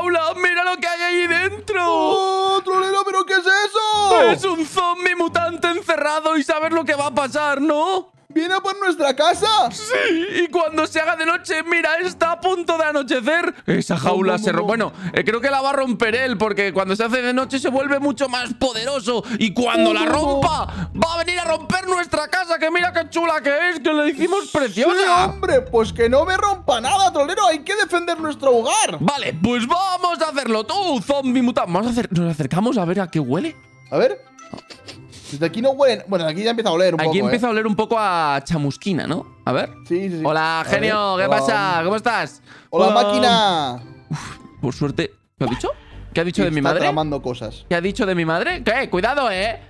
¡Paula, ¡Mira lo que hay ahí dentro! ¡Oh, trolero, pero qué es eso! ¡Es un zombie mutante encerrado y sabes lo que va a pasar, no? ¿Viene por nuestra casa? Sí, y cuando se haga de noche, mira, está a punto de anochecer. Esa jaula se rompe. Bueno, eh, creo que la va a romper él, porque cuando se hace de noche se vuelve mucho más poderoso. Y cuando la rompa, va a venir a romper nuestra casa, que mira qué chula que es, que la hicimos preciosa. hombre, pues que no me rompa nada, trolero. Hay que defender nuestro hogar. Vale, pues vamos a hacerlo tú, zombie mutado, Vamos nos acercamos a ver a qué huele. A ver. Desde aquí no huele Bueno, aquí ya empieza a oler un aquí poco. Aquí empieza ¿eh? a oler un poco a chamusquina, ¿no? A ver. Sí, sí, sí. Hola, genio. ¿Qué pasa? ¿Cómo estás? Hola, máquina. por suerte. ¿Qué ha dicho? ¿Qué ha dicho de mi madre? Está tramando cosas. ¿Qué ha dicho de mi madre? ¿Qué? Cuidado, eh.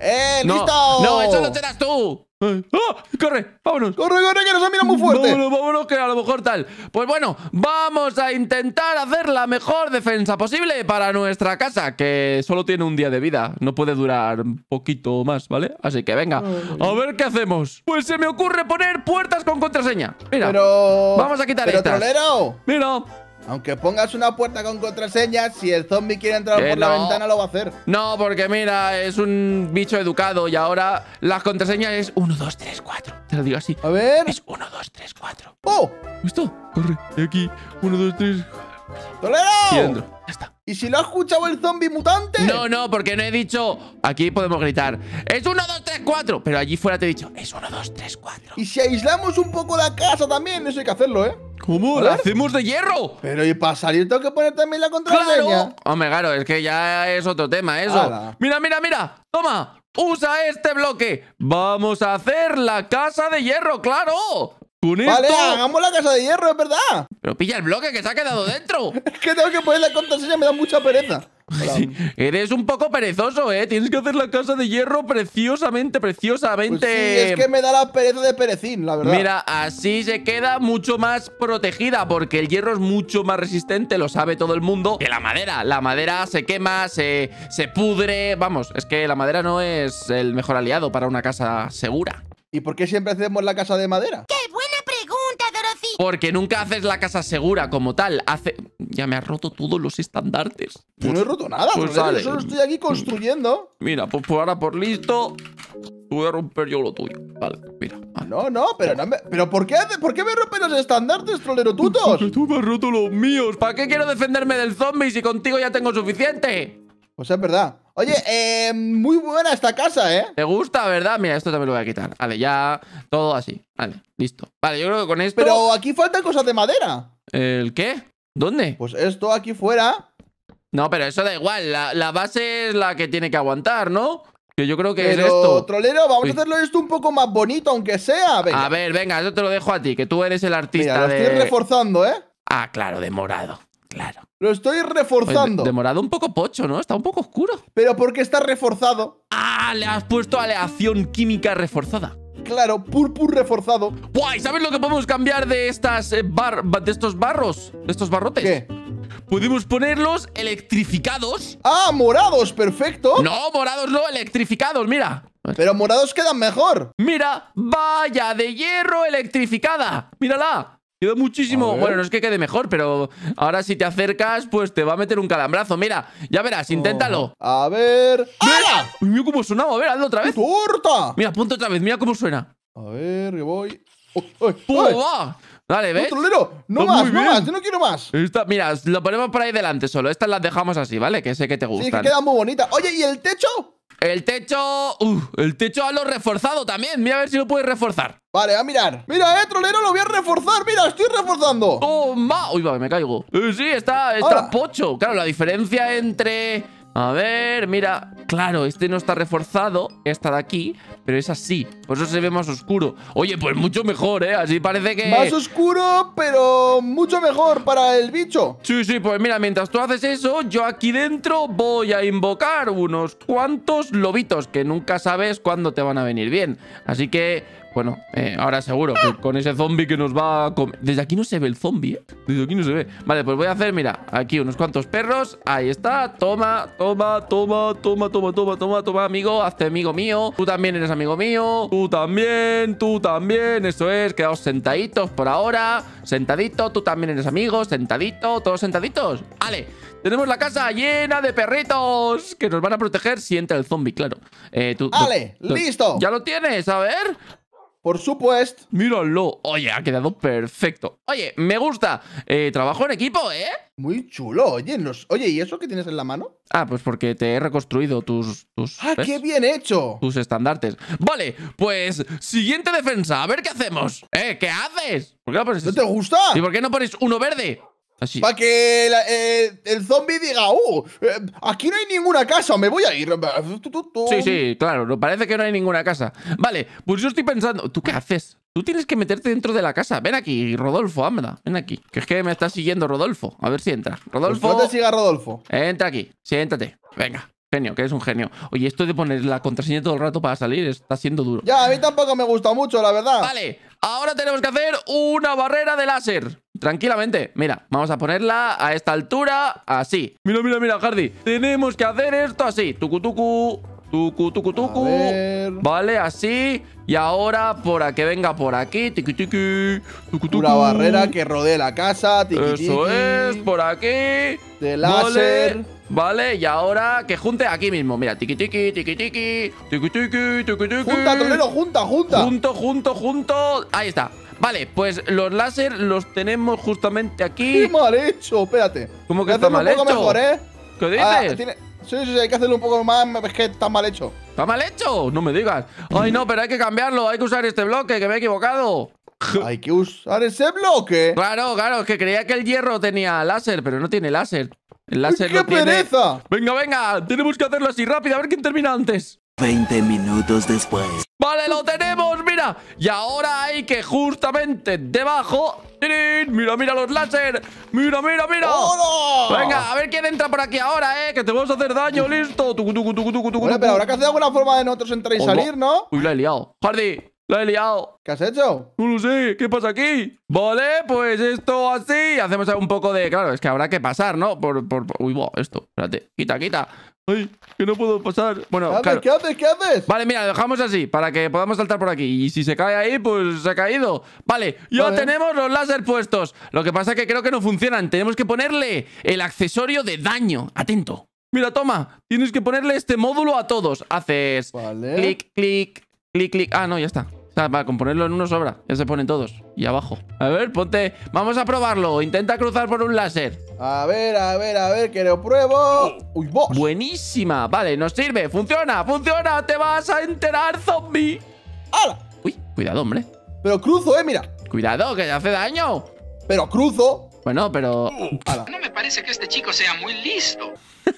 ¡Eh, no, listo! No, eso lo serás tú. Eh, ¡Ah! ¡Corre! ¡Vámonos! ¡Corre, corre! ¡Que nos ha mirado muy fuerte! ¡Vámonos, vámonos! Que a lo mejor tal. Pues bueno, vamos a intentar hacer la mejor defensa posible para nuestra casa, que solo tiene un día de vida. No puede durar un poquito más, ¿vale? Así que venga, a ver qué hacemos. Pues se me ocurre poner puertas con contraseña. Mira, vamos a quitar pero estas. Trolero. Mira, aunque pongas una puerta con contraseña, si el zombie quiere entrar por no. la ventana lo va a hacer. No, porque mira, es un bicho educado y ahora las contraseñas es 1, 2, 3, 4. Te lo digo así. A ver. Es 1, 2, 3, 4. ¡Oh! ¿Listo? Corre, de aquí. 1, 2, 3. 4. ¡Tolero! Ya está. ¿Y si lo ha escuchado el zombie mutante? No, no, porque no he dicho. Aquí podemos gritar. ¡Es uno, dos, tres, cuatro! Pero allí fuera te he dicho. Es uno, dos, tres, cuatro! Y si aislamos un poco la casa también, eso hay que hacerlo, ¿eh? ¿Cómo? ¿La hacemos de hierro? Pero y para salir tengo que poner también la contraseña. ¡Claro! Hombre, claro, es que ya es otro tema eso. Mira, mira, mira. Toma. Usa este bloque. Vamos a hacer la casa de hierro, claro. vale, hagamos la casa de hierro, es verdad. Pero pilla el bloque que se ha quedado dentro. es que tengo que poner la contraseña, me da mucha pereza. Eres un poco perezoso, ¿eh? Tienes que hacer la casa de hierro preciosamente, pues preciosamente. sí, es que me da la pereza de perecín, la verdad. Mira, así se queda mucho más protegida, porque el hierro es mucho más resistente, lo sabe todo el mundo, que la madera. La madera se quema, se, se pudre. Vamos, es que la madera no es el mejor aliado para una casa segura. ¿Y por qué siempre hacemos la casa de madera? ¡Qué buena porque nunca haces la casa segura como tal. Hace... Ya me has roto todos los estandartes. Pues, no he roto nada, pues solo estoy aquí construyendo. Mira, pues, pues, ahora por listo. Voy a romper yo lo tuyo. Vale, mira. ah No, no, pero no ¿Pero por qué, por qué me rompen los estandartes, trolero tutos? Porque tú me has roto los míos. ¿Para qué quiero defenderme del zombie si contigo ya tengo suficiente? Pues es verdad. Oye, eh, muy buena esta casa, ¿eh? ¿Te gusta, verdad? Mira, esto también lo voy a quitar. Vale, ya todo así. Vale, listo. Vale, yo creo que con esto... Pero aquí faltan cosas de madera. ¿El qué? ¿Dónde? Pues esto aquí fuera. No, pero eso da igual. La, base es la que tiene que aguantar, ¿no? Que yo creo que es esto. Trolero, vamos a hacerlo esto un poco más bonito, aunque sea. A ver, venga, yo te lo dejo a ti, que tú eres el artista. Mira, lo estoy reforzando, ¿eh? Ah, claro, de morado. Claro. Lo estoy reforzando. morado un poco pocho, ¿no? Está un poco oscuro. Pero porque está reforzado. Ah, le has puesto aleación química reforzada. Claro, purpur reforzado. Guay, ¿sabes lo que podemos cambiar de estas eh, de estos barros? De estos barrotes. ¿Qué? Podemos ponerlos electrificados. Ah, morados, perfecto. No, morados no, electrificados, mira. Pero morados quedan mejor. Mira, vaya de hierro electrificada. Mírala. Queda muchísimo. Bueno, no es que quede mejor, pero ahora si te acercas, pues te va a meter un calambrazo. Mira, ya verás, inténtalo. Oh. A ver. ¡Mira! Mira cómo sonaba. A ver, hazlo otra vez. ¡Torta! Mira, apunta otra vez. Mira cómo suena. A ver, que voy. ¡Pum! ¡Ah! Dale, ¿ves? ¡No, pues ¡No más, no más! ¡Yo no quiero más! mira, lo ponemos por ahí delante solo. Estas las dejamos así, ¿vale? Que sé que te gustan. Sí, que quedan muy bonita. Oye, ¿y el techo? El techo... Uh, el techo a lo reforzado también. Mira a ver si lo puedes reforzar. Vale, a mirar. Mira, eh, trolero, lo voy a reforzar. Mira, estoy reforzando. Toma. Uy, va, me caigo. Eh, sí, está, está pocho. Claro, la diferencia entre a ver, mira, claro, este no está reforzado, esta de aquí, pero es así, por eso se ve más oscuro. Oye, pues mucho mejor, ¿eh? Así parece que... Más oscuro, pero mucho mejor para el bicho. Sí, sí, pues mira, mientras tú haces eso, yo aquí dentro voy a invocar unos cuantos lobitos que nunca sabes cuándo te van a venir bien. Así que, bueno, eh, ahora seguro ah. con ese zombie que nos va a comer. Desde aquí no se ve el zombie, ¿eh? Desde aquí no se ve. Vale, pues voy a hacer, mira, aquí unos cuantos perros. Ahí está, toma. Toma, toma, toma, toma, toma, toma, toma, amigo. Hazte amigo mío. Tú también eres amigo mío. Tú también, tú también. Eso es, quedaos sentaditos por ahora. Sentadito, tú también eres amigo. Sentadito, todos sentaditos. Vale, tenemos la casa llena de perritos que nos van a proteger si entra el zombie, claro. Eh, listo. Ya lo tienes, a ver por supuesto. Míralo. Oye, ha quedado perfecto. Oye, me gusta. Eh, trabajo en equipo, ¿eh? Muy chulo. Oye, oye, ¿y eso que tienes en la mano? Ah, pues porque te he reconstruido tus... tus ¡Ah, qué bien hecho! Tus estandartes. Vale, pues siguiente defensa. A ver qué hacemos. Eh, ¿qué haces? ¿Por qué no pones... ¿No te gusta? ¿Y por qué no pones uno verde? Para que eh, el zombie diga, ¡uh! Eh, aquí no hay ninguna casa, me voy a ir. Sí, sí, claro, parece que no hay ninguna casa. Vale, pues yo estoy pensando, ¿tú qué haces? Tú tienes que meterte dentro de la casa. Ven aquí, Rodolfo, anda. Ven aquí. Que es que me está siguiendo Rodolfo. A ver si entra. Pues Rodolfo. no te siga Rodolfo. Entra aquí. Siéntate. Venga. Genio, que eres un genio. Oye, esto de poner la contraseña todo el rato para salir está siendo duro. Ya, a mí tampoco me gusta mucho, la verdad. Vale, Ahora tenemos que hacer una barrera de láser. Tranquilamente. Mira, vamos a ponerla a esta altura, así. Mira, mira, mira, Hardy. Tenemos que hacer esto así. tucu. Tucu, tucu, tucu. Vale, así. Y ahora por que venga por aquí. Tiki, tiki. Una barrera que rodee la casa. Eso es, por aquí. De láser. Vale. y ahora que junte aquí mismo. Mira, tiki tiki, tiki tiki, tiki tiki, tiki tiki. Junta, torero, junta, junta. Junto, junto, junto. Ahí está. Vale, pues los láser los tenemos justamente aquí. ¡Qué mal hecho! Espérate. ¿Cómo que está mal hecho? Mejor, ¿eh? ¿Qué dices? Ah, tiene... Sí, sí, sí, hay que hacerlo un poco más, es que está mal hecho. ¿Está mal hecho? No me digas. Ay, no, pero hay que cambiarlo, hay que usar este bloque, que me he equivocado. Hay que usar ese bloque. Claro, claro, es que creía que el hierro tenía láser, pero no tiene láser. El láser ¡Qué pereza! Venga, venga, tenemos que hacerlo así rápido, a ver quién termina antes. 20 minutos después. Vale, lo tenemos, mira. Y ahora hay que justamente debajo... Mira, mira los láser. Mira, mira, mira. Venga, a ver quién entra por aquí ahora, eh. Que te vamos a hacer daño, listo. Tucu, pero habrá que hacer alguna forma de nosotros entrar y salir, ¿no? Uy, lo he liado. Hardy, lo he liado. ¿Qué has hecho? No lo sé. ¿Qué pasa aquí? Vale, pues esto así. Hacemos un poco de... Claro, es que habrá que pasar, ¿no? Por... por, Uy, wow, esto. Espérate. Quita, quita. Ay, que no puedo pasar. Bueno, ¿Qué, haces, ¿Qué haces? Vale, mira, dejamos así para que podamos saltar por aquí. Y si se cae ahí, pues se ha caído. Vale, ya tenemos los láser puestos. Lo que pasa es que creo que no funcionan. Tenemos que ponerle el accesorio de daño. Atento. Mira, toma. Tienes que ponerle este módulo a todos. Haces clic, clic, clic, clic. Ah, no, ya está. O sea, para componerlo en uno sobra. Ya se ponen todos. Y abajo. A ver, ponte. Vamos a probarlo. Intenta cruzar por un láser. A ver, a ver, a ver, que lo pruebo. Oh. Uy, Buenísima. Vale, nos sirve. Funciona, funciona. Te vas a enterar, zombie. ¡Hala! Uy, cuidado, hombre. Pero cruzo, eh, mira. Cuidado, que hace daño. Pero cruzo. Bueno, pero. no me parece que este chico sea muy listo.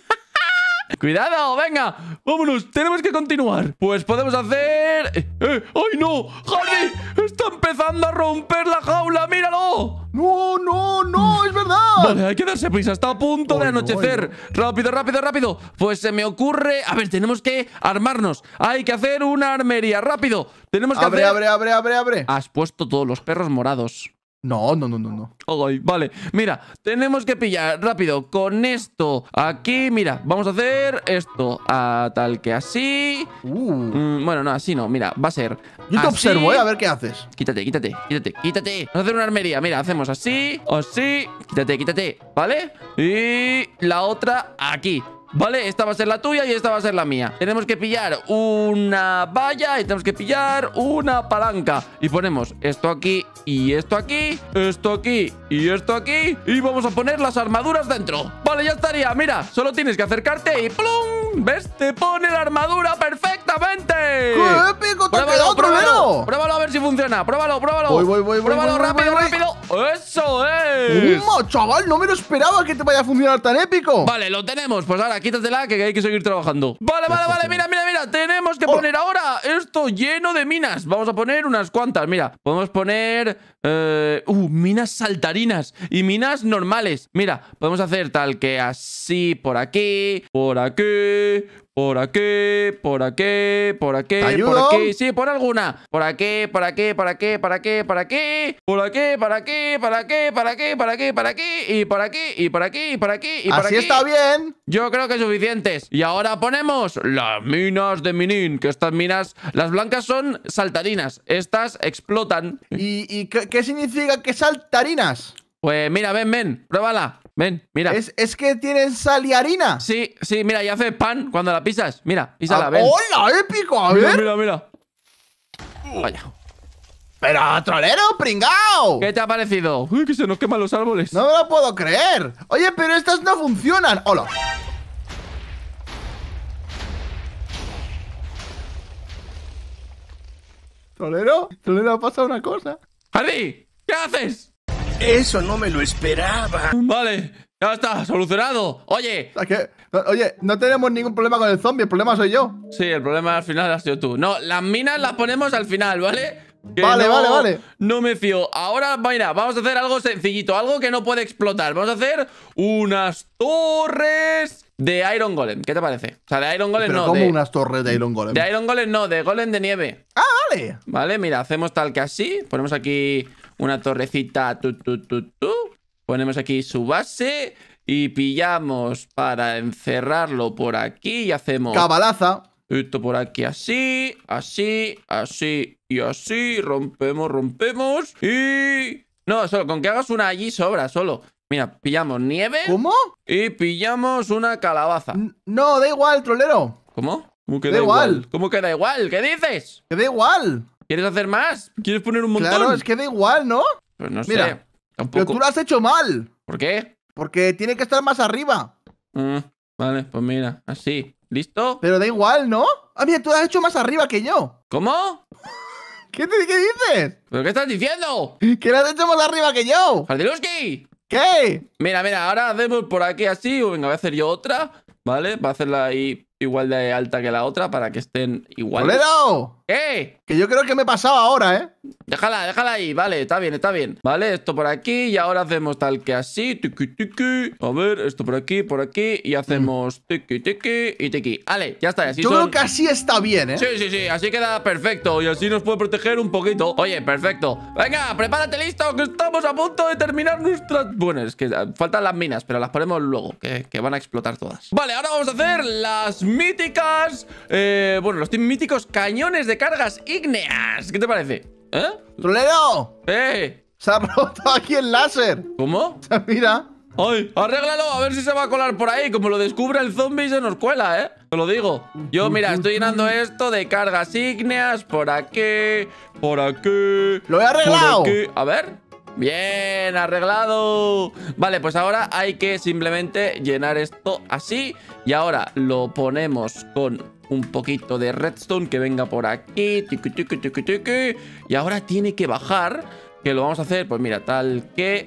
¡Cuidado! ¡Venga! ¡Vámonos! ¡Tenemos que continuar! Pues podemos hacer... ¡Eh! eh ay no! ¡Harry! ¡Está empezando a romper la jaula! ¡Míralo! ¡No, no, no! ¡Es verdad! Vale, hay que darse prisa. Está a punto de anochecer. Rápido, rápido, rápido. Pues se me ocurre... A ver, tenemos que armarnos. Hay que hacer una armería. ¡Rápido! Tenemos que abre, Abre, abre, abre, abre. Has puesto todos los perros morados. No, no, no, no, no. vale, mira, tenemos que pillar rápido con esto. Aquí, mira, vamos a hacer esto a tal que así. Uh. Mm, bueno, no, así no, mira, va a ser. Yo te observo, eh, a ver qué haces. Quítate, quítate, quítate, quítate. Vamos a hacer una armería, mira, hacemos así, así. Quítate, quítate, ¿vale? Y la otra aquí. ¿Vale? Esta va a ser la tuya y esta va a ser la mía Tenemos que pillar una valla Y tenemos que pillar una palanca Y ponemos esto aquí Y esto aquí, esto aquí Y esto aquí, y vamos a poner las armaduras dentro Vale, ya estaría, mira Solo tienes que acercarte y ¡plum! ¿Ves? Te pone la armadura perfectamente ¡Qué épico! ¡Te pruébalo, otro pruébalo, pruébalo a ver si funciona Pruébalo, pruébalo Pruébalo rápido, rápido ¡Eso es! chaval! No me lo esperaba que te vaya a funcionar tan épico Vale, lo tenemos Pues ahora aquí quítatela que hay que seguir trabajando. Vale, vale, vale, mira, mira, mira. Tenemos que oh. poner ahora esto lleno de minas. Vamos a poner unas cuantas, mira. Podemos poner eh, uh, minas saltarinas y minas normales. Mira, podemos hacer tal que así por aquí, por aquí, por aquí, por aquí, por aquí, por aquí. Sí, por alguna. Por aquí, por aquí, por aquí, por aquí, por aquí. Por aquí, por aquí, por aquí, por aquí, por aquí, por aquí. Y por aquí, y por aquí, y por aquí, y por aquí. Así está bien. Yo creo que suficientes. Y ahora ponemos las minas de Minin. Que estas minas, las blancas son saltarinas. Estas explotan. ¿Y, y ¿Qué significa que saltarinas? Pues mira, ven, ven, pruébala. Ven, mira. ¿Es, que tienen sal y harina? Sí, sí, mira, y hace pan cuando la pisas. Mira, písala, ah, ven. ¡Hola, épico! A mira, Mira, mira, uh. Vaya. Pero, trolero, pringao. ¿Qué te ha parecido? Uy, que se nos queman los árboles. No me lo puedo creer. Oye, pero estas no funcionan. Hola. Trolero, trolero ha pasado una cosa. Hardy, ¿qué haces? Eso no me lo esperaba. Vale, ya está, solucionado. Oye. oye, no tenemos ningún problema con el zombie, el problema soy yo. Sí, el problema al final has sido tú. No, las minas las ponemos al final, ¿vale? vale, vale, vale. No me fío. Ahora, mira, vamos a hacer algo sencillito, algo que no puede explotar. Vamos a hacer unas torres de Iron Golem, ¿qué te parece? O sea, de Iron Golem Pero como unas torres de Iron Golem? De Iron Golem no, de Golem de nieve. ¡Ah, vale! Vale, mira, hacemos tal que así. Ponemos aquí una torrecita. Tu, Ponemos aquí su base. Y pillamos para encerrarlo por aquí. Y hacemos. Cabalaza. Esto por aquí así, así, así y así. Rompemos, rompemos. Y. No, solo con que hagas una allí sobra, solo. Mira, pillamos nieve. ¿Cómo? Y pillamos una calabaza. no, da igual, trolero. ¿Cómo? ¿Cómo que da, igual? ¿Cómo que da igual? ¿Qué dices? Que da igual. ¿Quieres hacer más? ¿Quieres poner un montón? Claro, es que da igual, ¿no? Pues no Mira, sé. Tampoco. Pero tú lo has hecho mal. ¿Por qué? Porque tiene que estar más arriba. Mm, vale, pues mira, así. ¿Listo? Pero da igual, ¿no? Ah, mira, tú lo has hecho más arriba que yo. ¿Cómo? ¿Qué, dices? ¿Pero qué estás diciendo? Que lo has hecho más arriba que yo. ¡Jardiluski! ¿Qué? Mira, mira, ahora hacemos por aquí así. Venga, voy a hacer yo otra, ¿vale? Voy a hacerla ahí igual de alta que la otra para que estén igual. ¡Eh! Que yo creo que me he pasado ahora, ¿eh? Déjala, déjala ahí. Vale, está bien, está bien. Vale, esto por aquí. Y ahora hacemos tal que así. Tiki, tiki. A ver, esto por aquí, por aquí. Y hacemos mm. tiki, tiki y tiki. Vale, ya está. Así yo creo que así está bien, ¿eh? Sí, sí, sí. Así queda perfecto. Y así nos puede proteger un poquito. Oye, perfecto. Venga, prepárate listo, que estamos a punto de terminar nuestras... Bueno, es que eh, faltan las minas, pero las ponemos luego, que, que van a explotar todas. Vale, ahora vamos a hacer las míticas... Eh, bueno, los míticos cañones de cargas ígneas. ¿Qué te parece? ¿Eh? ¡Trolero! ¡Eh! Se ha roto aquí el láser. ¿Cómo? Mira. ¡Ay! ¡Arréglalo! A ver si se va a colar por ahí. Como lo descubre el zombie, se nos cuela, ¿eh? Te lo digo. Yo, mira, estoy llenando esto de cargas ígneas. Por aquí. Por aquí. ¡Lo he arreglado! A ver. Bien, arreglado Vale, pues ahora hay que simplemente llenar esto así Y ahora lo ponemos con un poquito de redstone que venga por aquí. y ahora tiene que bajar, que lo vamos a hacer, pues mira, tal que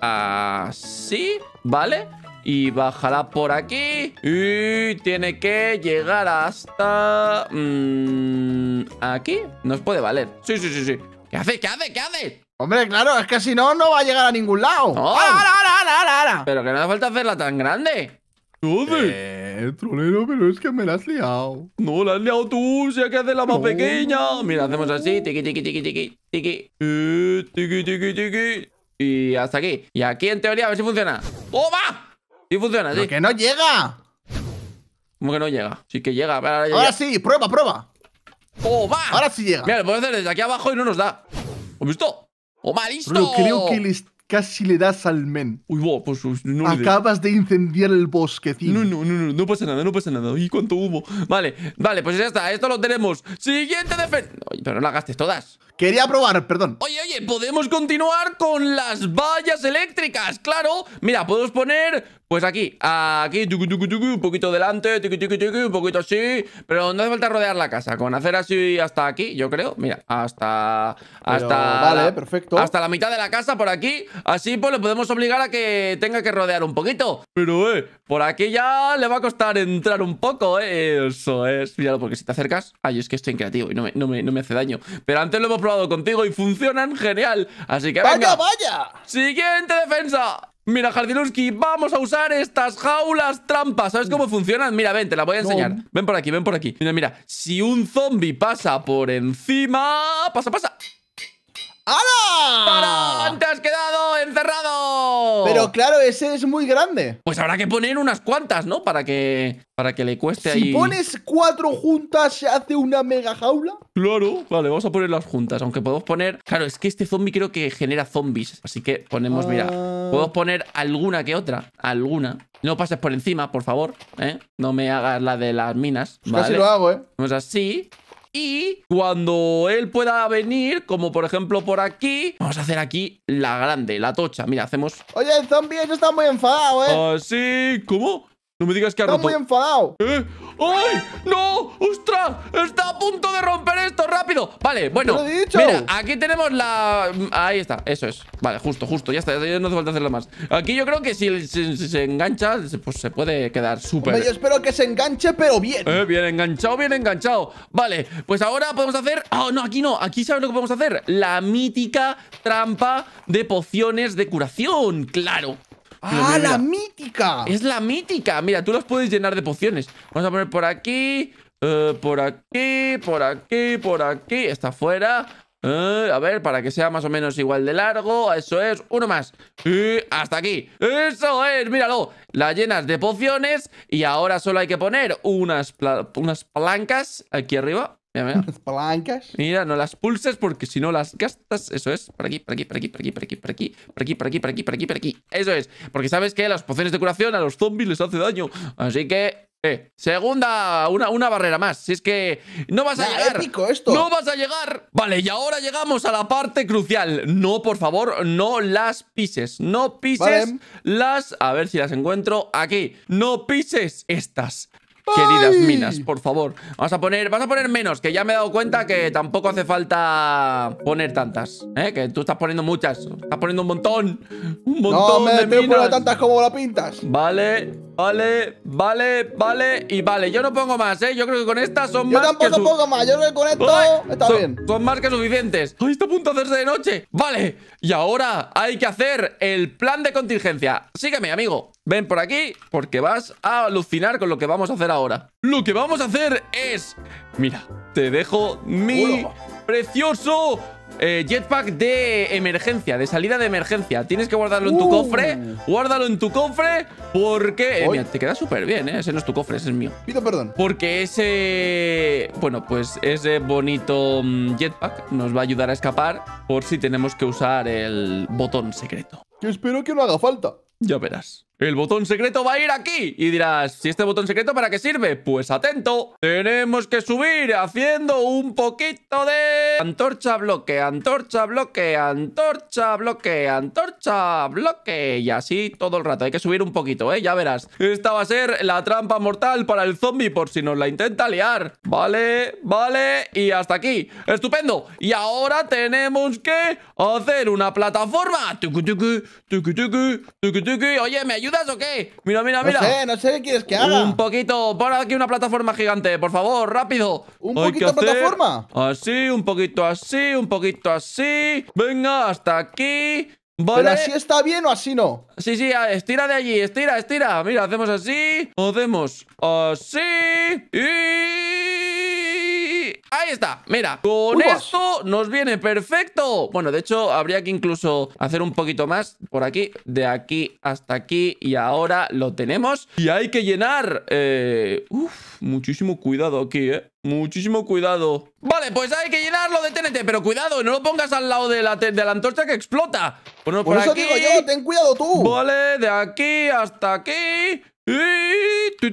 así, ¿vale? Y bajará por aquí. Y tiene que llegar hasta... Mmm, aquí. Nos puede valer. Sí, sí, sí, sí. ¿Qué hace? ¿Qué hace? ¿Qué hace? Hombre, claro, es que si no, no va a llegar a ningún lado. ara, ara, Pero que no hace falta hacerla tan grande. Eh, trolero, pero es que me la has liado. No, la has liado tú, si hay que la más pequeña. Mira, hacemos así, tiqui, tiqui, tiqui, tiqui, tiqui. Eh, tiki, tiki. Y hasta aquí. Y aquí, en teoría, a ver si funciona. ¡Oh, va! Sí funciona, sí. que no llega! ¿Cómo que no llega? Sí que llega. Ahora, sí, prueba, prueba. ¡Oh, va! Ahora sí llega. Mira, lo podemos hacer desde aquí abajo y no nos da. has visto? ¡Oh, va, listo! Pero creo que listo casi le das al men. Uy, pues, pues Acabas de incendiar el bosquecito. No, no, no, no, no pasa nada, no pasa nada. ¿Y cuánto humo? Vale, vale, pues ya está, esto lo tenemos. Siguiente defensa. pero no la gastes todas. Quería probar, perdón. Oye, oye, podemos continuar con las vallas eléctricas, claro. Mira, podemos poner, pues aquí, aquí, un poquito delante, un poquito así. Pero no hace falta rodear la casa, con hacer así hasta aquí, yo creo. Mira, hasta... hasta vale, perfecto. Hasta la mitad de la casa por aquí. Así pues le podemos obligar a que tenga que rodear un poquito. Pero, eh, por aquí ya le va a costar entrar un poco, eh. Eso es. Míralo, porque si te acercas... Ay, es que estoy en creativo y no me, no me hace daño. Pero antes lo hemos probado contigo y funcionan genial. Así que venga. ¡Vaya, vaya! ¡Siguiente defensa! Mira, Jardiluski, vamos a usar estas jaulas trampas. ¿Sabes cómo funcionan? Mira, ven, te las voy a enseñar. Ven por aquí, ven por aquí. Mira, mira, si un zombie pasa por encima... ¡Pasa, pasa! ¡Hala! ¡Te has quedado encerrado! Pero claro, ese es muy grande. Pues habrá que poner unas cuantas, ¿no? Para que, para que le cueste ahí. Si pones cuatro juntas, se hace una mega jaula. Claro, vale, vamos a poner las juntas. Aunque podemos poner. Claro, es que este zombie creo que genera zombies. Así que ponemos, mira. Ah. Podemos poner alguna que otra. Alguna. No pases por encima, por favor. ¿eh? No me hagas la de las minas. Pues Casi lo hago, ¿eh? Vamos pues así y cuando él pueda venir, como por ejemplo por aquí, vamos a hacer aquí la grande, la tocha. Mira, hacemos... Oye, el zombie está muy enfadado, ¿eh? Así, ah, sí, ¿cómo? No me digas que ha Está muy enfadado. ¿Eh? ¡Ay! ¡No! ¡Ostras! ¡Está a punto de romper esto! ¡Rápido! Vale, bueno. Mira, aquí tenemos la... Ahí está, eso es. Vale, justo, justo. Ya está, ya no hace falta hacerlo más. Aquí yo creo que si, se engancha, pues se puede quedar súper... Yo espero que se enganche, pero bien. Eh, bien enganchado, bien enganchado. Vale, pues ahora podemos hacer... ¡Oh, no! Aquí no. Aquí ¿sabes lo que podemos hacer? La mítica trampa de pociones de curación. ¡Claro! ¡Ah, la mítica! Es la mítica. Mira, tú las puedes llenar de pociones. Vamos a poner por aquí, eh, por aquí, por aquí, por aquí. Está afuera eh, a ver, para que sea más o menos igual de largo Eso es, uno más Y hasta aquí, eso es, míralo La llenas de pociones Y ahora solo hay que poner unas, unas palancas Aquí arriba, Mira, no las pulses porque si no las gastas. Eso es. Por aquí, por aquí, por aquí, por aquí, por aquí, por aquí, por aquí, por aquí, por aquí, por aquí, por aquí. Eso es. Porque sabes que las pociones de curación a los zombies les hace daño. Así que. segunda, una, una barrera más. Si es que no vas a llegar. No vas a llegar. Vale, y ahora llegamos a la parte crucial. No, por favor, no las pises. No pises las. A ver si las encuentro aquí. No pises estas. Queridas minas, por favor Vamos a poner, vas a poner menos, que ya me he dado cuenta que tampoco hace falta poner tantas ¿eh? Que tú estás poniendo muchas Estás poniendo un montón Un montón no, me de minas tantas como la pintas Vale, vale, vale, vale y vale Yo no pongo más, ¿eh? Yo creo que con estas son yo más tampoco pongo más, yo creo que con esto está bien Son más que suficientes Ay, está a punto de hacerse de noche Vale, y ahora hay que hacer el plan de contingencia Sígueme, amigo Ven por aquí porque vas a alucinar con lo que vamos a hacer ahora. Lo que vamos a hacer es... Mira, te dejo mi precioso eh, jetpack de emergencia, de salida de emergencia. Tienes que guardarlo en tu uh. cofre. Guárdalo en tu cofre porque... Eh, mira, te queda súper bien, ¿eh? Ese no es tu cofre, ese es mío. Pido perdón. Porque ese... Bueno, pues ese bonito mm, jetpack nos va a ayudar a escapar por si tenemos que usar el botón secreto. Que espero que no haga falta. Ya verás. El botón secreto va a ir aquí. Y dirás, ¿si este botón secreto para qué sirve? Pues atento. Tenemos que subir haciendo un poquito de... Antorcha, bloque, antorcha, bloque, antorcha, bloque, antorcha, bloque. Y así todo el rato. Hay que subir un poquito, ¿eh? Ya verás. Esta va a ser la trampa mortal para el zombie por si nos la intenta liar. Vale, vale. Y hasta aquí. Estupendo. Y ahora tenemos que hacer una plataforma. Oye, me ayuda ayudas o qué? Mira, mira, mira. No sé, no sé qué quieres que haga. Un poquito, pon aquí una plataforma gigante, por favor, rápido. ¿Un poquito de plataforma? Así, un poquito así, un poquito así. Venga, hasta aquí. Vale. ¿Pero así está bien o así no? Sí, sí, estira de allí, estira, estira. Mira, hacemos así, hacemos así y... Ahí está, mira, con esto nos viene perfecto Bueno, de hecho, habría que incluso hacer un poquito más por aquí De aquí hasta aquí y ahora lo tenemos Y hay que llenar, muchísimo cuidado aquí, eh Muchísimo cuidado Vale, pues hay que llenarlo de Pero cuidado, no lo pongas al lado de la, antorcha que explota por, eso digo yo, ten cuidado tú Vale, de aquí hasta aquí y...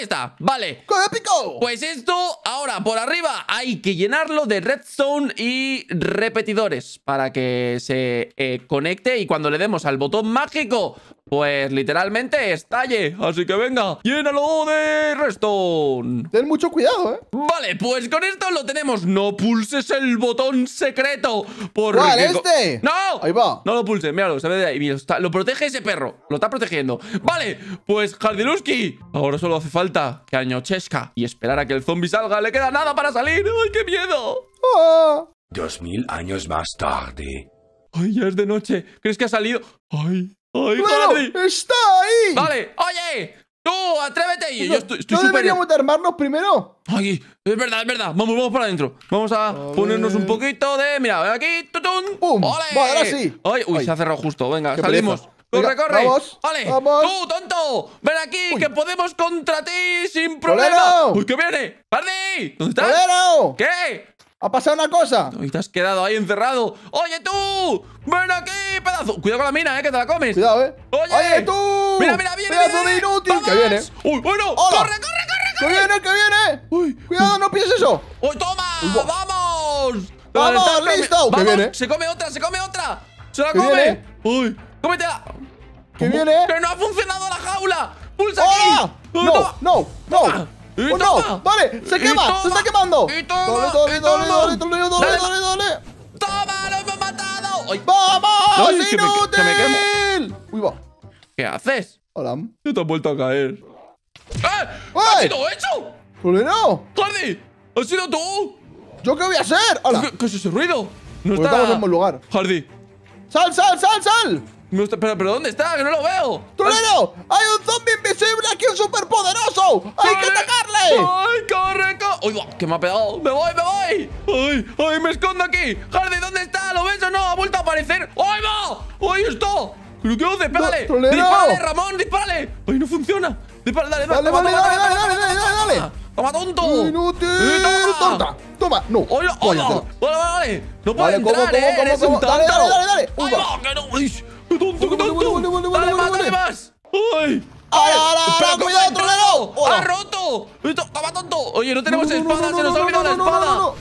Ahí está, vale. épico! Pues esto, ahora, por arriba hay que llenarlo de redstone y repetidores para que se eh, conecte y cuando le demos al botón mágico pues literalmente estalle. Así que venga, llénalo de restón. Ten mucho cuidado, ¿eh? Vale, pues con esto lo tenemos. No pulses el botón secreto. Por ¿Cuál, este? ¡No! Ahí va. No lo pulses, míralo, se ve de ahí. Mira, lo protege ese perro. Lo está protegiendo. Vale, pues Jardiluski. Ahora solo hace falta que añochesca y esperar a que el zombie salga. Le queda nada para salir. ¡Ay, qué miedo! Ah. Dos mil años más tarde. Ay, ya es de noche. ¿Crees que ha salido? Ay, Ay, ¡Está ahí! Vale, oye, tú, atrévete. Y yo estoy, estoy ¿No deberíamos armarnos primero? Ay, es verdad, es verdad. Vamos, vamos para adentro. Vamos a, ponernos un poquito de. Mira, aquí, tutum. ¡Pum! ¡Ole! Vale, ahora sí. Ay, uy, se ha cerrado justo. Venga, salimos. ¡Corre, corre! ¡Vamos! ¡Vale! Vamos. tú tonto! ¡Ven aquí, que podemos contra ti sin problema! ¡Porque ¡Uy, que viene! ¡Pardi! ¿Dónde estás? ¿Qué? ¡Ha pasado una cosa! te has quedado ahí encerrado. ¡Oye tú! ¡Ven aquí, pedazo! Cuidado con la mina, eh, que te la comes. Cuidado, eh. ¡Oye, tú! ¡Mira, mira, viene! ¡Pedazo viene, de inútil! ¡Que viene! ¡Uy, bueno! corre, corre, corre! que viene, que viene! ¡Uy! ¡Cuidado, no pienses eso! ¡Uy, toma! ¡Vamos! ¡Vamos, listo! ¡Que viene! ¡Se come otra, se come otra! ¡Se la come! ¡Uy! ¡Cómetela! ¿Qué viene? ¡Que no ha funcionado la jaula! ¡Pulsa aquí! ¡No, no! no. Ah. ¡Oh, no! ¡Vale! ¡Se quema! ¡Se está quemando! Y toma, ¡Dole, dole, dole, dole, dole, dole, dale, dole, dole! ¡Toma! ¡Lo hemos matado! ¡Vamos! ¡No ¡Inútil! Que me, quemo! ¡Uy, va! ¿Qué haces? Hola. Yo te has vuelto a caer. ¡Eh! ¡Ha sido hecho! no! ¡Jordi! ¡Has sido tú! ¿Yo qué voy a hacer? Hola. ¿Qué, es ese ruido? No pues estamos en buen lugar. ¡Hardy! ¡Sal, sal, sal, sal! Me gusta, pero, ¿dónde está? ¡Que no lo veo! ¡Trolero! ¡Hay un zombie invisible aquí, un superpoderoso! ¡Hay que atacarle! ¡Ay, corre, corre! ¡Uy, que me ha pegado! ¡Me voy, me voy! ¡Ay, ay, me escondo aquí! ¡Hardy, ¿dónde está? ¿Lo ves o no? ¡Ha vuelto a aparecer! ¡Ay, va! ¡Ay, esto! lo qué hace? ¡Pégale! ¡Dispárale, Ramón, dispárale! ¡Ay, no funciona! ¡Dispárale, dale, dale! ¡Dale, dale, dale, dale, dale, dale! dale. ¡Toma, tonto! ¡Inútil! ¡Toma! ¡Tonta! ¡Toma! ¡No! ¡Hola, hola! ¡Vale, vale! ¡No puede entrar, eh! ¡Eres un tántalo! ¡Dale, dale, dale! toma tonto inútil toma tonta toma no hola hola dale vale no puede entrar eh eres un tántalo dale dale dale dale ¡Tonto, tonto! tonto dale más, dale más! ¡Ay! ¡Ay, ahora, ¡Cuidado, trolero! ¡Ha roto! ¡Estaba tonto! Oye, no tenemos espada, se nos ha olvidado la espada.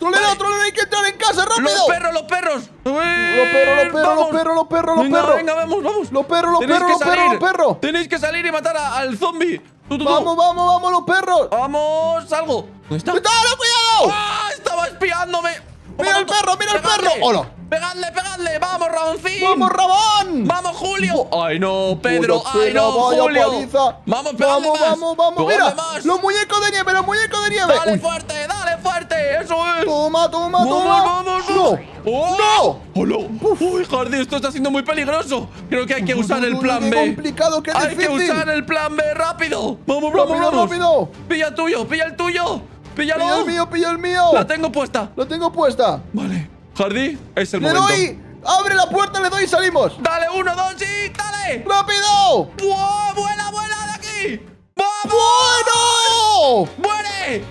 ¡Trolero, trolero! ¡Hay que entrar en casa, rápido! ¡Los perros, los perros! ¡Los perros, los perros, los perros, los perros! ¡Venga, vamos, vamos! ¡Los perros, los perros, los perros, los perros! ¡Tenéis que salir y matar al zombie! ¡Vamos, vamos, vamos, los perros! ¡Vamos, salgo! ¿Dónde está? ¡Cuidado, cuidado! ¡Ah, estaba espiándome! ¡Mira el perro! ¡Mira el perro! ¡Hola! ¡Pegadle, pegadle! ¡Vamos, rabón, ¡Vamos, Rabón! ¡Vamos, Julio! ¡Ay, no, Pedro! ¡Ay, no, Julio! ¡Vamos, pegadle ¡Vamos, vamos, vamos! ¡Mira! ¡Los muñecos de nieve! ¡Los muñecos de nieve! ¡Dale fuerte! ¡Dale fuerte! ¡Eso es! ¡Toma, toma, toma! ¡Vamos, vamos! ¡No! Oh. ¡No! ¡Hola! ¡Uy, jardín! Esto está siendo muy peligroso. Creo que hay que usar el plan B. complicado! ¡Qué difícil! ¡Hay que usar el plan B! ¡Rápido! ¡Vamos, vamos, vamos! ¡Rápido, pilla el tuyo! ¡Pilla el tuyo! ¡Píllalo! ¡Pillo el mío, pillo el mío! ¡La tengo puesta! ¡La tengo puesta! Vale. ¡Jardín! es el ¡Le doy! ¡Abre la puerta, le doy y salimos! ¡Dale, uno, dos y dale! ¡Rápido! ¡Buah! ¡Vuela, vuela de aquí! ¡Vamos! ¡Bueno! ¡Muere!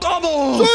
¡Vamos! ¡Sí!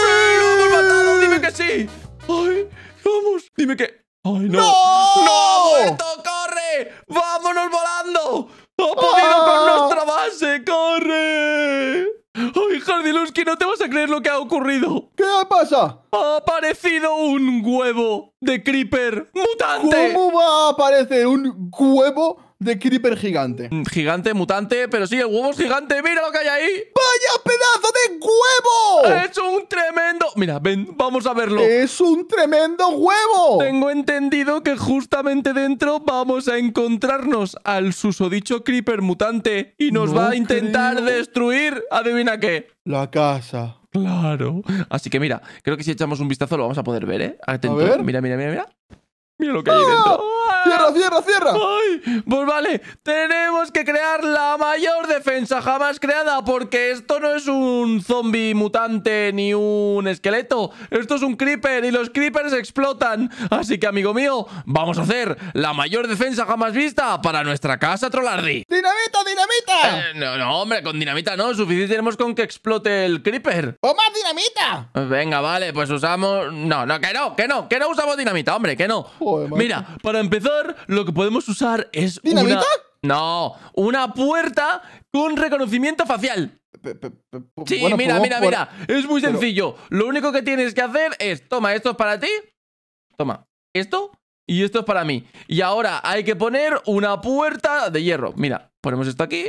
¡Sí! ¡Lo hemos matado! ¡Dime que sí! ¡Ay! ¡Vamos! ¡Dime que! ¡Ay, no! ¡No! ¡No ha ¡Corre! ¡Vámonos volando! ¡Ha podido con ah. nuestra base! ¡Corre! ¡Ay, Jardilusky, no te vas a creer lo que ha ocurrido! ¿Qué pasa? Ha aparecido un huevo de Creeper mutante. ¿Cómo va a aparecer un huevo de creeper gigante. Mm, gigante, mutante, pero sí, el huevo es gigante. ¡Mira lo que hay ahí! ¡Vaya pedazo de huevo! ¡Es un tremendo... Mira, ven, vamos a verlo. ¡Es un tremendo huevo! Tengo entendido que justamente dentro vamos a encontrarnos al susodicho creeper mutante y nos va a intentar destruir... ¿Adivina qué? La casa. Claro. Así que mira, creo que si echamos un vistazo lo vamos a poder ver, ¿eh? A ver. Mira, mira, mira, mira. Mira lo que hay dentro. ¡Ah! ¡Cierra, cierra, cierra! ¡Ay! Pues vale, tenemos que crear la mayor defensa jamás creada porque esto no es un zombie mutante ni un esqueleto. Esto es un creeper y los creepers explotan. Así que, amigo mío, vamos a hacer la mayor defensa jamás vista para nuestra casa Trollardi. ¡Dinamita, dinamita! Eh, no, no, hombre, con dinamita no. Suficiente tenemos con que explote el creeper. ¡O más dinamita! Venga, vale, pues usamos... No, no, que no, que no, que no usamos dinamita, hombre, que no. Mira, para empezar lo que podemos usar es una... No, una puerta con reconocimiento facial. sí, mira, pues mira, mira. Es muy sencillo. Lo único que tienes que hacer es, toma, esto es para ti. Toma, esto y esto es para mí. Y ahora hay que poner una puerta de hierro. Mira, ponemos esto aquí.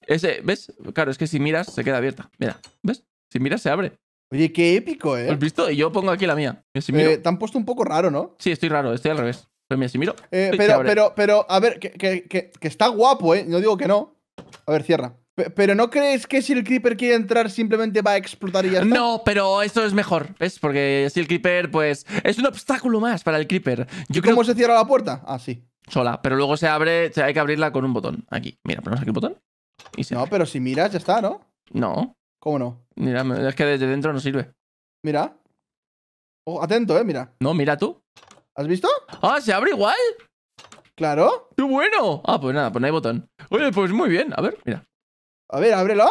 Ese, ¿ves? Claro, es que si miras se queda abierta. Mira, ¿ves? Si miras se abre. Oye, qué épico, ¿eh? ¿Has visto? Y yo pongo aquí la mía. Eh, te han puesto un poco raro, ¿no? Sí, estoy raro, estoy al revés. Eh, pero mira, miro. pero, pero, pero, a ver, que, está guapo, ¿eh? No digo que no. A ver, cierra. pero no crees que si el creeper quiere entrar simplemente va a explotar y ya está? No, pero esto es mejor, ¿ves? Porque si el creeper, pues. Es un obstáculo más para el creeper. ¿Cómo se cierra la puerta? Ah, sí. Sola, pero luego se abre, hay que abrirla con un botón. Aquí, mira, ponemos aquí el botón. no, pero si miras, ya está, ¿no? No. ¿Cómo no? Mira, es que desde dentro no sirve. Mira. atento, eh, mira. No, mira tú. ¿Has visto? Ah, ¿se abre igual? Claro. ¡Qué bueno! Ah, pues nada, pues no hay botón. Oye, pues muy bien. A ver, mira. A ver, ábrelo.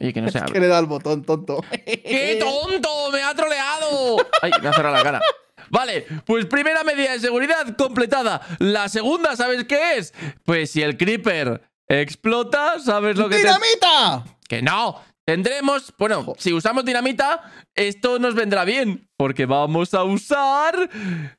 Oye, que no se abre. Es que le da el botón, tonto. ¡Qué tonto! ¡Me ha troleado! Ay, me ha cerrado la cara. Vale, pues primera medida de seguridad completada. La segunda, ¿sabes qué es? Pues si el creeper explota, ¿sabes lo que ¡Dinamita! ¡Que no! Tendremos, bueno, si usamos dinamita, esto nos vendrá bien. Porque vamos a usar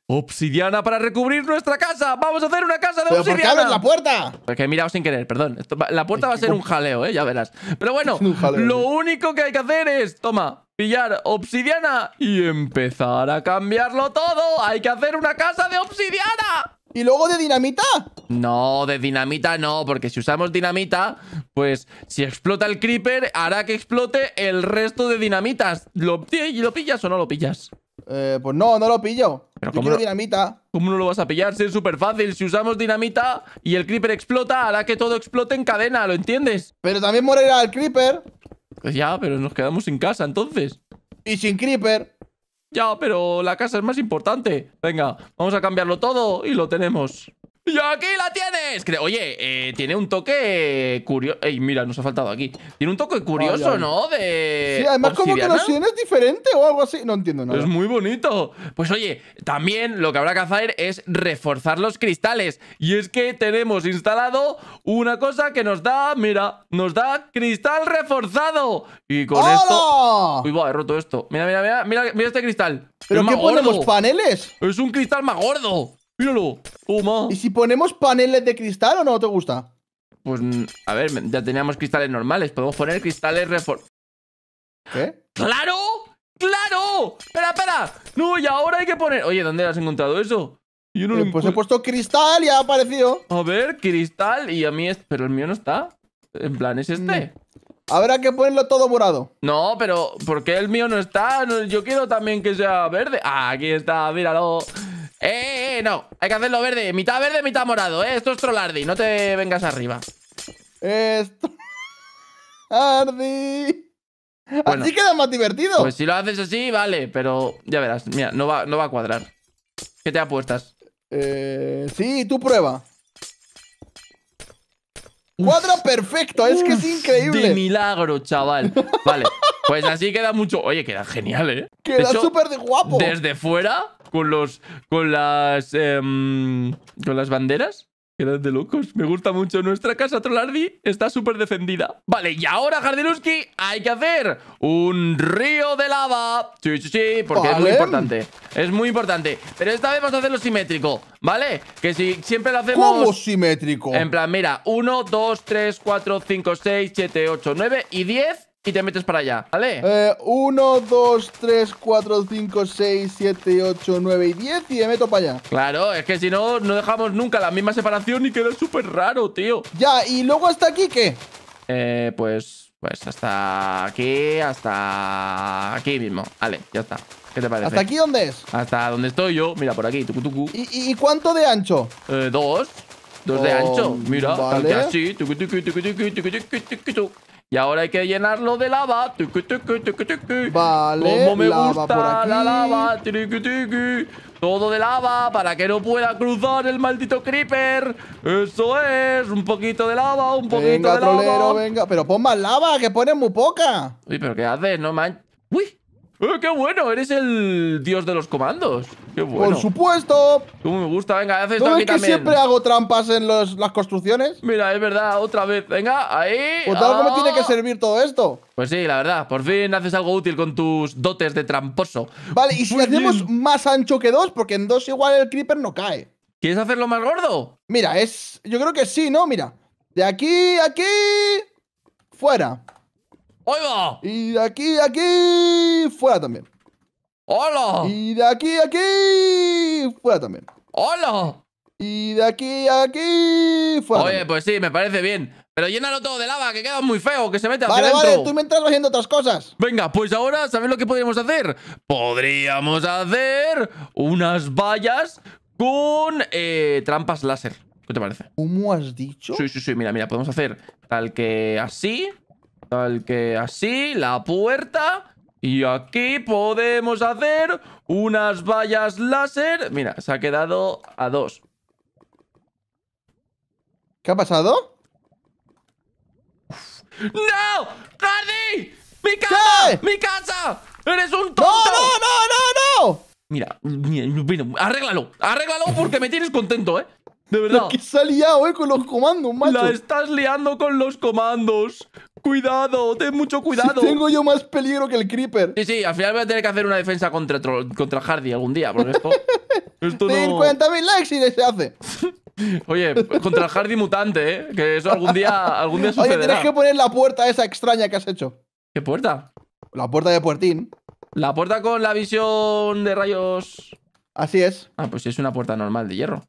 obsidiana para recubrir nuestra casa. Vamos a hacer una casa de obsidiana. ¿Por qué la puerta? Porque he mirado sin querer, perdón. la puerta va a ser un jaleo, eh, ya verás. Pero bueno, lo único que hay que hacer es, toma, pillar obsidiana y empezar a cambiarlo todo. Hay que hacer una casa de obsidiana y luego de dinamita. No, de dinamita no, porque si usamos dinamita, pues si explota el creeper, hará que explote el resto de dinamitas. ¿Lo, y lo pillas o no lo pillas? Eh, pues no, no lo pillo. Pero Yo quiero dinamita. ¿Cómo no lo vas a pillar? es súper fácil. Si usamos dinamita y el creeper explota, hará que todo explote en cadena, ¿lo entiendes? Pero también morirá el creeper. Pues ya, pero nos quedamos sin casa entonces. Y sin creeper. Ya, pero la casa es más importante. Venga, vamos a cambiarlo todo y lo tenemos. ¡Y aquí la tienes! Oye, eh, tiene un toque curioso. Ey, mira, nos ha faltado aquí. Tiene un toque curioso, ¿no? De. Sí, además, como que los es diferente o algo así. No entiendo nada. Es muy bonito. Pues oye, también lo que habrá que hacer es reforzar los cristales. Y es que tenemos instalado una cosa que nos da, mira, nos da cristal reforzado. Y con esto. Uy, va, he roto esto. Mira, mira, mira, mira, este cristal. ¿Pero qué ponemos paneles? Es un cristal más gordo. Míralo, toma. ¿Y si ponemos paneles de cristal o no te gusta? Pues, mm, a ver, ya teníamos cristales normales. Podemos poner cristales refor... ¿Qué? ¡Claro! ¡Claro! pera! espera! No, y ahora hay que poner... Oye, ¿dónde has encontrado eso? Yo no eh, pues he puesto cristal y ha aparecido. A ver, cristal y a mí es... Pero el mío no está. En plan, es este. Mm. Habrá que ponerlo todo morado. No, pero ¿por qué el mío no está? yo quiero también que sea verde. Ah, aquí está, míralo. Eh, eh, eh, no. Hay que hacerlo verde. Mitad verde, mitad morado, eh. Esto es Trollardi. No te vengas arriba. Esto. Ardi. así queda más divertido. Pues si lo haces así, vale. Pero ya verás. Mira, no va, a cuadrar. ¿Qué te apuestas? Eh, sí, tú prueba. Cuadra perfecto, es que es increíble. De milagro, chaval. Vale, pues así queda mucho. Oye, queda genial, ¿eh? Queda súper guapo. Desde fuera con los con las eh, con las banderas Quedan de locos. Me gusta mucho. Nuestra casa Trollardi está súper defendida. Vale, y ahora, Jardinuski, hay que hacer un río de lava. Sí, sí, sí, porque es muy importante. Es muy importante. Pero esta vez vamos a hacerlo simétrico, ¿vale? Que si siempre lo hacemos... ¿Cómo simétrico? En plan, mira, 1, 2, 3, 4, 5, 6, 7, 8, 9 y 10 y te metes para allá, ¿vale? Eh, 1, 2, 3, 4, 5, 6, 7, 8, 9 y 10 y me meto para allá. Claro, es que si no, no dejamos nunca la misma separación y queda súper raro, tío. Ya, ¿y luego hasta aquí qué? Eh, pues, pues hasta aquí, hasta aquí mismo. Vale, ya está. ¿Qué te parece? ¿Hasta aquí dónde es? Hasta donde estoy yo. Mira, por aquí, tucu, tucu. ¿Y, y cuánto de ancho? Eh, dos. Dos oh, de ancho. Mira, vale. tal que así. Tucu, tucu, y ahora hay que llenarlo de lava. vale. Como me gusta por aquí. la lava. Todo de lava para que no pueda cruzar el maldito creeper. Eso es. Un poquito de lava, un poquito de lava. Venga, Pero pon más lava, que pones muy poca. Uy, pero ¿qué haces? No man... Uy. ¡Qué bueno! Eres el dios de los comandos. ¡Qué bueno! ¡Por supuesto! ¡Cómo me gusta! Venga, haces ¿No ves que siempre hago trampas en las construcciones? Mira, es verdad, otra vez. Venga, ahí. Pues algo me tiene que ah. servir todo esto. Pues sí, la verdad. Por fin haces algo útil con tus dotes de tramposo. Vale, y si hacemos más ancho que dos, porque en dos igual el creeper no cae. ¿Quieres hacerlo más gordo? Mira, es. Yo creo que sí, ¿no? Mira. De aquí aquí. Fuera. ¡Ahí Y de aquí, aquí, fuera también. ¡Hola! Y de aquí, aquí, fuera también. ¡Hola! Y de aquí, aquí, fuera Oye, pues sí, me parece bien. Pero llénalo todo de lava, que queda muy feo, que se mete vale, Vale, vale, tú me estás haciendo otras cosas. Venga, pues ahora, ¿sabes lo que podríamos hacer? Podríamos hacer unas vallas con eh, trampas láser. ¿Qué te parece? ¿Cómo has dicho? Sí, sí, sí, mira, mira, podemos hacer tal que así que así, la puerta. Y aquí podemos hacer unas vallas láser. Mira, se ha quedado a dos. ¿Qué ha pasado? ¡No! ¡Cardi! ¡Mi casa! ¡Mi casa! ¡Eres un tonto! ¡No, no, no, no, no! Mira, arréglalo, arréglalo porque me tienes contento, ¿eh? De verdad que se ha liado, eh, con los comandos, macho. La estás liando con los comandos. Cuidado, ten mucho cuidado. tengo yo más peligro que el creeper. Sí, sí, al final voy a tener que hacer una defensa contra, contra Hardy algún día, por esto. 50.000 likes y se hace. Oye, contra el Hardy mutante, ¿eh? Que eso algún día, algún día sucederá. Oye, tienes que poner la puerta esa extraña que has hecho. ¿Qué puerta? La puerta de puertín. La puerta con la visión de rayos. Así es. Ah, pues es una puerta normal de hierro.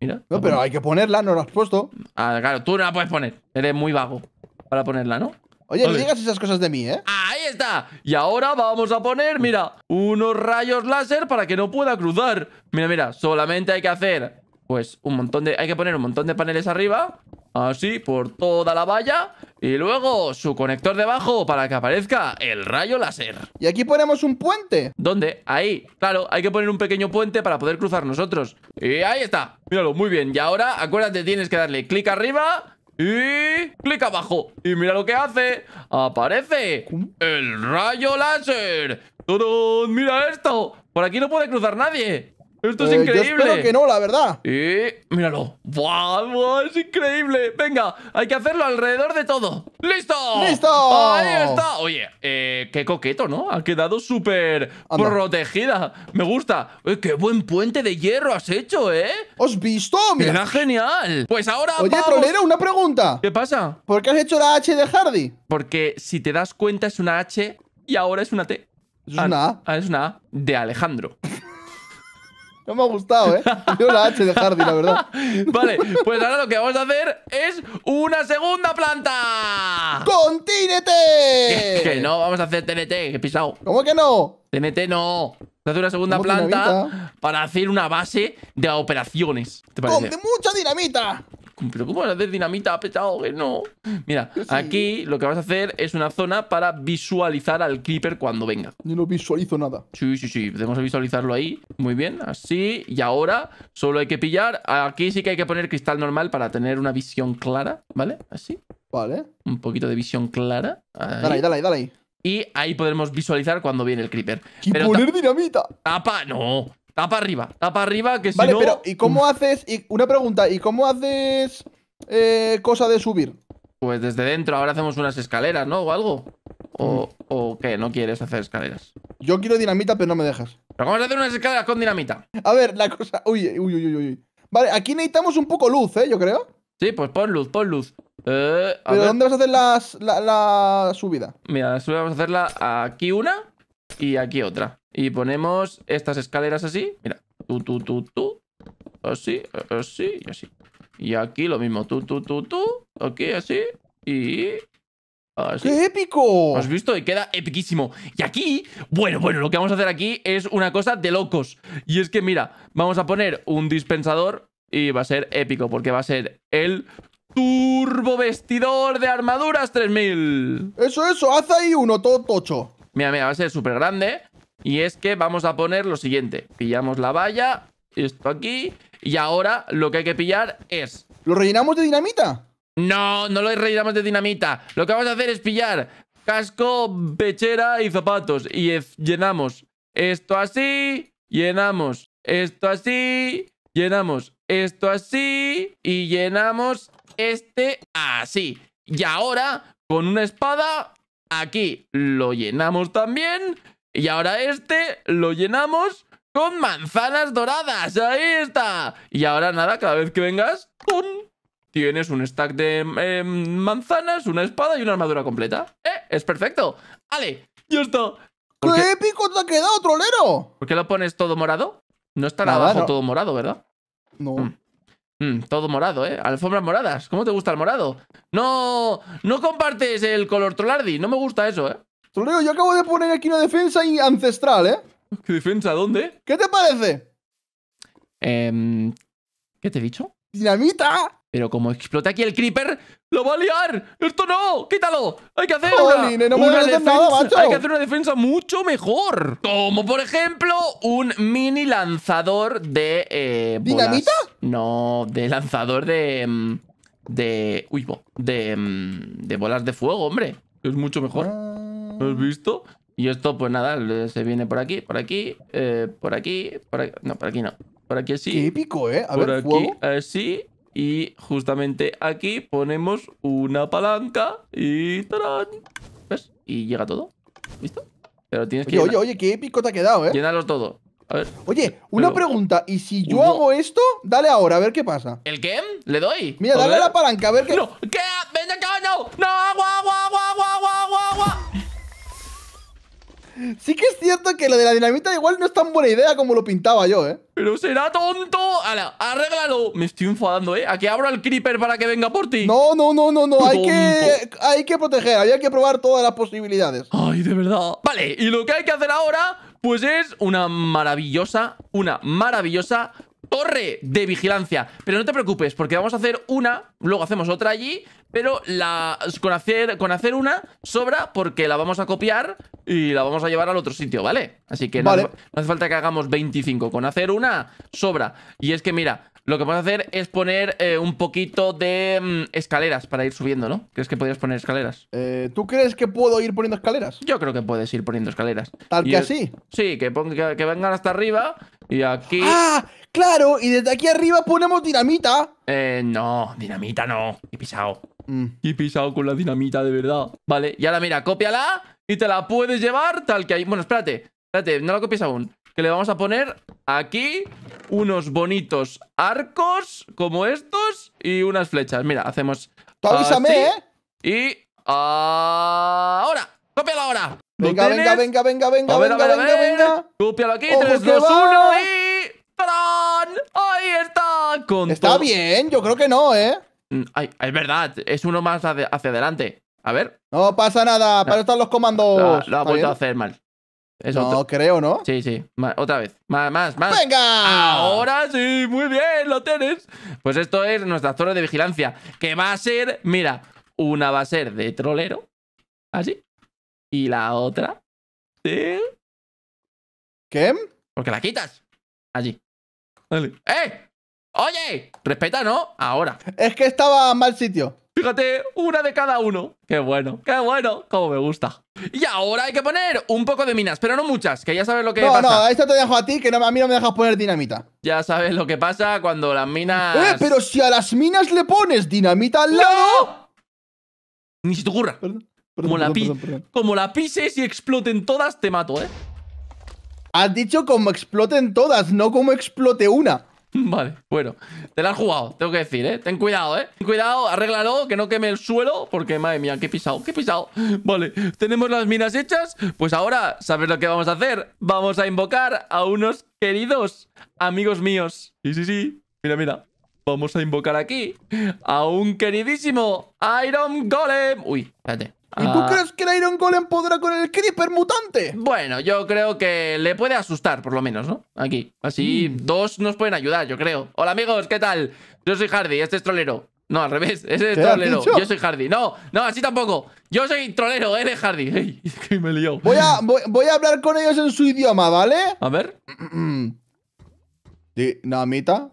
Mira. No, pero hay que ponerla, no la has puesto. Ah, claro, tú no la puedes poner. Eres muy vago para ponerla, ¿no? Oye, no digas esas cosas de mí, ¿eh? ¡Ahí está! Y ahora vamos a poner, mira, unos rayos láser para que no pueda cruzar. Mira, mira, solamente hay que hacer, pues, un montón de... Hay que poner un montón de paneles arriba Así, por toda la valla. Y luego su conector debajo para que aparezca el rayo láser. Y aquí ponemos un puente. ¿Dónde? Ahí. Claro, hay que poner un pequeño puente para poder cruzar nosotros. Y ahí está. Míralo, muy bien. Y ahora, acuérdate, tienes que darle clic arriba y clic abajo. Y mira lo que hace. Aparece el rayo láser. ¡Todo Mira esto. Por aquí no puede cruzar nadie. Esto es increíble. Eh, yo espero que no, la verdad. Y míralo. ¡Es increíble! Venga, hay que hacerlo alrededor de todo. ¡Listo! ¡Listo! Ahí está. Oye, eh, qué coqueto, ¿no? Ha quedado súper protegida. Me gusta. ¡Qué buen puente de hierro has hecho, eh! ¿Os visto? Mira. Era genial. Pues ahora. Oye, vamos. una pregunta. ¿Qué pasa? ¿Por qué has hecho la H de Hardy? Porque si te das cuenta es una H y ahora es una T. Es una ah, A. Ah, es una A de Alejandro. No me ha gustado, ¿eh? Yo la H de Hardy, la verdad. Vale, pues ahora lo que vamos a hacer es una segunda planta. ¡Con TNT! Que, no, vamos a hacer TNT, que he pisado. ¿Cómo que no? TNT no. a hacer una segunda planta para hacer una base de operaciones. ¿Te parece? ¡Con mucha dinamita! Pero ¿cómo vas a hacer dinamita apretado? Que no. Mira, aquí lo que vas a hacer es una zona para visualizar al creeper cuando venga. Ni lo visualizo nada. Sí, sí, sí. Podemos visualizarlo ahí. Muy bien, así. Y ahora solo hay que pillar. Aquí sí que hay que poner cristal normal para tener una visión clara, ¿vale? Así. Vale. Un poquito de visión clara. Dale dale dale Y ahí podremos visualizar cuando viene el creeper. ¡Y poner dinamita! ¡Apa! No. Tapa arriba, tapa arriba, que si vale, pero ¿y cómo haces? Y una pregunta, ¿y cómo haces eh, cosa de subir? Pues desde dentro, ahora hacemos unas escaleras, ¿no? O algo. ¿O, qué? ¿No quieres hacer escaleras? Yo quiero dinamita, pero no me dejas. Pero vamos a hacer unas escaleras con dinamita. A ver, la cosa... Uy, uy, uy, uy, Vale, aquí necesitamos un poco luz, ¿eh? Yo creo. Sí, pues pon luz, pon luz. Eh, ¿Pero dónde vas a hacer las, la, la, subida? Mira, la vamos a hacerla aquí una y aquí otra. Y ponemos estas escaleras así. Mira, tú, tú, tú, tú. Así, así y así. Y aquí lo mismo, tú, tú, tú, tú. Aquí, así. Y Así. ¡Qué épico! ¿Has visto? Y queda epiquísimo. Y aquí, bueno, bueno, lo que vamos a hacer aquí es una cosa de locos. Y es que, mira, vamos a poner un dispensador y va a ser épico, porque va a ser el turbo vestidor de armaduras 3000. Eso, eso, haz ahí uno, todo tocho. Mira, mira, va a ser súper grande. Y es que vamos a poner lo siguiente. Pillamos la valla, esto aquí. Y ahora lo que hay que pillar es... ¿Lo rellenamos de dinamita? No, no lo rellenamos de dinamita. Lo que vamos a hacer es pillar casco, pechera y zapatos. Y llenamos esto así, llenamos esto así, llenamos esto así y llenamos este así. Y ahora, con una espada, aquí lo llenamos también y ahora este lo llenamos con manzanas doradas. Ahí está. Y ahora nada, cada vez que vengas, ¡pum! Tienes un stack de em, manzanas, una espada y una armadura completa. ¡Eh! Es perfecto. Vale, ya está. ¿Qué, épico te ha quedado, trolero! ¿Por qué lo pones todo morado? No está nada, abajo todo morado, ¿verdad? No. Mm. Mm, todo morado, ¿eh? Alfombras moradas. ¿Cómo te gusta el morado? No, no compartes el color Trolardi. No me gusta eso, ¿eh? yo acabo de poner aquí una defensa ancestral, ¿eh? ¿Qué defensa? ¿Dónde? ¿Qué te parece? Em, ¿Qué te he dicho? ¡Dinamita! Pero como explota aquí el creeper, ¡lo va a liar! ¡Esto no! ¡Quítalo! ¡Hay que hacer una, defensa! ¡Hay que hacer una defensa mucho mejor! Como por ejemplo, un mini lanzador de. Eh, ¿Dinamita? No, de lanzador de. Em, de. Uy, de. Em, de bolas de fuego, hombre. Es mucho mejor. Ah. ¿Lo has visto? Y esto, pues nada, se viene por aquí, por aquí, eh, por aquí, por aquí. No, por aquí no. Por aquí así. Qué épico, ¿eh? A por aquí así. Eh, y justamente aquí ponemos una palanca y ¿Ves? Y llega todo. ¿Listo? Pero tienes que. Oye, oye, qué épico te ha quedado, ¿eh? Llénalo todo. A ver. Oye, eh, una pregunta. ¿Y si yo hago esto? Dale ahora, a ver qué pasa. ¿El qué? ¿Le doy? Mira, dale la palanca, a ver qué. ¡No! ¿Qué? ¡Ven acá! ¡No! ¡No! ¡Agua, agua, agua, agua! Sí que es cierto que lo de la dinamita igual no es tan buena idea como lo pintaba yo, ¿eh? Pero será tonto. ¡Hala, arréglalo. Me estoy enfadando, ¿eh? ¿A que abro el creeper para que venga por ti? No, no, no, no, no. Hay que, hay que proteger. Hay que probar todas las posibilidades. Ay, de verdad. Vale, y lo que hay que hacer ahora, pues es una maravillosa, una maravillosa torre de vigilancia. Pero no te preocupes, porque vamos a hacer una, luego hacemos otra allí pero con, hacer, con hacer una sobra porque la vamos a copiar y la vamos a llevar al otro sitio, ¿vale? Así que No, hace, falta que hagamos 25. Con hacer una sobra. Y es que mira, lo que a hacer es poner eh, un poquito de mm, escaleras para ir subiendo, ¿no? ¿Crees que podrías poner escaleras? Eh, ¿Tú crees que puedo ir poniendo escaleras? Yo creo que puedes ir poniendo escaleras. ¿Tal que así? Sí, que, que, que, vengan hasta arriba y aquí... ¡Ah! ¡Claro! Y desde aquí arriba ponemos dinamita. Eh, no, dinamita no. He pisado. Mm. Y pisado con la dinamita de verdad. Vale, y ahora mira, cópiala y te la puedes llevar tal que hay. Bueno, espérate, espérate, no la copies aún. Que le vamos a poner aquí unos bonitos arcos como estos y unas flechas. Mira, hacemos. Tú avísame, ¿eh? Y. ¡Ahora! ¡Cópiala ahora! Venga, venga, venga, venga, venga, venga, venga, venga. aquí, 3, 2, 1 y. ¡Ahí está! está bien, yo creo que no, ¿eh? Mm, es verdad, es uno más hacia, adelante. A ver. No pasa nada, para estar los comandos. Lo, ha vuelto a hacer mal. no creo, ¿no? Sí, sí. otra vez. Más, más, más. ¡Venga! Ahora sí, muy bien, lo tienes. Pues esto es nuestra zona de vigilancia. Que va a ser, mira, una va a ser de trolero. Así. Y la otra. ¿sí? ¿Qué? Porque la quitas. Allí. ¡Eh! Oye, respeta, ¿no? Ahora. Es que estaba en mal sitio. Fíjate, una de cada uno. Qué bueno, qué bueno, como me gusta. Y ahora hay que poner un poco de minas, pero no muchas, que ya sabes lo que pasa. No, no, esto te dejo a ti, que a mí no me dejas poner dinamita. Ya sabes lo que pasa cuando las minas... ¡Eh, pero si a las minas le pones dinamita al lado! Ni si te ocurra. Perdón, como, como la pises y exploten todas, te mato, ¿eh? Has dicho como exploten todas, no como explote una. Vale, bueno. Te la has jugado, tengo que decir, ¿eh? Ten cuidado, ¿eh? Ten cuidado, arréglalo, que no queme el suelo, porque madre mía, qué pisado, qué pisado. Vale, tenemos las minas hechas. Pues ahora, ¿sabes lo que vamos a hacer? Vamos a invocar a unos queridos amigos míos. Sí, sí, sí. Mira, mira. Vamos a invocar aquí a un queridísimo Iron Golem. Uy, espérate. ¿Y tú ah. crees que el Iron Golem podrá con el Creeper mutante? Bueno, yo creo que le puede asustar, por lo menos, ¿no? Aquí. Así mm. dos nos pueden ayudar, yo creo. Hola, amigos, ¿qué tal? Yo soy Hardy, este es trolero. No, al revés, ese es trolero. Yo soy Hardy. No, no, así tampoco. Yo soy trolero, eres Hardy. es que me he Voy a, hablar con ellos en su idioma, ¿vale? A ver. Namita.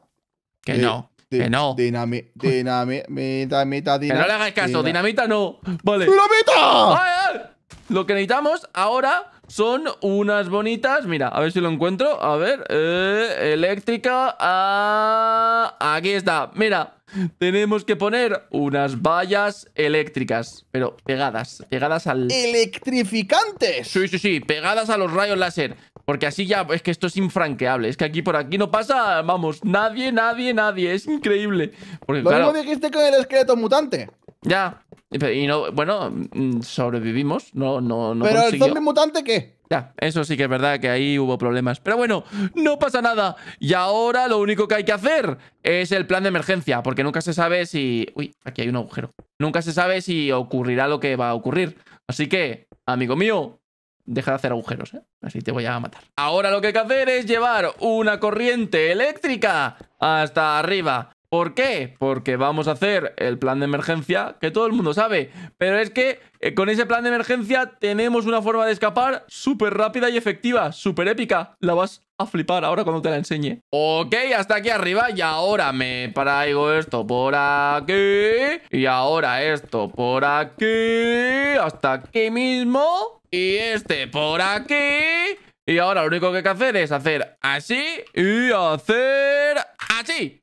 Que no que no. Dinamita, dinamita, dinamita. Que no le hagas caso, dinamita, no. Vale. ¡Dinamita! Lo que necesitamos ahora son unas bonitas. Mira, a ver si lo encuentro. A ver. Eh, eléctrica. Ah, aquí está. Mira. Tenemos que poner unas vallas eléctricas, pero pegadas, pegadas al... ¡Electrificantes! Sí, sí, sí, pegadas a los rayos láser. Porque así ya, es que esto es infranqueable. Es que aquí por aquí no pasa, vamos, nadie, nadie, nadie. Es increíble. Lo mismo dijiste con el esqueleto mutante. Ya. Y no, bueno, mm, sobrevivimos. No, no, no. Pero el zombie mutante qué? Ya, eso sí que es verdad que ahí hubo problemas. Pero bueno, no pasa nada. Y ahora lo único que hay que hacer es el plan de emergencia, porque nunca se sabe si. Uy, aquí hay un agujero. Nunca se sabe si ocurrirá lo que va a ocurrir. Así que, amigo mío, Deja de hacer agujeros, ¿eh? Así te voy a matar. Ahora lo que hay que hacer es llevar una corriente eléctrica hasta arriba. ¿Por qué? Porque vamos a hacer el plan de emergencia que todo el mundo sabe. Pero es que eh, con ese plan de emergencia tenemos una forma de escapar súper rápida y efectiva, súper épica. La vas a flipar ahora cuando te la enseñe. Ok, hasta aquí arriba y ahora me traigo esto por aquí y ahora esto por aquí hasta aquí mismo y este por aquí. Y ahora lo único que hay que hacer es hacer así y hacer así.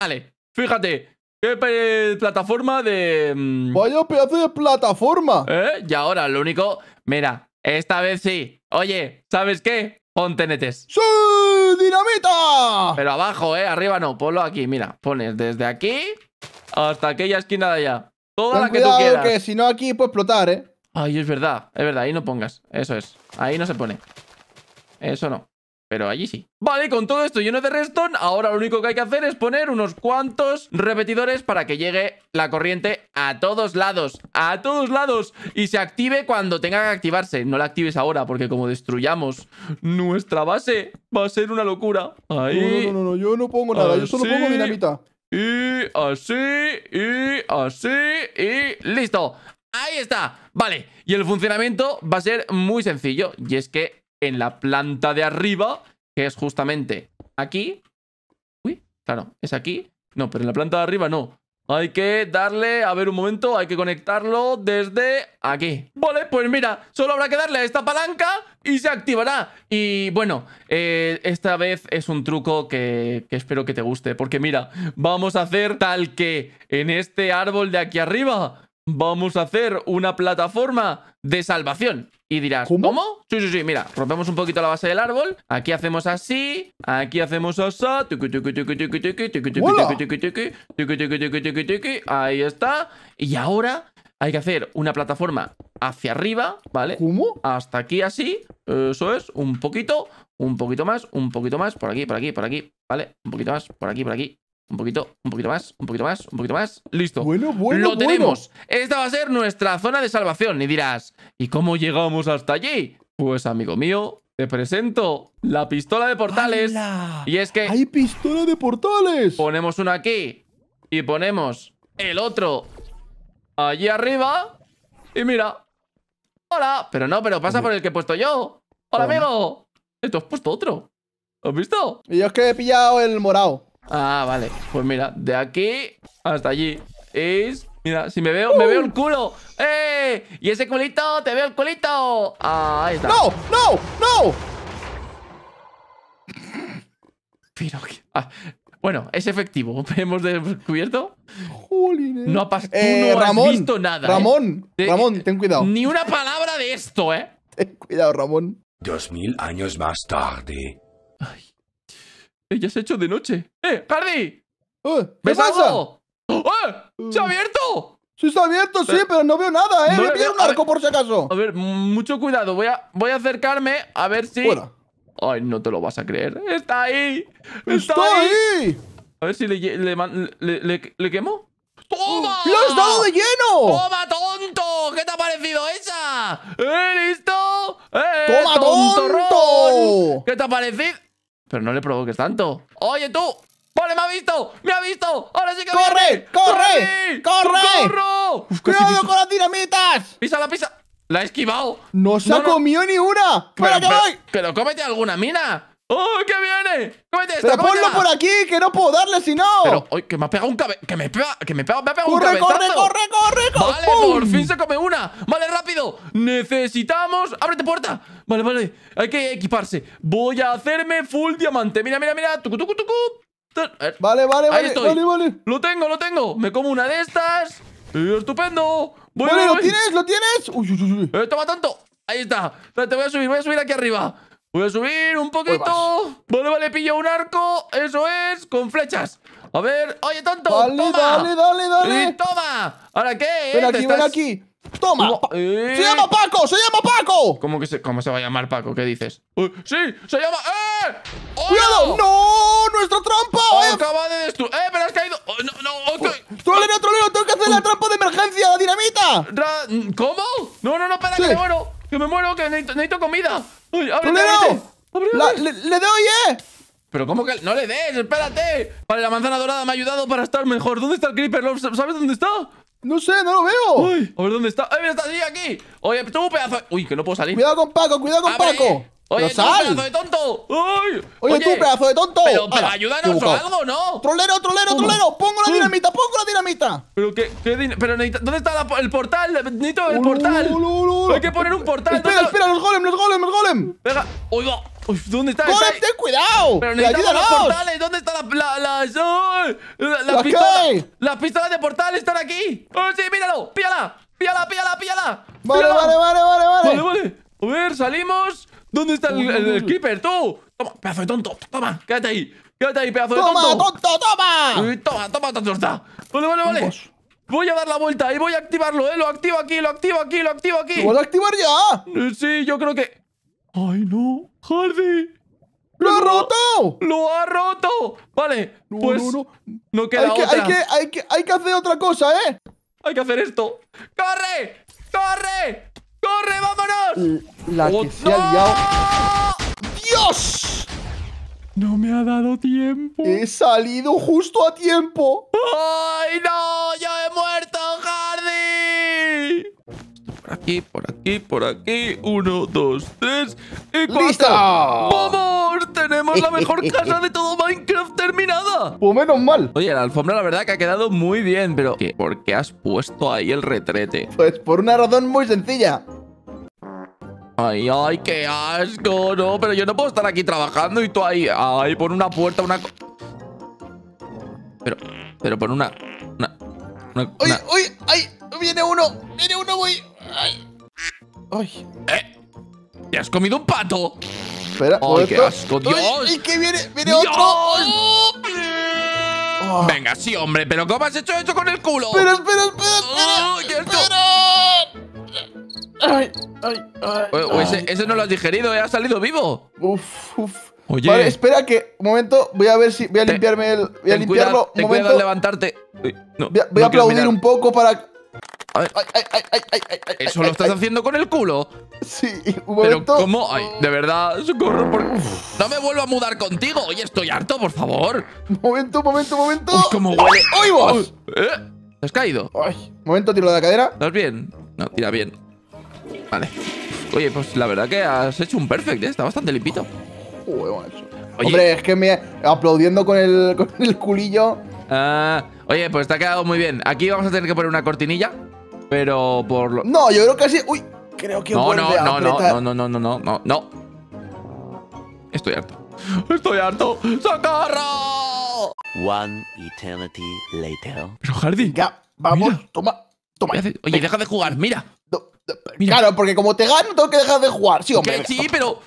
Vale, fíjate. ¿Qué plataforma de...? Mm? Vaya pedazo de plataforma. ¿Eh? Y ahora, lo único... Mira, esta vez sí. Oye, ¿sabes qué? Ponte netes. ¡Sí! ¡Dinamita! Pero abajo, ¿eh? Arriba no. Ponlo aquí, mira. Pones desde aquí hasta aquella esquina de allá. Toda la que tú quieras. que si no aquí puede explotar, ¿eh? Ay, es verdad. Es verdad. Ahí no pongas. Eso es. Ahí no se pone. Eso no. Pero allí sí. Vale, con todo esto lleno de redstone, ahora lo único que hay que hacer es poner unos cuantos repetidores para que llegue la corriente a todos lados. A todos lados. Y se active cuando tenga que activarse. No la actives ahora, porque como destruyamos nuestra base, va a ser una locura. Ahí. No, no, no, yo no pongo nada. yo solo pongo dinamita. Y así, y así, y listo. Ahí está. Vale. Y el funcionamiento va a ser muy sencillo. Y es que en la planta de arriba, que es justamente aquí. Uy, claro, es aquí. No, pero en la planta de arriba no. Hay que darle, a ver un momento, hay que conectarlo desde aquí. Vale, pues mira, solo habrá que darle a esta palanca y se activará. Y bueno, eh, esta vez es un truco que, espero que te guste. Porque mira, vamos a hacer tal que en este árbol de aquí arriba vamos a hacer una plataforma de salvación. Y dirás, ¿cómo? Sí, sí, sí, mira, rompemos un poquito la base del árbol, aquí hacemos así, aquí hacemos así, ahí está, y ahora hay que hacer una plataforma hacia arriba, ¿vale? ¿Cómo? Hasta aquí así, eso es, un poquito, un poquito más, un poquito más, por aquí, por aquí, por aquí, ¿vale? Un poquito más, por aquí, por aquí, un poquito, un poquito más, un poquito más, un poquito más. Listo. Bueno, bueno. Lo tenemos. Esta va a ser nuestra zona de salvación. Y dirás, ¿y cómo llegamos hasta allí? Pues, amigo mío, te presento la pistola de portales. Y es que. ¡Hay pistola de portales! Ponemos una aquí y ponemos el otro allí arriba. Y mira. ¡Hola! Pero no, pero pasa por el que he puesto yo. ¡Hola, amigo! Esto has puesto otro. ¿Lo has visto? Y yo es que he pillado el morado. Ah, vale. Pues mira, de aquí hasta allí. Es... Mira, si me veo, me veo ¡Uh! el culo. ¡Eh! ¿Y ese culito? ¡Te veo el culito! Ah, ahí está. ¡No! ¡No! ¡No! Pero... Ah, bueno, es efectivo. Hemos descubierto. No, ha pasado eh, visto nada. ¿eh? Ramón, Ramón, ten cuidado. Ni una palabra de esto, ¿eh? Ten cuidado, Ramón. Dos mil años más tarde. Ay. Eh, ya se ha hecho de noche. ¡Eh, Hardy! Eh, ¿Qué pasa? ¡Ah! ¡Eh! ¡Se ha abierto! Sí, está abierto, sí, eh, pero no veo nada, ¿eh? No veo un arco, por si acaso. A ver, mucho cuidado. Voy a, voy a acercarme a ver si... Fuera. Ay, no te lo vas a creer. ¡Está ahí! ¡Está, ahí! A ver si le, le, le, le, quemo. ¡Toma! ¡Lo has dado de lleno! ¡Toma, tonto! ¿Qué te ha parecido esa? ¿Eh, listo? ¡Eh, ¡Toma, tonto! ¿Qué te ha parecido? Pero no le provoques tanto. ¡Oye, tú! ¡Vale, me ha visto! ¡Me ha visto! ¡Ahora sí que ¡Corre! ¡Corre! ¡Corre! ¡Corre! ¡Corre! ¡Cuidado con las dinamitas! la pisa! ¡La he esquivado! ¡No se ha comido ni una! ¡Pero, pero que voy! ¡Pero cómete alguna mina! ¡Oh, que viene! ¡Cómete esta! ¡Pero ponlo por aquí, que no puedo darle si no! Pero, oye, que me ha pegado un cabe... Que me pega... Que me pega... Me ha pegado un cabezazo. ¡Corre, corre, corre, corre! Vale, ¡Pum! por fin se come una. Vale, rápido. Necesitamos... ¡Ábrete puerta! Vale, vale. Hay que equiparse. Voy a hacerme full diamante. Mira, mira, mira. Vale, vale, Ahí vale, estoy. Lo tengo, lo tengo. Me como una de estas. ¡Estupendo! Voy, vale, ¿lo tienes? ¿Lo tienes? ¡Uy, uy, uy! Eh, toma tanto! Ahí está. Te voy a subir, voy a subir aquí arriba. Voy a subir un poquito. Vale, vale, pillo un arco. Eso es, con flechas. A ver, oye, tonto. Dale, toma. dale, dale, dale. toma. ¿Ahora qué? Ven este aquí, ven aquí. Toma. Eh. ¡Se llama Paco! ¡Se llama Paco! ¿Cómo que se, cómo se va a llamar Paco? ¿Qué dices? Uy, eh, ¡Sí! ¡Se llama! ¡Eh! ¡Oh, ¡Cuidado! ¡No! no! nuestra trampa! Oh, acaba de destruir. ¡Eh! ¡Pero has caído! Oh, ¡No, no! ok ¡Trolero, trolero! ¡Tengo que hacer la trampa de emergencia! ¡La dinamita! ¿Cómo? No, no, no, para que me muero. Que me muero, que necesito comida. ¡Uy, le, doy, eh! Pero ¿cómo que...? ¡No le des! ¡Espérate! Vale, la manzana dorada me ha ayudado para estar mejor. ¿Dónde está el creeper? ¿Sabes dónde está? No sé, no lo veo. a ver dónde está. ¡Ay, ¡Eh, mira, está aquí! Oye, un pedazo. Uy, que no puedo salir. Cuidado con Paco, cuidado con Paco. Oye, tú, pedazo de tonto. oye, tú, pedazo de tonto. Pero, pero ayúdanos algo, ¿no? Trolero, trolero, trolero. Pongo la dinamita, pongo la dinamita. Pero qué, qué Pero ¿dónde está la, el portal? Necesito el portal. Hay que poner un portal. Espera, espera, los golem, los golem, los golem. Venga, oiga. Uf, ¿Dónde está? ten cuidado! ¡Pero necesitamos los portales! ¿Dónde están la, la, las... La, las pistolas de portal están aquí! ¡Oh, sí, míralo! ¡Píala! ¡Píala, píala, píala! vale, vale, vale, vale. Vale, vale. A ver, salimos. ¿Dónde está el, el, ¡Tú! Toma, pedazo de tonto. Toma, quédate ahí. Quédate ahí, pedazo de tonto. ¡Toma, tonto, toma! Toma, toma, tonto, está. Vale, vale, vale. Voy a dar la vuelta y voy a activarlo, ¿eh? Lo activo aquí, lo activo aquí, lo activo aquí. ¿Lo a activar ya? Sí, yo creo que... ¡Ay, no! ¡Hardy! ¡Lo ha roto! ¡Lo ha roto! Vale, pues no, queda nada. otra. Hay que, hay, que, hay que hacer otra cosa, ¿eh? Hay que hacer esto. ¡Corre! ¡Corre! ¡Corre, vámonos! La oh, que se ha liado. ¡Dios! No me ha dado tiempo. He salido justo a tiempo. ¡Ay, no! ¡Yo he muerto, Hardy! por aquí, por aquí, por aquí. Uno, dos, tres y cuatro. ¡Listo! ¡Vamos! ¡Tenemos la mejor casa de todo Minecraft terminada! Pues menos mal. Oye, la alfombra la verdad que ha quedado muy bien, pero ¿por qué has puesto ahí el retrete? Pues por una razón muy sencilla. Ay, ay, qué asco, no, pero yo no puedo estar aquí trabajando y tú ahí, ay, por una puerta, una... Pero, pero por una... una, ¡Uy, uy, ay! ¡Viene uno! ¡Viene uno, voy! Ay. Ay. ¿Eh? ¿Te has comido un pato? Espera, ¡Ay, qué asco! ¡Dios! ¡Ay, que viene, viene otro! Oh. Venga, sí, hombre, pero ¿cómo has hecho esto con el culo? Espera, espera, espera, espera. espera. Ay, ay, ay, o, ese, no lo has digerido, ¿eh? ha salido vivo. Uf, uf. Oye. Vale, espera que. Un momento, voy a ver si. Voy a limpiarme el. Voy a limpiarlo. Te un momento. levantarte. no, voy a, aplaudir un poco para. Ay, ay, Eso lo estás haciendo con el culo. Sí, un Pero cómo, ay, de verdad, socorro. No me vuelvo a mudar contigo. Oye, estoy harto, por favor. Momento, momento, momento. Uy, cómo huele. vos! ¿Eh? ¿Te has caído? Ay, momento, tiro de la cadera. ¿Estás bien? No, tira bien. Vale. Oye, pues la verdad que has hecho un perfect, ¿eh? Está bastante limpito. Hombre, es que me aplaudiendo con el, con el culillo. Ah, oye, pues te ha quedado muy bien. Aquí vamos a tener que poner una cortinilla. Pero por lo... No, yo creo que así… Uy, creo que no, vuelve no, no, no, no, no, no, no, no, Estoy harto. Estoy harto. ¡Socorro! One eternity later. Pero Hardy. Ya, vamos, toma, toma. Oye, deja de jugar, mira. Claro, porque como te gano, tengo que dejar de jugar. Sí, hombre. Que sí, pero.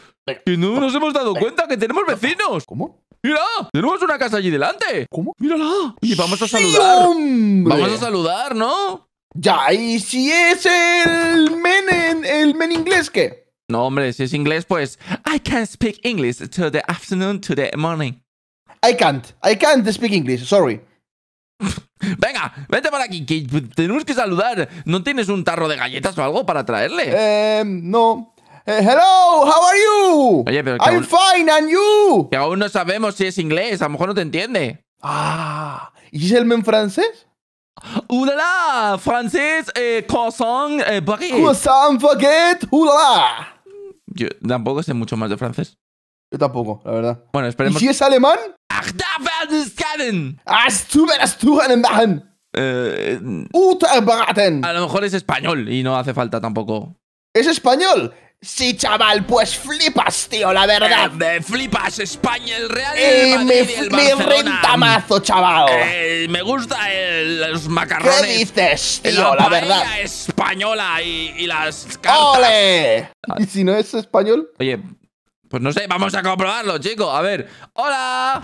no nos hemos dado cuenta que tenemos vecinos. ¿Cómo? ¡Mira! ¡Tenemos una casa allí delante! ¿Cómo? ¡Mírala! y vamos a saludar. Vamos a saludar, ¿no? Ya, y si es el men, en, el men inglés, ¿qué? No, hombre, si es inglés, pues. I can't speak English till the afternoon, to the morning. I can't. I can't speak English, sorry. Venga, vete para aquí, que tenemos que saludar. ¿No tienes un tarro de galletas o algo para traerle? Em, eh, no. hello, how are you? Oye, pero I'm fine, and you? Que aún no sabemos si es inglés, a lo mejor no te entiende. Ah, ¿y si es el men francés? francés, eh, eh, Yo tampoco sé mucho más de francés. Yo tampoco, la verdad. Bueno, esperemos. ¿Y si es alemán? Ach, da es machen. A lo mejor es español y no hace falta tampoco. ¡Es español! Sí, chaval, pues flipas, tío, la verdad. flipas España, el Real eh, Madrid, me, el Barcelona. chaval. Eh, me gusta los macarrones. ¿Qué dices, tío, la, la verdad? española y, las cartas. ¡Ole! ¿Y si no es español? Oye, pues no sé, vamos a comprobarlo, chico. A ver. ¡Hola!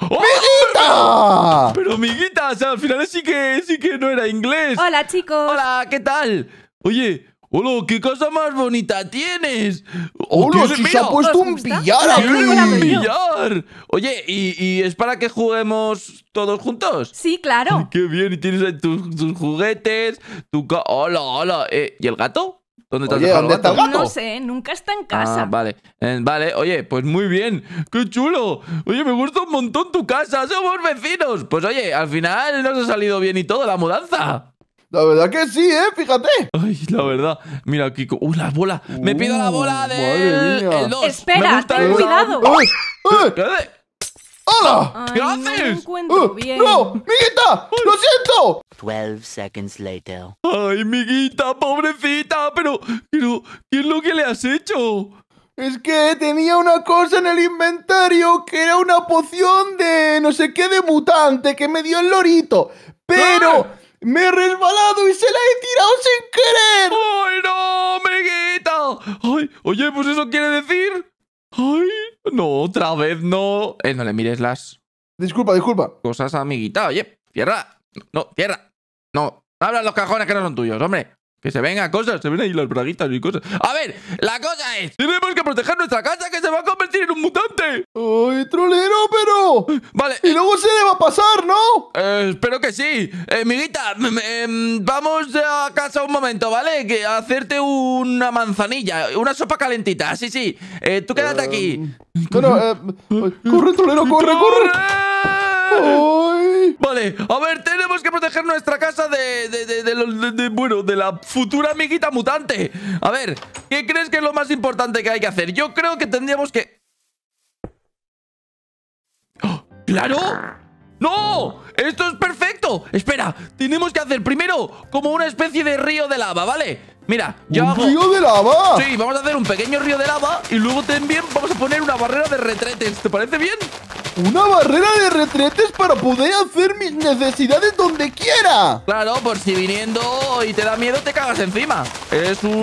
¡Oh! ¡Miguita! Pero, miguita, al final sí que, sí que no era inglés. Hola, chicos. Hola, ¿qué tal? Oye, ¡Hola! ¡Qué casa más bonita tienes! ¡Hola! se ha puesto un billar ¡Un billar! Oye, ¿y, es para que juguemos todos juntos? Sí, claro. ¡Qué bien! Y tienes ahí tus, juguetes, tu... ¡Hola, hola! Eh, ¿Y el gato? ¿Dónde, está el gato? No sé, nunca está en ah, casa. vale. Eh, vale, oye, pues muy bien. ¡Qué chulo! Oye, me gusta un montón tu casa, somos vecinos. Pues oye, al final nos ha salido bien y todo la mudanza. La verdad que sí, ¿eh? Fíjate. Ay, la verdad. Mira, Kiko. ¡Uh, la bola! ¡Me pido la bola uh, del el 2! ¡Espera! ¡Ten cuidado! ¡Hola! ¿Qué haces? No ¡No! ¡Miguita! ¡Lo siento! 12 seconds later. Ay, miguita, pobrecita, pero, pero, ¿qué es lo que le has hecho? Es que tenía una cosa en el inventario que era una poción de no sé qué de mutante que me dio el lorito. Pero ah. Me he resbalado y se la he tirado sin querer. ¡Ay, no, amiguita! ¡Ay, oye, pues eso quiere decir! ¡Ay! No, otra vez no. Eh, no le mires las. Disculpa, disculpa. Cosas, amiguita. Oye, cierra. No, cierra. No. Habla los cajones que no son tuyos, hombre. Que se venga cosas, se ven ahí las braguitas y cosas. A ver, la cosa es: tenemos que proteger nuestra casa que se va a convertir en un mutante. ¡Ay, trolero, pero! Vale. Y eh, luego se le va a pasar, ¿no? Eh, espero que sí. Eh, miguita, mm, mm, em, vamos a casa un momento, ¿vale? Que hacerte una manzanilla, una sopa calentita. Sí, sí. Eh, tú quédate em, aquí. corre, trolero, corre. corre. Vale, a ver, tenemos que proteger nuestra casa de, de, de, de, Bueno, de la futura amiguita mutante A ver, ¿qué crees que es lo más importante que hay que hacer? Yo creo que tendríamos que... ¡Oh! ¡Claro! ¡No! ¡Esto es perfecto! Espera, tenemos que hacer primero como una especie de río de lava, ¿vale? Mira, yo ¿Un río de lava? Sí, vamos a hacer un pequeño río de lava y luego también vamos a poner una barrera de retretes ¿Te parece bien? una barrera de retretes para poder hacer mis necesidades donde quiera. Claro, por si viniendo y te da miedo, te cagas encima. Es un...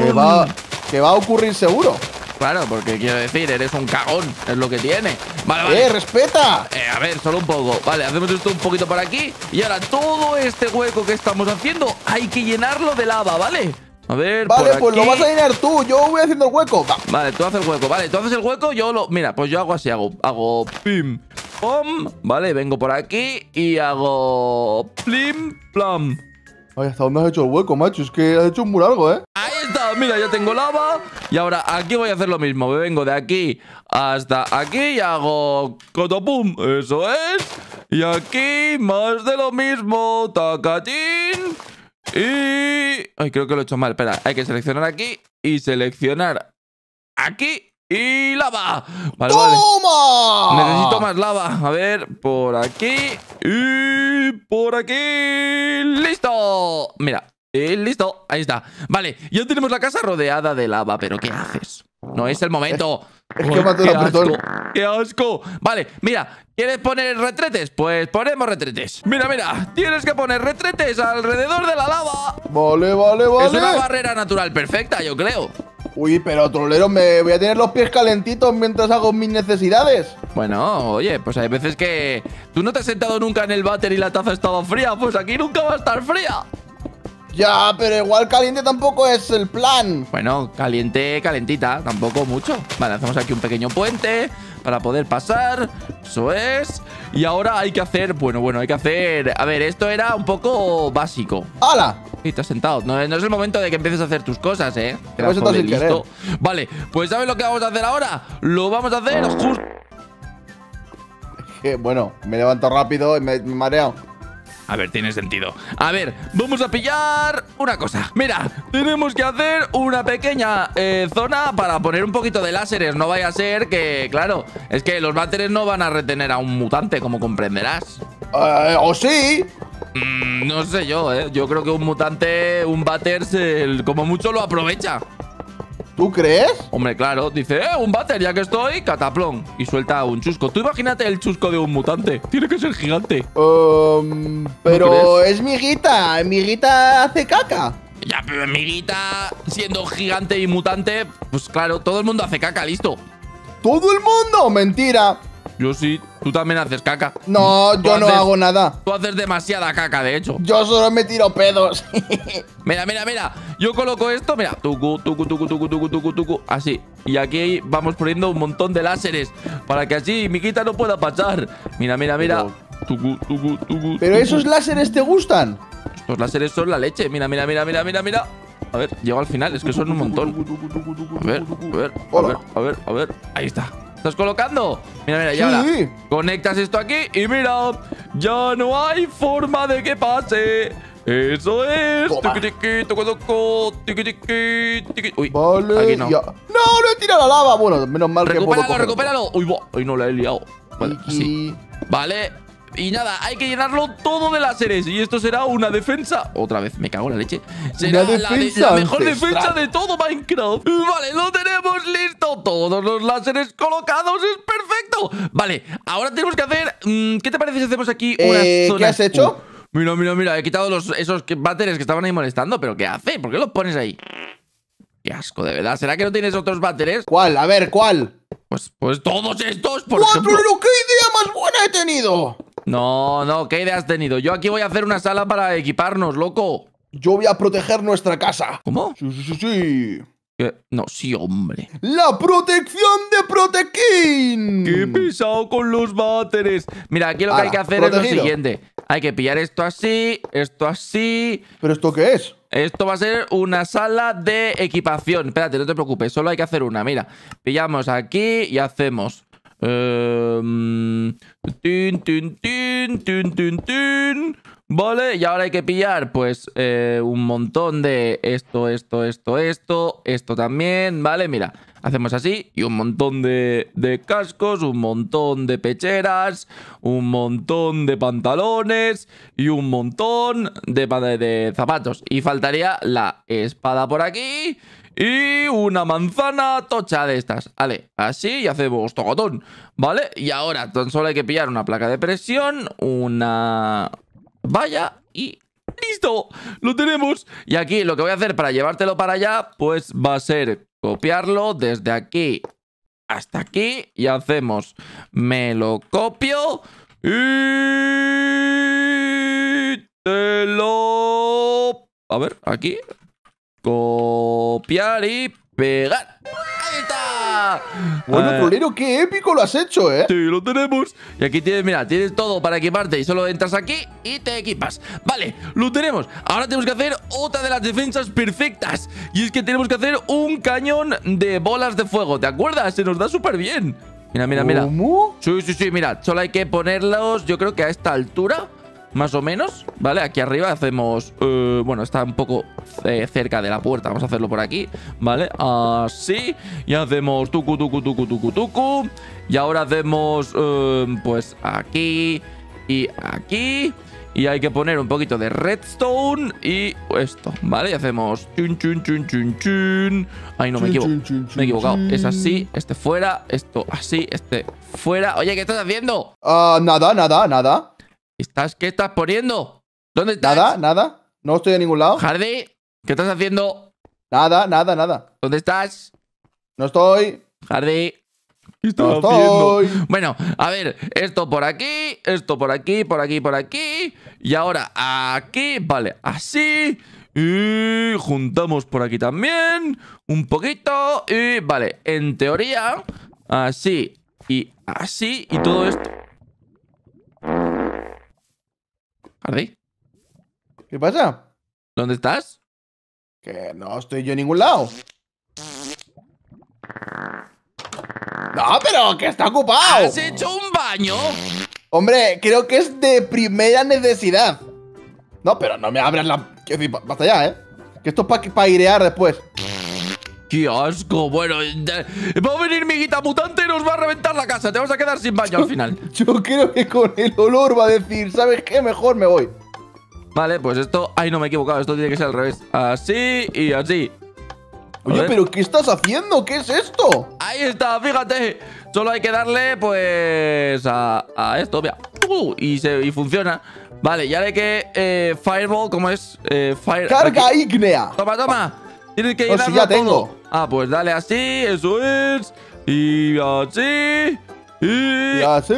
Que va, a ocurrir seguro. Claro, porque quiero decir, eres un cagón, es lo que tiene. Vale, eh, vale. ¡Eh, respeta! a ver, solo un poco. Vale, hacemos esto un poquito por aquí. Y ahora todo este hueco que estamos haciendo hay que llenarlo de lava, ¿vale? A ver, Vale, pues lo vas a llenar tú, yo voy haciendo el hueco. Vale, tú haces el hueco, vale, tú haces el hueco, yo lo... Mira, pues yo hago así, hago... Hago... Pim. ¡Pum! Vale, vengo por aquí y hago... ¡Plim, plam! Ay, ¿hasta dónde has hecho el hueco, macho? Es que has hecho un largo, ¿eh? Ahí está, mira, ya tengo lava Y ahora aquí voy a hacer lo mismo Me vengo de aquí hasta aquí y hago... ¡Cotopum! Eso es Y aquí más de lo mismo ¡Tacatín! Y... Ay, creo que lo he hecho mal Espera, hay que seleccionar aquí Y seleccionar aquí y lava vale, ¡Toma! Necesito más lava A ver, por aquí Y por aquí ¡Listo! Mira, y eh, listo, ahí está Vale, ya tenemos la casa rodeada de lava Pero ¿qué haces? No es el momento es, que qué, asco, ¡Qué asco! Vale, mira ¿Quieres poner retretes? Pues ponemos retretes Mira, mira, tienes que poner retretes alrededor de la lava Vale, vale, vale Es una barrera natural perfecta, yo creo Uy, pero trolero, me voy a tener los pies calentitos mientras hago mis necesidades. Bueno, oye, pues hay veces que tú no te has sentado nunca en el váter y la taza estaba fría, pues aquí nunca va a estar fría. Ya, pero igual caliente tampoco es el plan. Bueno, caliente, calentita, tampoco mucho. Vale, hacemos aquí un pequeño puente para poder pasar. Eso es. Y ahora hay que hacer, bueno, bueno, hay que hacer... A ver, esto era un poco básico. ¡Hala! Y te has sentado. No, es el momento de que empieces a hacer tus cosas, ¿eh? Te vas a listo. Vale, pues ¿sabes lo que vamos a hacer ahora? Lo vamos a hacer ah. justo... Bueno, me levanto rápido y me mareo. A ver, tiene sentido. A ver, vamos a pillar una cosa. Mira, tenemos que hacer una pequeña eh, zona para poner un poquito de láseres. No vaya a ser que, claro, es que los váteres no van a retener a un mutante, como comprenderás. Eh, ¿O sí? Mm, no sé yo, ¿eh? Yo creo que un mutante, un batter, como mucho lo aprovecha. ¿Tú crees? Hombre, claro. Dice, eh, un bater, ya que estoy, cataplón. Y suelta un chusco. Tú imagínate el chusco de un mutante. Tiene que ser gigante. Um, pero es miguita? ¿Miguita hace caca. Ya, pero miguita, siendo gigante y mutante, pues claro, todo el mundo hace caca, listo. ¿Todo el mundo? Mentira. Yo sí. Tú también haces caca. No, yo no hago nada. Tú haces demasiada caca, de hecho. Yo solo me tiro pedos. mira, mira, mira. Yo coloco esto, mira. Tucu, tucu, tucu, tucu, tucu, tucu, tucu. Así. Y aquí vamos poniendo un montón de láseres. Para que así Miquita no pueda pasar. Mira, mira, mira. Pero, tucu, tucu, ¿Pero esos láseres te gustan. Los láseres son la leche. Mira, mira, mira, mira, mira, mira. A ver, llego al final, es que son un montón. a ver, a ver, a ver, a ver. Ahí está. ¿Estás colocando? Mira, mira, ya ahora Conectas esto aquí y mira Ya no hay forma de que pase eso es. Tiki-tiki, Uy, vale. Aquí no. No, no he tirado la lava. Bueno, menos mal recupéralo, que puedo Uy, Uy, no la he liado. Vale, sí. Vale. Y nada, hay que llenarlo todo de láseres. Y esto será una defensa. Otra vez, me cago en la leche. Será la, mejor defensa de todo Minecraft. Vale, lo tenemos listo. Todos los láseres colocados. Es perfecto. Vale, ahora tenemos que hacer... Mm, ¿Qué te parece si hacemos aquí una eh, ¿Qué has hecho? mira, mira, mira. He quitado los, esos batteres que estaban ahí molestando. ¿Pero qué hace? ¿Por qué los pones ahí? Qué asco, de verdad. ¿Será que no tienes otros bateres ¿Cuál? A ver, ¿cuál? Pues, pues todos estos, por ¡Cuatro! ¡Qué idea más buena he tenido! No, no, ¿qué idea has tenido? Yo aquí voy a hacer una sala para equiparnos, loco. Yo voy a proteger nuestra casa. ¿Cómo? Sí, sí, sí, sí. No, sí, hombre. ¡La protección de protekin. ¡Qué pesado con los váteres! Mira, aquí lo que hay que hacer es lo siguiente. Hay que pillar esto así, esto así... ¿Pero esto qué es? Esto va a ser una sala de equipación. Espérate, no te preocupes, solo hay que hacer una, mira. Pillamos aquí y hacemos Em, vale, y ahora hay que pillar pues eh, un montón de esto, esto, esto, esto, esto también, vale, mira, hacemos así y un montón de, cascos, un montón de pecheras, un montón de pantalones y un montón de zapatos. Y faltaría la espada por aquí y una manzana tocha de estas. Vale, así y hacemos tocotón. ¿Vale? Y ahora tan solo hay que pillar una placa de presión, una vaya y ¡listo! ¡Lo tenemos! Y aquí lo que voy a hacer para llevártelo para allá, pues va a ser copiarlo desde aquí hasta aquí y hacemos me lo copio y te lo... A ver, aquí, Copiar y pegar. ¡Ahí está! Bueno, Trolero, ah. qué épico lo has hecho, ¿eh? Sí, lo tenemos. Y aquí tienes, mira, tienes todo para equiparte. Y solo entras aquí y te equipas. Vale, lo tenemos. Ahora tenemos que hacer otra de las defensas perfectas. Y es que tenemos que hacer un cañón de bolas de fuego. ¿Te acuerdas? Se nos da súper bien. Mira, mira, mira. ¿Cómo? Sí, sí, sí, mira. Solo hay que ponerlos, yo creo que a esta altura más o menos, ¿vale? Aquí arriba hacemos... Eh, bueno, está un poco eh, cerca de la puerta, vamos a hacerlo por aquí, ¿vale? Así, y hacemos tucu, tucu, tucu, tucu, tucu. Y ahora hacemos, eh, pues, aquí y aquí... Y hay que poner un poquito de redstone y esto, ¿vale? Y hacemos chun, Ay, no, me equivoco. Me he equivocado. Es así, este fuera, esto así, este fuera. Oye, ¿qué estás haciendo? Ah, nada, nada, nada. ¿Estás, ¿Qué estás poniendo? ¿Dónde estás? Nada, nada. No estoy a ningún lado. Hardy, ¿qué estás haciendo? Nada, nada, nada. ¿Dónde estás? No estoy. Hardy. ¿Qué estás haciendo? Bueno, a ver, esto por aquí, esto por aquí, por aquí, por aquí. Y ahora aquí, vale, así. Y juntamos por aquí también. Un poquito. Y vale, en teoría, así y así. Y todo esto. ¿Qué pasa? ¿Dónde estás? Que no estoy yo en ningún lado. No, pero que está ocupado. ¿Has hecho un baño? Hombre, creo que es de primera necesidad. No, pero no me abras la... Basta ya, ¿eh? Que esto es para irear airear después. ¡Qué asco! Bueno, va a venir mi guita mutante y nos va a reventar la casa. Te vas a quedar sin baño al final. Yo creo que con el olor va a decir, ¿sabes qué? Mejor me voy. Vale, pues esto... Ay, no me he equivocado. Esto tiene que ser al revés. Así y así. Oye, pero ¿qué estás haciendo? ¿Qué es esto? Ahí está, fíjate. Solo hay que darle, pues, a, esto, mira. Uh, y, se, funciona. Vale, ya de que eh, Fireball, ¿cómo es? Eh, Carga ígnea. Toma, toma. Tienes que ir ya tengo. Ah, pues dale así, eso es. Y así. Y, así.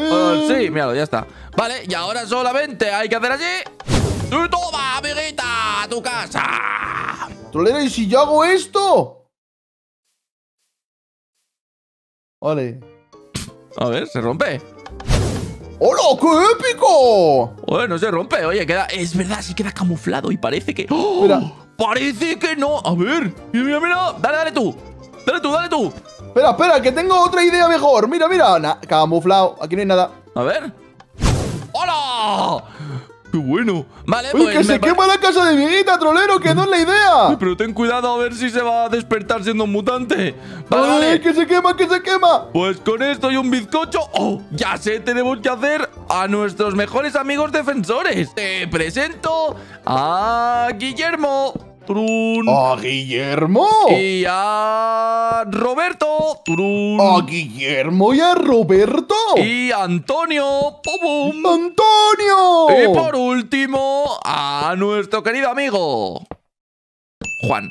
míralo, ya está. Vale, y ahora solamente hay que hacer así. tú toma, amiguita! ¡A tu casa! Trolero, ¿y si yo hago esto? Vale. A ver, se rompe. ¡Hola! ¡Qué épico! Bueno, se rompe, oye, queda. Es verdad, sí queda camuflado y parece que. ¡Oh! Parece que no. A ver. Mira, mira. Dale, dale tú. Dale tú, dale tú. Espera, espera, que tengo otra idea mejor. Mira, mira. camuflado. Aquí no hay nada. A ver. ¡Hola! ¡Qué bueno! Vale, pues... ¡Que se quema la casa de Vieguita, trolero! ¡Que no es la idea! pero ten cuidado a ver si se va a despertar siendo un mutante. Vale, ¡Que se quema, que se quema! Pues con esto hay un bizcocho... ¡Oh! Ya sé, tenemos que hacer a nuestros mejores amigos defensores. Te presento a Guillermo. Turun. ¡A Guillermo! Y a Roberto. ¡A Guillermo y a Roberto! Y Antonio. ¡Pum! ¡Antonio! Y por último, a nuestro querido amigo. Juan.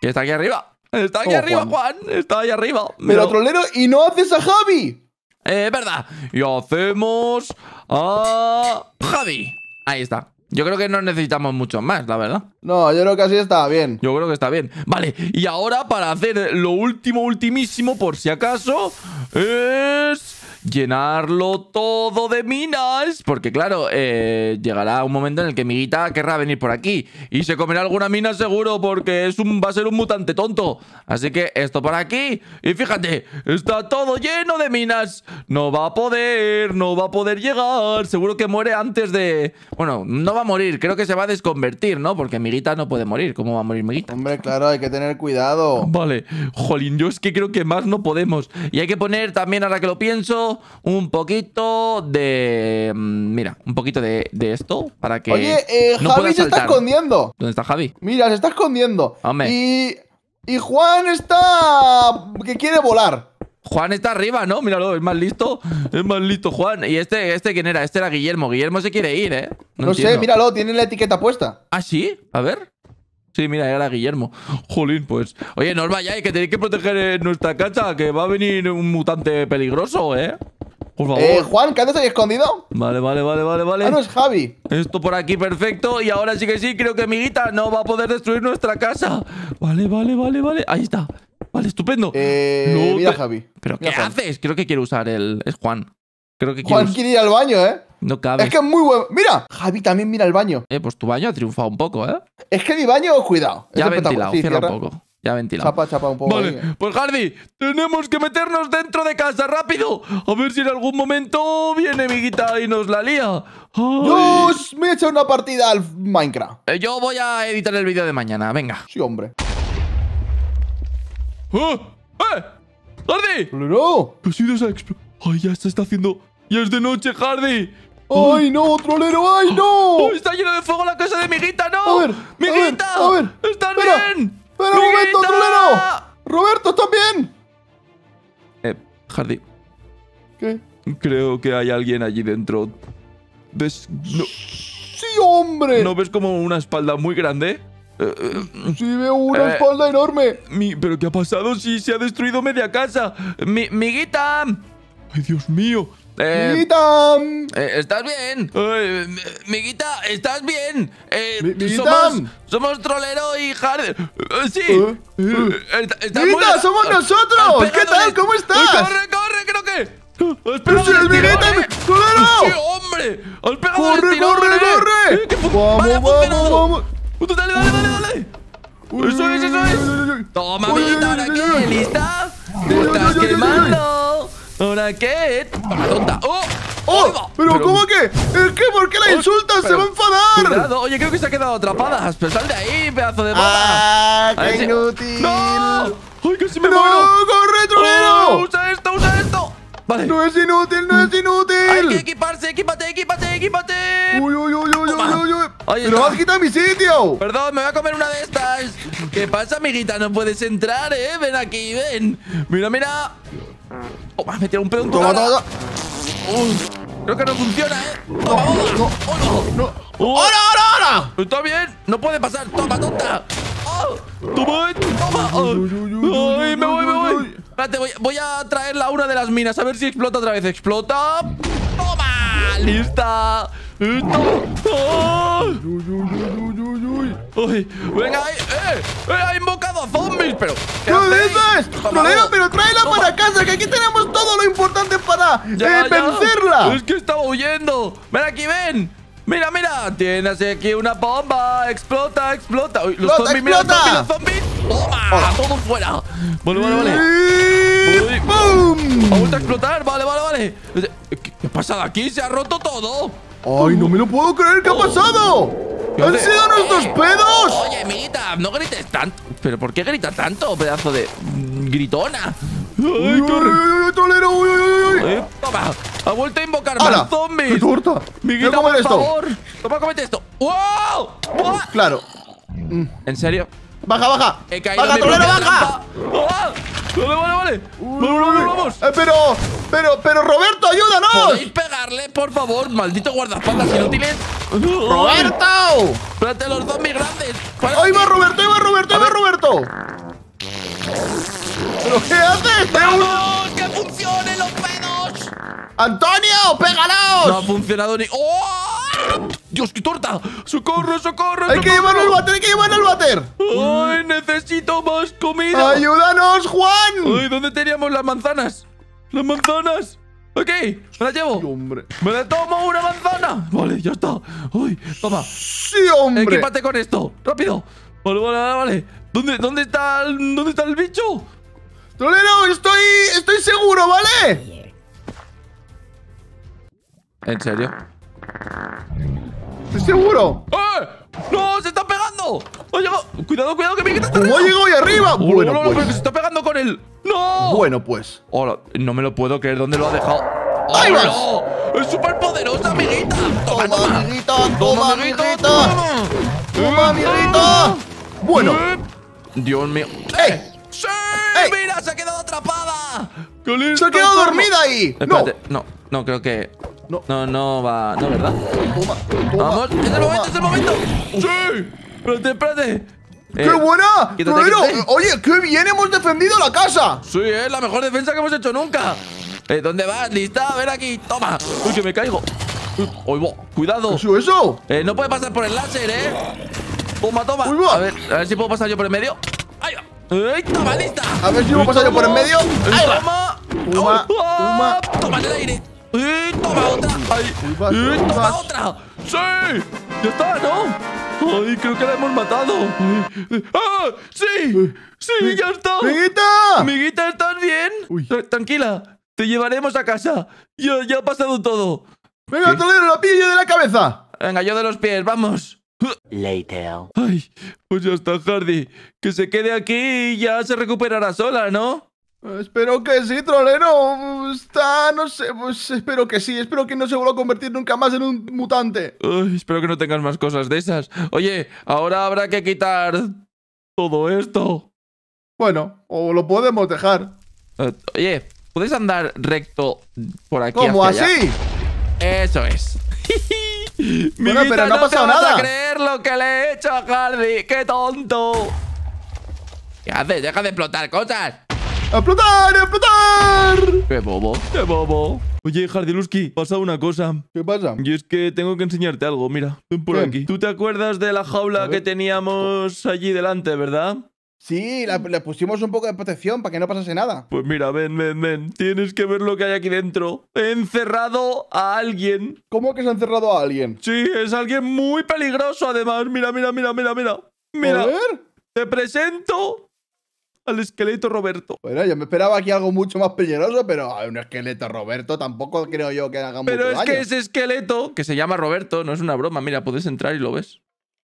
Que está aquí arriba. Está aquí oh, arriba, Juan? Está ahí arriba. Pero, trolero, ¿y no haces a Javi? Es verdad. Y hacemos a Javi. Ahí está. Yo creo que no necesitamos mucho más, la verdad. No, yo creo que así está bien. Yo creo que está bien. Vale, y ahora para hacer lo último, ultimísimo, por si acaso, es llenarlo todo de minas. Porque claro, eh, llegará un momento en el que Miguita querrá venir por aquí. Y se comerá alguna mina seguro porque es un, va a ser un mutante tonto. Así que esto por aquí. Y fíjate, está todo lleno de minas. No va a poder, no va a poder llegar. Seguro que muere antes de... Bueno, no va a morir. Creo que se va a desconvertir, ¿no? Porque Miguita no puede morir. ¿Cómo va a morir Miguita Hombre, claro, hay que tener cuidado. Vale. Jolín, yo es que creo que más no podemos. Y hay que poner también, ahora que lo pienso un poquito de. Mm, mira, un poquito de, esto para que. Oye, eh, Javi se está escondiendo. ¿Dónde está Javi? Mira, se está escondiendo. Y. Juan está. que quiere volar. Juan está arriba, ¿no? Míralo, es más listo. Es más listo, Juan. ¿Y este, este quién era? Este era Guillermo. Guillermo se quiere ir, ¿eh? No, no sé, míralo, tiene la etiqueta puesta. ¿Ah, sí? A ver. Sí, mira, era Guillermo. Jolín, pues. Oye, no os vayáis, que tenéis que proteger eh, nuestra casa, que va a venir un mutante peligroso, ¿eh? Por favor. Eh, Juan, ¿qué haces ahí escondido? Vale, vale, vale, vale, vale. Ah, no es Javi. Esto por aquí, perfecto. Y ahora sí que sí, creo que Miguita no va a poder destruir nuestra casa. Vale, vale, vale, vale. Ahí está. Vale, estupendo. Eh, no, mira, Javi. ¿Pero qué haces? Creo que quiere usar el. Es Juan. Creo que Juan quiere, Juan quiere ir al baño, ¿eh? No cabe. Es que es muy bueno. ¡Mira! Javi también mira el baño. Eh, pues tu baño ha triunfado un poco, ¿eh? Es que mi baño, cuidado. Ya ventilado, cierra un poco. Ya ventilado. Chapa, chapa un poco. Vale, pues Hardy, tenemos que meternos dentro de casa, rápido. A ver si en algún momento viene amiguita y nos la lía. ¡Dios! Me he hecho una partida al Minecraft. Eh, yo voy a editar el vídeo de mañana, venga. Sí, hombre. ¡Eh! ¡Eh! ¡Hardy! Pues ¡No! ¿Qué ha sido esa ¡Ay, ya se está haciendo! ¡Ya es de noche, Hardy! ¡Ay, no, trolero! ¡Ay, no! está lleno de fuego la casa de Miguita, no! A Miguita, a ver, está ¡Están bien! ¡Pero un momento, trolero! ¡Roberto, ¿estás bien? Eh, Hardy. ¿Qué? Creo que hay alguien allí dentro. ¿Ves? ¡Sí, hombre! ¿No ves como una espalda muy grande? Eh, eh, sí, veo una eh, espalda enorme. Mi, ¿Pero qué ha pasado? Sí, se ha destruido media casa. Mi, miguita. Ay, Dios mío. Eh, eh, ¡Miguita! ¿Estás bien? Eh, miguita, ¿estás bien? somos, somos, Trolero y Harder. sí. ¡Miguita, somos ah, nosotros! ¿Qué tal? ¿Cómo estás? ¡Corre, corre! Creo que... Ah, ¡Espera, el Miguita! ¡Trolero! ¡Qué hombre! ¡Has pegado ¡Corre, corre, corre! ¡Vamos, vamos, vamos! ¡Dale, dale, dale! dale. eso es, eso es! ¡Toma, Miguita, ahora aquí! ¿Lista? estás quemando! ¿Ahora qué? ¡Tonta! ¡Oh! ¡Oh! oh, oh. ¿Pero, cómo que? ¿Es que? ¿Por qué la oh, insultas? ¡Se va a enfadar! Oye, creo que se ha quedado atrapada. Pero sal de ahí, pedazo de bola. ¡Ah! ¡Qué inútil! ¡No! ¡Ay, casi me ¡No! ¡Corre, trolero! ¡Usa esto, usa esto! Vale. ¡No es inútil, no es inútil! ¡Hay que equiparse, equipate, equipate, equipate! ¡Uy, uy, uy, uy, uy, uy! uy. Oye, has quitado mi sitio! Perdón, me voy a comer una de estas. ¿Qué pasa, amiguita? No puedes entrar, ¿eh? Ven aquí, ven. Mira, mira. ¡Oh, me a meter un pedo! en toma, Creo que no funciona, ¿eh? ¡Toma, oh, no, no, ¡Oh, no! no. Oh. ¡Hola, hola, está bien! ¡No puede pasar! ¡Toma, tonta! Oh. ¡Toma, eh, toma! ¡Ay, me voy, me voy! Espérate, voy, voy a traer la una de las minas A ver si explota otra vez ¡Explota! ¡Toma! ¡Lista! Eh, ¡Toma! ¡Uy! ¡Venga! ¡Eh! ¡Eh! ¡Ha invocado a zombies! ¡Pero! ¿Qué dices? ¡Rolera, pero tráela para casa! ¡Que aquí tenemos todo lo importante para eh, vencerla! ¡Es que estaba huyendo! Mira, aquí, ven! ¡Mira, mira! ¡Tienes aquí una bomba! ¡Explota, explota! Uy, ¡Los zombies, mira, los zombies! ¡Toma! ¡Todo fuera! Vale, vale, vale. ¡Boom! ¡Ha vuelto a explotar! Vale, vale, vale. ¿Qué, ¿Qué ha pasado aquí? ¡Se ha roto todo! ¡Ay, no me lo puedo creer! ¿Qué ha oh. pasado? ¡Han sido nuestros eh. pedos! Oye, Mita, no grites tanto. ¿Pero por qué grita tanto, pedazo de gritona? ¡Ay, qué tolero! ¡Uy, uy, uy! Eh, toma, ha vuelto a invocar más zombies. ¡Qué torta! Miguita, por favor. Toma, comete esto. ¡Wow! ¡Wow! Claro. ¿En serio? Baja, baja. He caído baja, trolero, baja. ¡Ah! Vale, vale, vale. vamos, vamos. pero, pero, pero, Roberto, ayúdanos. ¿Podéis pegarle, por favor? Maldito guardaespaldas inútiles. ¡Roberto! Espérate, los dos grandes! ¡Ahí va Roberto, ahí va Roberto, ahí va Roberto! ¿Pero qué haces? ¡Vamos! ¡Que funcionen los pedos! ¡Antonio, pégalos! No ha funcionado ni... ¡Oh! ¡Dios, qué torta! ¡Socorro, socorro! ¡Hay que llevarlo al váter! ¡Hay que llevarlo al váter! ¡Ay, necesito más comida! ¡Ayúdanos, Juan! ¡Ay, ¿dónde teníamos las manzanas? ¡Las manzanas! Ok, me las llevo. hombre. Me le tomo una manzana. Vale, ya está. Uy, toma. Sí, hombre. Equípate con esto. Rápido. Vale, vale, vale. ¿Dónde, dónde, está, el, dónde está el bicho? Trolero, estoy, estoy seguro, ¿vale? ¿En serio? ¡Estoy seguro! ¡Eh! ¡No! ¡Se está pegando! ¡Ha llegado! ¡Cuidado, cuidado! ¡Que me está ¿Cómo ha llegado ahí arriba? ¡Oh, bueno, no, no, pues. ¡Se está pegando con él! ¡No! Bueno, pues. Hola, no me lo puedo creer. ¿Dónde lo ha dejado? Ay, ¡Ahí vas! No. ¡Es súper poderosa, amiguita! ¡Toma, toma! amiguita! ¡Toma, amiguita! ¡Toma, toma amiguita! Bueno. Eh, Dios mío. ¡Eh! ¡Sí! ¡Mira! ¡Se ha quedado atrapada! ¡Se ha quedado dormida ahí! Espérate, no, no, creo que... No. no, va... No, ¿verdad? Toma, Vamos, es el momento, es el momento. ¡Sí! Espérate, espérate. ¡Qué eh, buena! Quítate, Oye, qué bien hemos defendido la casa. Sí, es la mejor defensa que hemos hecho nunca. Eh, ¿Dónde vas? ¿Lista? ver aquí. Toma. Uy, que me caigo. Uy, cuidado. ¿Qué es eso? Eh, no puede pasar por el láser, ¿eh? Toma, toma. A ver, a ver si puedo pasar yo por el medio. ¡Ahí va! ¡Ey! toma, lista! A ver si un yo por en medio. ¡Ahí va! Uma, uma, ah, ¡Toma! el aire! toma otra! ¡Ay! ¡Ey! toma otra! ¡Sí! ¡Ya está, no! ¡Ay, creo que la hemos matado! ¡Ah! ¡Sí! ¡Sí, ya está! ¡Miguita! ¡Miguita, estás bien! Uy. Tranquila, te llevaremos a casa. Ya, ya ha pasado todo. ¡Venga, Toledo, la pillo de la cabeza! Venga, yo de los pies, vamos. Later. Ay, pues ya está Hardy. Que se quede aquí y ya se recuperará sola, ¿no? Espero que sí, trolero. Está, no sé, pues espero que sí. Espero que no se vuelva a convertir nunca más en un mutante. espero que no tengas más cosas de esas. Oye, ahora habrá que quitar todo esto. Bueno, o lo podemos dejar. Eh, oye, ¿puedes andar recto por aquí? ¿Cómo así? Eso es. Mira, pero no, ha pasado vas nada. a creer lo que le he hecho a Hardy. ¡Qué tonto! ¿Qué haces? Deja de explotar cosas. ¡Explotar! ¡Explotar! ¡Qué bobo! ¡Qué bobo! Oye, Lusky, pasa una cosa. ¿Qué pasa? Y es que tengo que enseñarte algo, mira. Ven por aquí. ¿Tú te acuerdas de la jaula que teníamos allí delante, verdad? Sí, le mm. pusimos un poco de protección para que no pasase nada. Pues mira, ven, ven, ven. Tienes que ver lo que hay aquí dentro. He encerrado a alguien. ¿Cómo que se ha encerrado a alguien? Sí, es alguien muy peligroso además. Mira, mira, mira, mira, mira. A ver. Te presento al esqueleto Roberto. Bueno, yo me esperaba aquí algo mucho más peligroso, pero un esqueleto Roberto tampoco creo yo que haga pero mucho Pero es que ese esqueleto, que se llama Roberto, no es una broma. Mira, puedes entrar y lo ves.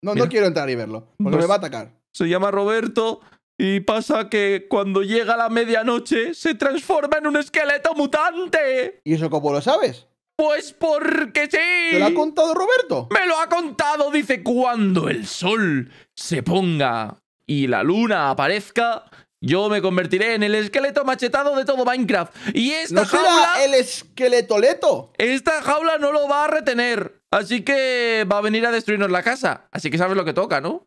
No, no quiero entrar y verlo, porque pues me va a atacar se llama Roberto y pasa que cuando llega la medianoche se transforma en un esqueleto mutante. ¿Y eso cómo lo sabes? Pues porque sí. ¿Te lo ha contado Roberto? Me lo ha contado, dice, cuando el sol se ponga y la luna aparezca, yo me convertiré en el esqueleto machetado de todo Minecraft. Y esta ¿No será el esqueletoleto? Esta jaula no lo va a retener. Así que va a venir a destruirnos la casa. Así que sabes lo que toca, ¿no?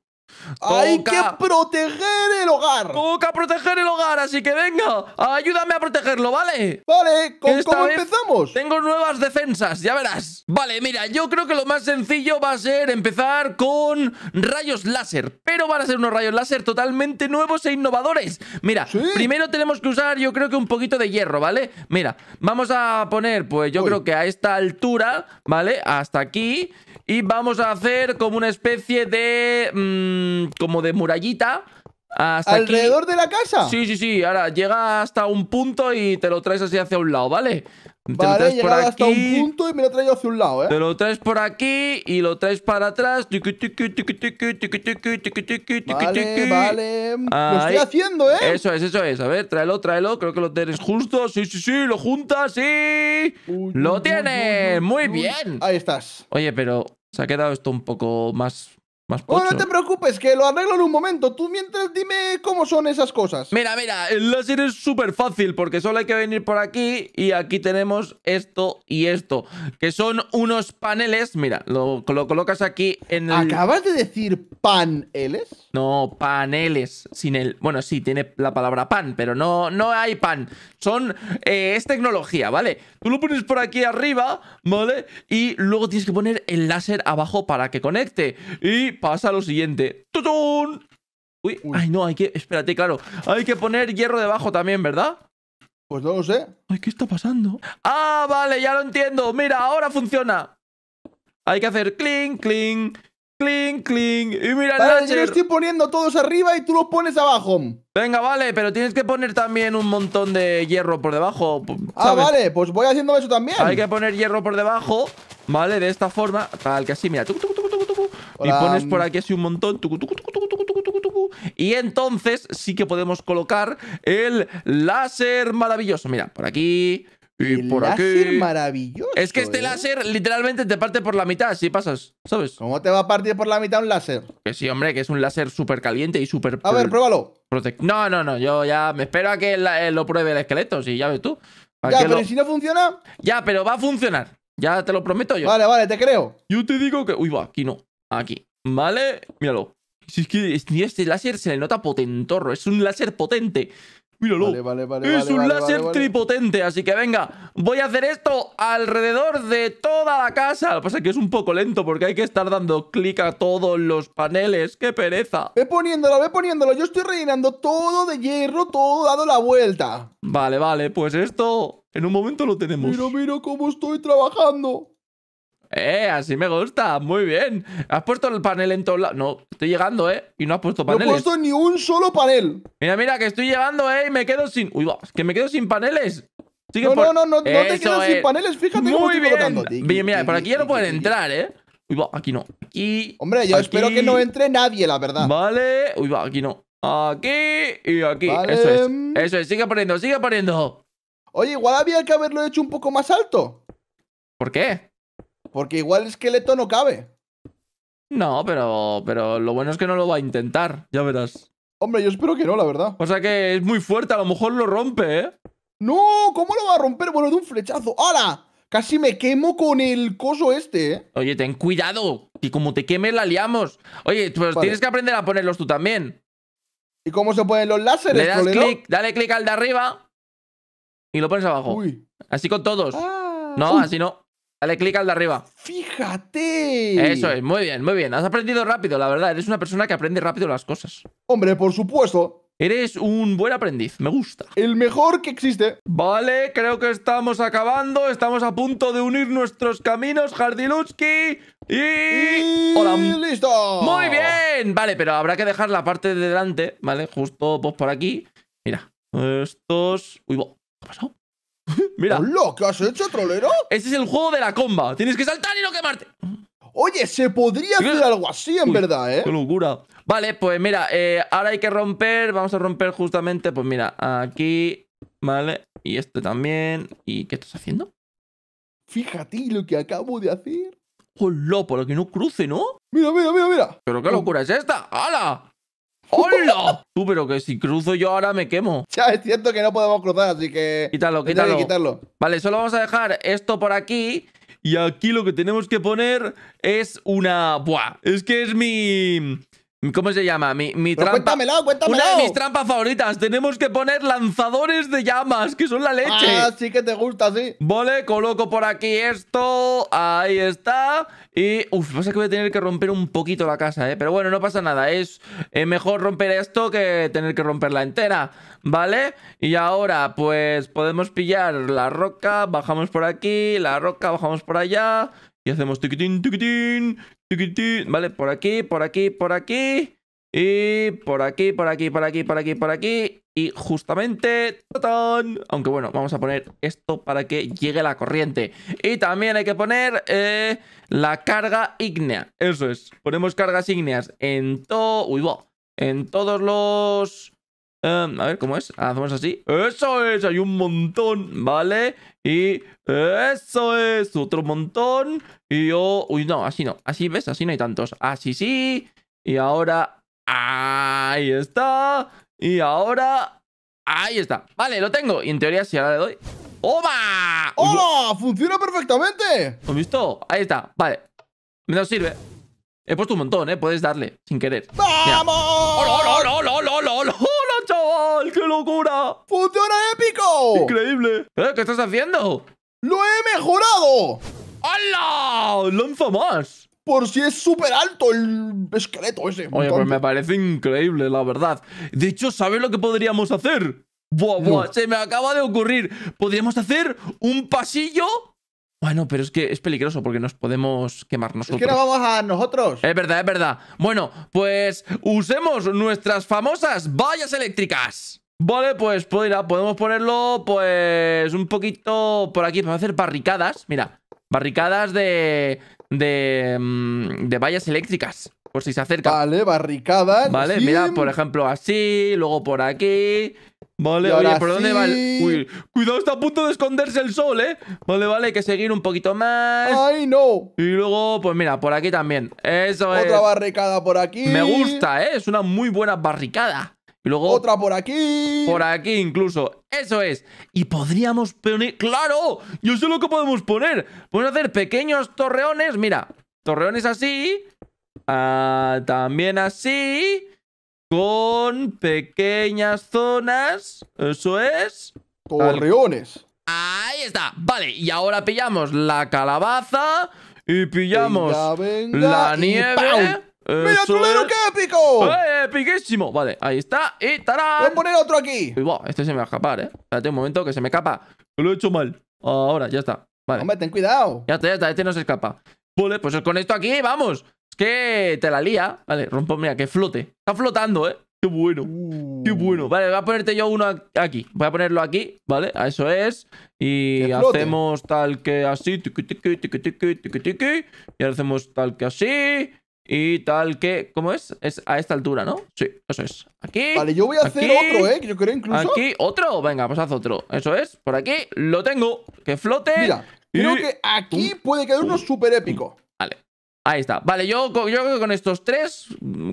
Hay que proteger el hogar. Toca proteger el hogar, así que venga, ayúdame a protegerlo, ¿vale? Vale, vale cómo empezamos? Tengo nuevas defensas, ya verás. Vale, mira, yo creo que lo más sencillo va a ser empezar con rayos láser, pero van a ser unos rayos láser totalmente nuevos e innovadores. Mira, primero tenemos que usar, yo creo que un poquito de hierro, ¿vale? Mira, vamos a poner, pues yo creo que a esta altura, ¿vale? Hasta aquí y vamos a hacer como una especie de... Mm, como de murallita ¿Alrededor de la casa? Sí, sí, sí. Ahora llega hasta un punto y te lo traes así hacia un lado, ¿vale? Vale, te lo hasta un punto y me lo traigo hacia un lado, ¿eh? Te lo traes por aquí y lo traes para atrás. Vale, vale. Lo estoy haciendo, ¿eh? Eso es, eso es. A ver, tráelo, tráelo. Creo que lo tienes justo. Sí, sí, sí. Lo juntas, sí. ¡Lo tienes! ¡Muy bien! Ahí estás. Oye, pero se ha quedado esto un poco más Oh, no te preocupes, que lo arreglo en un momento. Tú mientras dime cómo son esas cosas. Mira, mira, el láser es súper fácil porque solo hay que venir por aquí y aquí tenemos esto y esto, que son unos paneles. Mira, lo, colocas aquí en el... ¿Acabas de decir paneles? No, paneles, sin el... Bueno, sí, tiene la palabra pan, pero no, no hay pan. Son... Eh, es tecnología, ¿vale? Tú lo pones por aquí arriba, ¿vale? Y luego tienes que poner el láser abajo para que conecte. Y pasa lo siguiente. ¡Tutun! Uy, ay, no, hay que. Espérate, claro. Hay que poner hierro debajo también, ¿verdad? Pues no lo sé. Ay, ¿qué está pasando? ¡Ah, vale! Ya lo entiendo. Mira, ahora funciona. Hay que hacer clink, clink, clink, clink. Y mira el Yo estoy poniendo todos arriba y tú los pones abajo. Venga, vale, pero tienes que poner también un montón de hierro por debajo. Ah, vale, pues voy haciendo eso también. Hay que poner hierro por debajo, ¿vale? De esta forma, tal que así, mira. Tuc, tuc, tuc, y pones por aquí así un montón. Y entonces sí que podemos colocar el láser maravilloso. Mira, por aquí. Y por aquí. maravilloso. Es que este ¿eh? láser literalmente te parte por la mitad si pasas, ¿sabes? ¿Cómo te va a partir por la mitad un láser? Que sí, hombre, que es un láser súper caliente y súper. A ver, pruébalo. No, no, no, yo ya me espero a que eh, lo pruebe el esqueleto, si ya ves tú. Ya, pero si no funciona. Ya, pero va a funcionar. Ya te lo prometo yo. Vale, vale, te creo. Yo te digo que... Uy, va, aquí no. Aquí. Vale, míralo. Si es que este láser se le nota potentorro. Es un láser potente. Míralo. Vale, vale, vale, es un láser tripotente, así que venga, voy a hacer esto alrededor de toda la casa. Lo que pasa es que es un poco lento porque hay que estar dando clic a todos los paneles. ¡Qué pereza! Ve poniéndolo, ve poniéndolo. Yo estoy rellenando todo de hierro, todo dado la vuelta. Vale, vale, pues esto en un momento lo tenemos. Mira, mira cómo estoy trabajando. Eh, así me gusta, muy bien. Has puesto el panel en todos lados. No, estoy llegando, eh. Y no has puesto paneles. No he puesto ni un solo panel. Mira, mira, que estoy llegando, eh. Y me quedo sin. Uy, va, que me quedo sin paneles. Sigue no, no, no, no, te quedas sin paneles. Fíjate muy estoy bien. Bien, mira, por aquí ya no pueden entrar, eh. Uy, va, aquí no. Aquí. Hombre, yo espero que no entre nadie, la verdad. Vale. Uy, va, aquí no. Aquí y aquí. Eso es. Eso es. Sigue poniendo, sigue poniendo. Oye, igual había que haberlo hecho un poco más alto. ¿Por qué? Porque igual el esqueleto no cabe. No, pero, pero lo bueno es que no lo va a intentar, ya verás. Hombre, yo espero que no, la verdad. O sea que es muy fuerte, a lo mejor lo rompe, ¿eh? No, ¿cómo lo va a romper? Bueno, de un flechazo. ¡Hala! Casi me quemo con el coso este, ¿eh? Oye, ten cuidado, que como te quemes la liamos. Oye, pues tienes que aprender a ponerlos tú también. ¿Y cómo se ponen los láseres? Le das clic, dale clic al de arriba y lo pones abajo. Uy. Así con todos. Ah. no, así no. Dale clic al de arriba. ¡Fíjate! Eso es, muy bien, muy bien. Has aprendido rápido, la verdad. Eres una persona que aprende rápido las cosas. Hombre, por supuesto. Eres un buen aprendiz, me gusta. El mejor que existe. Vale, creo que estamos acabando. Estamos a punto de unir nuestros caminos, Jardiluski. Y... ¡Hola! ¡Listo! ¡Muy bien! Vale, pero habrá que dejar la parte de delante, ¿vale? Justo pues, por aquí. Mira, estos... Uy, bo. ¿Qué ha pasado? Mira. ¡Hola! ¿Qué has hecho, trolero? Ese es el juego de la comba. Tienes que saltar y no quemarte. Oye, se podría hacer algo así, en verdad, ¿eh? Qué locura. Vale, pues mira, eh, ahora hay que romper. Vamos a romper justamente, pues mira, aquí. Vale, y este también. ¿Y qué estás haciendo? Fíjate lo que acabo de hacer. ¡Hola! Para que no cruce, ¿no? Mira, mira, mira, mira. ¿Pero qué locura es esta? ¡Hala! ¡Hola! Tú, pero que si cruzo yo ahora me quemo. Ya, es cierto que no podemos cruzar, así que... Quítalo, quítalo. quitarlo. Vale, solo vamos a dejar esto por aquí. Y aquí lo que tenemos que poner es una... Buah, es que es mi... ¿Cómo se llama? Mi, mi trampa. Cuéntamelo, cuéntamelo. Una de mis trampas favoritas. Tenemos que poner lanzadores de llamas, que son la leche. Ah, sí que te gusta, sí. Vale, coloco por aquí esto. Ahí está. Y. Uf, pasa que voy a tener que romper un poquito la casa, ¿eh? Pero bueno, no pasa nada. Es eh, mejor romper esto que tener que romperla entera. ¿Vale? Y ahora, pues podemos pillar la roca. Bajamos por aquí. La roca, bajamos por allá. Y hacemos tiquitín, tiquitín. Vale, por aquí, por aquí, por aquí. Y por aquí, por aquí, por aquí, por aquí, por aquí. Y justamente... Aunque bueno, vamos a poner esto para que llegue la corriente. Y también hay que poner eh, la carga ígnea. Eso es. Ponemos cargas ígneas en todo... Uy, En todos los... Em, a ver, ¿cómo es? Hacemos así. ¡Eso es! Hay un montón, ¿vale? Y eh, eso es otro montón. Y yo... Uy, no, así no. Así, ¿ves? Así no hay tantos. Así sí. Y ahora... Ahí está. Y ahora... Ahí está. Vale, lo tengo. Y en teoría, si ahora le doy... ova ¡Hola! ¡Funciona perfectamente! ¿Lo has visto? Ahí está. Vale. Me nos sirve. He puesto un montón, ¿eh? Puedes darle sin querer. ¡Vamos! locura! ¡Funciona épico! ¡Increíble! ¿Eh? ¿Qué estás haciendo? ¡Lo he mejorado! ¡Hala! ¡Lanza más! por si es súper alto el esqueleto ese. Oye, pues me parece increíble, la verdad. De hecho, ¿sabes lo que podríamos hacer? Buah, buah, se me acaba de ocurrir. Podríamos hacer un pasillo. Bueno, pero es que es peligroso porque nos podemos quemar nosotros. Es que nos vamos a nosotros. Es verdad, es verdad. Bueno, pues usemos nuestras famosas vallas eléctricas. Vale, pues, pues podemos ponerlo pues un poquito por aquí. a hacer barricadas, mira. Barricadas de, de, mm, de vallas eléctricas, por si se acerca. Vale, barricadas. Vale, mira, por ejemplo así, luego por aquí. Vale, oye, ¿por dónde va el... cuidado, está a punto de esconderse el sol, ¿eh? Vale, vale, hay que seguir un poquito más. ¡Ay, no! Y luego, pues mira, por aquí también. Eso Otra es. Otra barricada por aquí. Me gusta, ¿eh? Es una muy buena barricada. Y luego. Otra por aquí. Por aquí incluso. Eso es. Y podríamos poner. ¡Claro! Yo sé lo que podemos poner. Podemos hacer pequeños torreones. Mira, torreones así. Ah, también así. Con pequeñas zonas. Eso es. Torreones. Ahí está. Vale, y ahora pillamos la calabaza. Y pillamos la nieve. ¡Mira tu qué épico! ¡Eh, Vale, ahí está. Y tarán. Voy a poner otro aquí. este se me va a escapar, eh. Espérate un momento que se me escapa. Lo he hecho mal. Ahora, ya está. Vale. Hombre, ten cuidado. Ya está, ya está. Este no se escapa. Vale, pues con esto aquí, vamos. Es que te la lía. Vale, rompo, mira, que flote. Está flotando, eh. Qué bueno. Uh. Qué bueno. Vale, voy a ponerte yo uno aquí. Voy a ponerlo aquí, ¿vale? A eso es. Y hacemos tal que así. y hacemos tal que así. Y tal que, ¿cómo es? Es a esta altura, ¿no? Sí, eso es. Aquí. Vale, yo voy a hacer otro, ¿eh? Que yo creo incluso. Aquí, otro. Venga, pues haz otro. Eso es. Por aquí lo tengo. Que flote. Mira, creo que aquí puede quedar uno súper épico. Vale. Ahí está. Vale, yo, yo creo que con estos tres,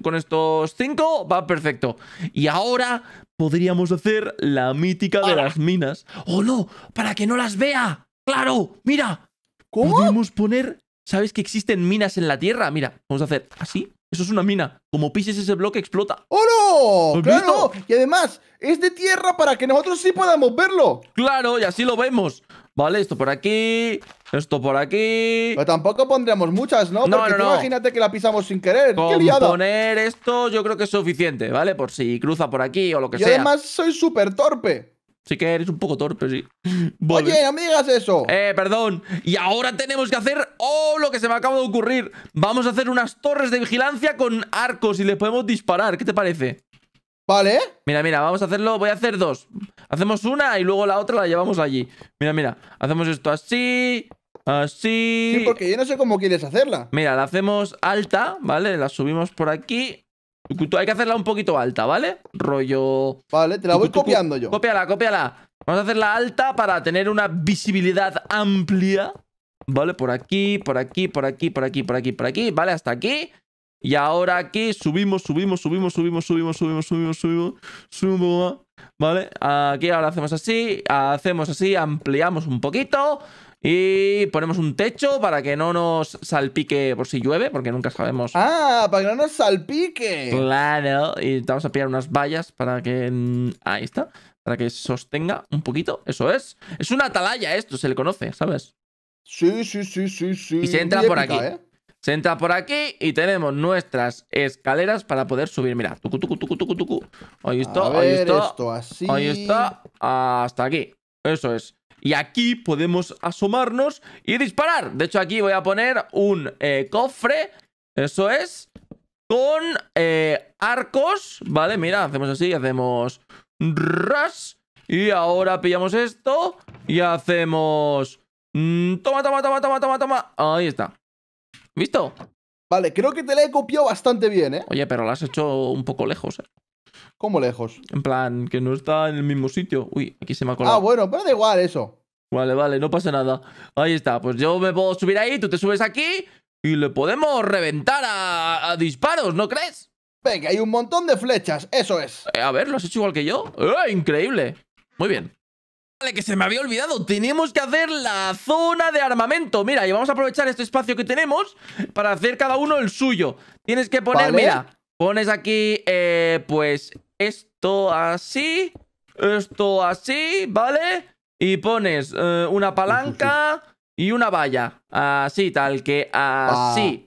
con estos cinco, va perfecto. Y ahora podríamos hacer la mítica de las minas. ¡Oh, no! ¡Para que no las vea! ¡Claro! ¡Mira! ¿Cómo? Podemos poner ¿Sabes que existen minas en la Tierra? Mira, vamos a hacer así. Eso es una mina. Como pises ese bloque, explota. ¡Oh, no! ¡Claro! Y además, es de tierra para que nosotros sí podamos verlo. ¡Claro! Y así lo vemos. Vale, esto por aquí. Esto por aquí. Pero tampoco pondríamos muchas, ¿no? No, Porque no, no. imagínate que la pisamos sin querer. ¡Qué liada! poner esto yo creo que es suficiente, ¿vale? Por si cruza por aquí o lo que sea. Y además, soy súper torpe. Sí que eres un poco torpe, sí. Oye, no me digas eso. Eh, perdón. Y ahora tenemos que hacer... ¡Oh, lo que se me acaba de ocurrir! Vamos a hacer unas torres de vigilancia con arcos y les podemos disparar. ¿Qué te parece? Vale. Mira, mira, vamos a hacerlo. Voy a hacer dos. Hacemos una y luego la otra la llevamos allí. Mira, mira. Hacemos esto así. Así. Sí, porque yo no sé cómo quieres hacerla. Mira, la hacemos alta, ¿vale? La subimos por aquí. Hay que hacerla un poquito alta, ¿vale? Rollo. Vale, te la voy copiando yo. Cópiala, cópiala. Vamos a hacerla alta para tener una visibilidad amplia. ¿Vale? Por aquí, por aquí, por aquí, por aquí, por aquí, por aquí. ¿Vale? Hasta aquí. Y ahora aquí subimos, subimos, subimos, subimos, subimos, subimos, subimos, subimos, subimos ¿Vale? Aquí ahora hacemos así, hacemos así, ampliamos un poquito. Y ponemos un techo para que no nos salpique por si llueve, porque nunca sabemos. Ah, para que no nos salpique. Claro, y vamos a pillar unas vallas para que... Mm, ahí está. Para que sostenga un poquito. Eso es. Es una atalaya esto, se le conoce, ¿sabes? Sí, sí, sí, sí, sí. Y se entra por aquí. ¿eh? Se entra por aquí y tenemos nuestras escaleras para poder subir. Mira, tucu, tucu, tucu, tucu, tucu. Ahí está, ahí está. Ahí está. Hasta aquí. Eso es y aquí podemos asomarnos y disparar. De hecho, aquí voy a poner un eh, cofre, eso es, con eh, arcos, ¿vale? Mira, hacemos así, hacemos ras y ahora pillamos esto y hacemos... Mm, toma, toma, toma, toma, toma, toma. Ahí está. ¿Visto? Vale, creo que te la he copiado bastante bien, ¿eh? Oye, pero la has hecho un poco lejos, ¿eh? ¿Cómo lejos? En plan, que no está en el mismo sitio. Uy, aquí se me ha ah, colado. Ah, bueno, pero da igual eso. Vale, vale, no pasa nada. Ahí está, pues yo me puedo subir ahí, tú te subes aquí y le podemos reventar a, disparos, ¿no crees? Venga, hay un montón de flechas, eso es. Eh, a ver, ¿lo has hecho igual que yo? Eh, increíble. Muy bien. Vale, que se me había olvidado. Tenemos que hacer la zona de armamento. Mira, y vamos a aprovechar este espacio que tenemos para hacer cada uno el suyo. Tienes que poner, mira, Pones aquí, eh, pues, esto así, esto así, ¿vale? Y pones eh, una palanca y una valla. Así, tal que así. Ah.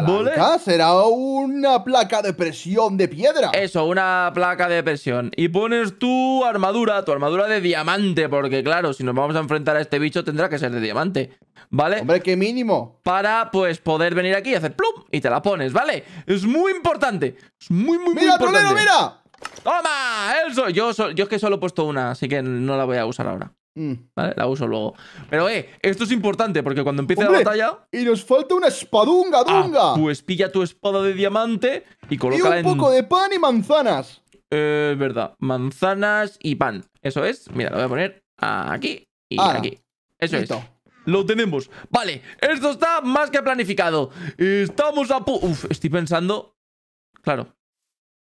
¿Vale? será una placa de presión de piedra. Eso, una placa de presión. Y pones tu armadura, tu armadura de diamante, porque claro, si nos vamos a enfrentar a este bicho tendrá que ser de diamante. ¿Vale? Hombre, qué mínimo. Para, pues, poder venir aquí y hacer plum y te la pones, ¿vale? Es muy importante. Es muy, muy, mira, muy importante. ¡Mira, mira! ¡Toma! Elso. Yo, yo es que solo he puesto una, así que no la voy a usar ahora. Mm. Vale, la uso luego. Pero, eh, esto es importante porque cuando empiece la batalla. Y nos falta una espadunga, ah, dunga. Ah, pues pilla tu espada de diamante y coloca un poco de pan y manzanas. Eh, es verdad. Manzanas y pan. Eso es. Mira, lo voy a poner aquí y ah, aquí. Eso es. Lo tenemos. Vale, esto está más que planificado. Estamos a Uf, estoy pensando. Claro.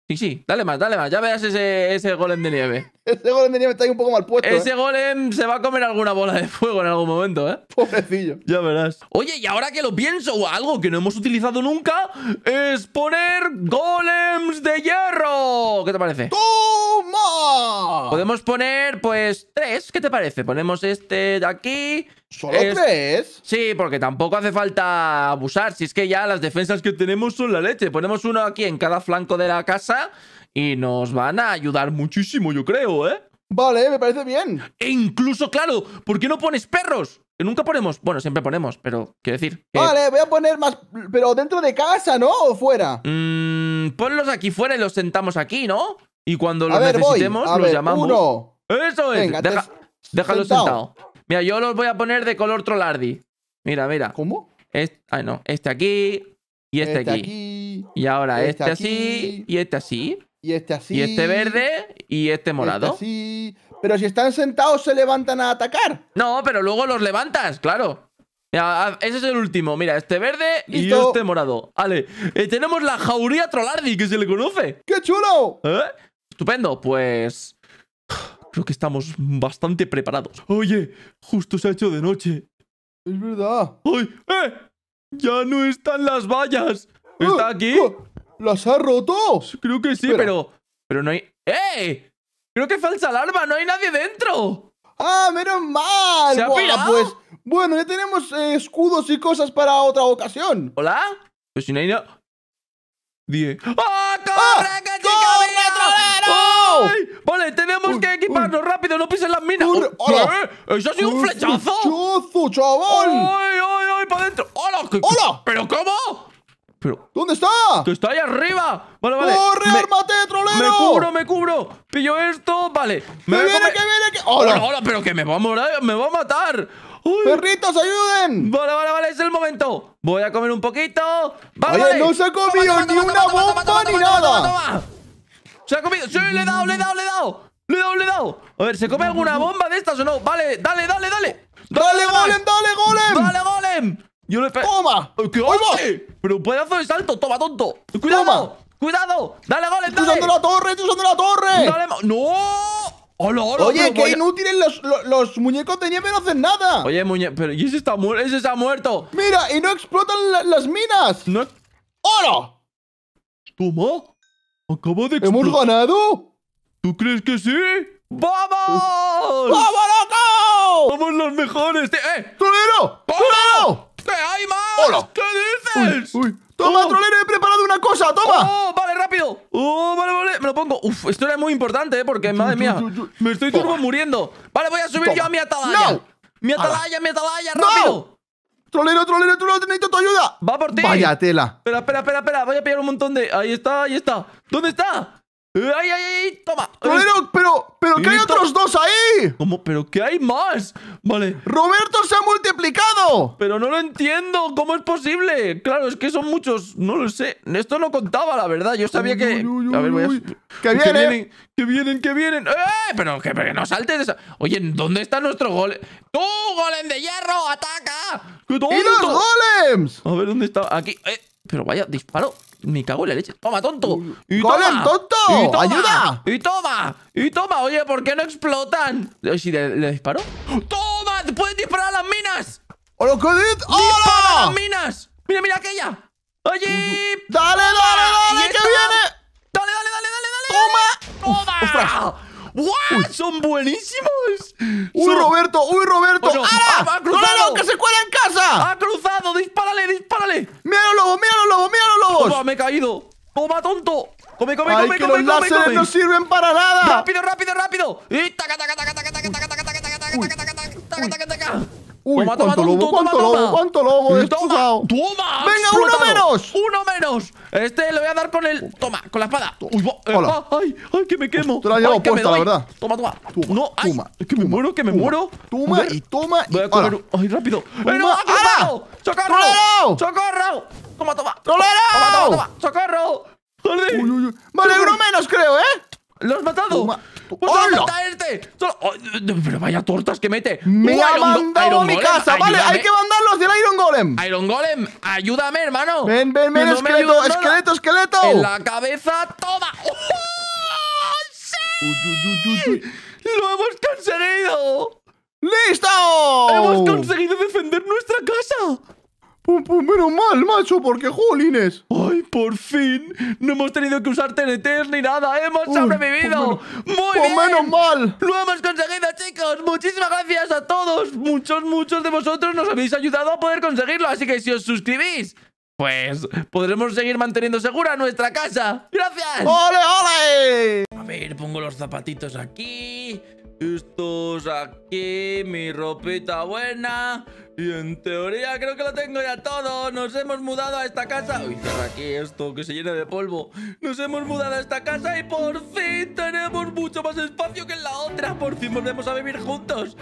Sí, sí, dale más, dale más. Ya veas ese, ese golem de nieve. Ese golem de está ahí un poco mal puesto. Ese ¿eh? golem se va a comer alguna bola de fuego en algún momento, ¿eh? Pobrecillo. Ya verás. Oye, y ahora que lo pienso, algo que no hemos utilizado nunca es poner golems de hierro. ¿Qué te parece? ¡Toma! Podemos poner, pues, tres. ¿Qué te parece? Ponemos este de aquí. ¿Solo tres? Sí, porque tampoco hace falta abusar. Si es que ya las defensas que tenemos son la leche. Ponemos uno aquí en cada flanco de la casa y nos van a ayudar muchísimo, yo creo, ¿eh? Vale, me parece bien. E incluso, claro, ¿por qué no pones perros? Nunca ponemos, bueno, siempre ponemos, pero quiero decir. Vale, voy a poner más, pero dentro de casa, ¿no? ¿O fuera? Mmm. ponlos aquí fuera y los sentamos aquí, ¿no? Y cuando los necesitemos, los llamamos. Eso es. déjalos sentado. Mira, yo los voy a poner de color Trollardi. Mira, mira. ¿Cómo? Este, no. Este aquí y este, este aquí. Y ahora este, este así y este así. Y este así. Y este verde y este morado. Este pero si están sentados, se levantan a atacar. No, pero luego los levantas, claro. Mira, ese es el último. Mira, este verde y este morado. Vale. Eh, tenemos la jauría Trollardi, que se le conoce. ¡Qué chulo! ¿Eh? Estupendo, pues... Creo que estamos bastante preparados. Oye, justo se ha hecho de noche. Es verdad. ¡Ay! ¡Eh! ¡Ya no están las vallas! ¡Está ¡Oh! aquí! ¡Oh! ¿Las ha roto? Creo que sí, pero... Pero no hay... ¡Eh! Creo que falsa alarma, no hay nadie dentro. ¡Ah, menos mal! ¿Se ha Pues, bueno, ya tenemos eh, escudos y cosas para otra ocasión. ¿Hola? Pues si no hay nada... Die... ¡Ah, ¡Oh, ¡Ah! que chica Vale, tenemos que equiparnos rápido, no pisen las minas. hola. ¿Qué? Eh! ¿Eso ha sido un flechazo? ¡Flechazo, chaval! ¡Ay, ay, ay! ¡Para adentro! ¡Hola! ¡Hola! ¿Pero cómo? Pero, ¿Dónde está? ¡Que está ahí arriba! Vale, vale. ¡Corre, me, trolero! Me cubro, me cubro. Pillo esto, vale. Me ¡Que viene, que viene! ¡Hola! ¡Hola, Pero que me va a morar, me va a matar. ¡Uy! ¡Perritos, ayuden! Vale, vale, vale, es el momento. Voy a comer un poquito. Vale, Oye, no se ha comido ni toma, una bomba ni nada. Se ha comido. Sí, le he dado, le he dado, le he dado. Le he dado, le he dado. A ver, ¿se come alguna bomba de estas o no? Vale, dale, dale, dale. Dale, dale golem, dale, golem. Dale, golem. Yo le ¡Toma! ¿Qué hace? Pero pedazo de salto. Toma, tonto. ¡Cuidado! ¡Cuidado! ¡Dale, gol, dale! ¡Estoy usando la torre! ¡Estoy usando la torre! ¡Dale, ¡No! Hola, Oye, qué inútiles los, muñecos de nieve no hacen nada. Oye, muñeco, pero ¿y ese está, muerto? ese está muerto? Mira, y no explotan las minas. No. ¡Hola! Toma. Acaba de ¿Hemos ganado? ¿Tú crees que sí? ¡Vamos! ¡Vamos, loco! ¡Somos los mejores! ¡Eh! ¡Tolero! ¡Tolero! ¿Qué hay, más? Hola. ¿Qué dices? Toma, oh. trolero, he preparado una cosa, toma. Oh, vale, rápido. Oh, vale, vale. Me lo pongo. Uf, esto era muy importante, ¿eh? Porque, madre mía, me estoy turbo muriendo. Vale, voy a subir yo a mi atalaya. No. Mi atalaya, mi atalaya, rápido. No. Trolero, trolero, trolero, necesito tu ayuda. Va por ti. Vaya tela. Espera, espera, espera, espera. Voy a pillar un montón de. Ahí está, ahí está. ¿Dónde está? ¡Ay, ay, ay! ¡Toma! Pero, pero, pero que hay otros dos ahí. ¿Cómo? ¿Pero que hay más? Vale. ¡Roberto se ha multiplicado! Pero no lo entiendo. ¿Cómo es posible? Claro, es que son muchos. No lo sé. Esto no contaba, la verdad. Yo sabía que. a ver, voy a. ¡Que eh! vienen! ¡Que vienen! ¡Que vienen! ¡Eh! Pero que, no saltes de esa. Oye, ¿dónde está nuestro golem? ¡Tú, golem de hierro! ¡Ataca! ¡Que ¡Y los golems! A ver, ¿dónde está? Aquí. Eh, pero vaya, disparo me cago en la leche. ¡Toma, tonto! ¡Y toma! tonto! ¡Y toma! ¡Ayuda! ¡Y toma! Oye, ¿por qué no explotan? ¿Si le, disparo? ¡Toma! ¡Pueden disparar a las minas! ¡Hola, Codit! ¡Hola! las minas! ¡Mira, mira aquella! oye dale, dale! ¡Que viene! ¡Dale, dale, dale, dale! dale! ¡Toma! ¡Toma! ¡Wow! ¡Son buenísimos! ¡Uy, Roberto! ¡Uy, Roberto! ¡Ala! ¡Ha cruzado! ¡Que se cuela en casa! ¡Ha cruzado! ¡Dispárale, dispárale! ¡Míralo, lobo! ¡Míralo, lobo! ¡Míralo, lobos! Toma, me he caído! ¡Toma, tonto! ¡Come, come, come, que come, los come, no sirven para nada! ¡Rápido, rápido, rápido! ¡Y Uy, pues, toma, toma, cuánto, toma, lobo, cuánto lobo, cuánto lobo, cuánto Toma, Venga, uno menos. Uno menos. Este le voy a dar con el... Toma, con la espada. Uy, va, eh, ay, ay, que me quemo. Te la llevo puesta, la verdad. Toma, toma. toma no, ay, toma, es que me muero, que me muero. Toma y toma y... Voy a comer... Ay, rápido. Toma, no, ¡Socorro! ¡Socorro! ¡Socorro! Toma, toma. ¡Trolero! Toma, toma, toma. ¡Socorro! Uy, uy, uy. Vale, uno menos, creo, ¿eh? ¡Lo has matado! ¡Pues ¡Hola! este! Oh, pero vaya tortas que mete. ¡Me uh, ha mandado Iron mi casa! Vale, hay que mandarlo hacia el Iron Golem. Iron Golem, ayúdame, hermano. Ven, ven, ven, esqueleto, esqueleto, En la cabeza, toda. ¡Oh, sí! ¡Lo hemos conseguido! ¡Listo! ¡Hemos conseguido defender nuestra casa! menos mal, macho, porque jolines. Ay, por fin. No hemos tenido que usar TNTs ni nada. Hemos sobrevivido. Pues Muy pues bien. menos mal. Lo hemos conseguido, chicos. Muchísimas gracias a todos. Muchos, muchos de vosotros nos habéis ayudado a poder conseguirlo. Así que si os suscribís, pues podremos seguir manteniendo segura nuestra casa. ¡Gracias! ¡Ole, ole! A ver, pongo los zapatitos aquí. Estos aquí. Mi ropita buena. Y en teoría creo que lo tengo ya todo. Nos hemos mudado a esta casa. Uy, por aquí esto que se llena de polvo. Nos hemos mudado a esta casa y por fin tenemos mucho más espacio que en la otra. Por fin volvemos a vivir juntos.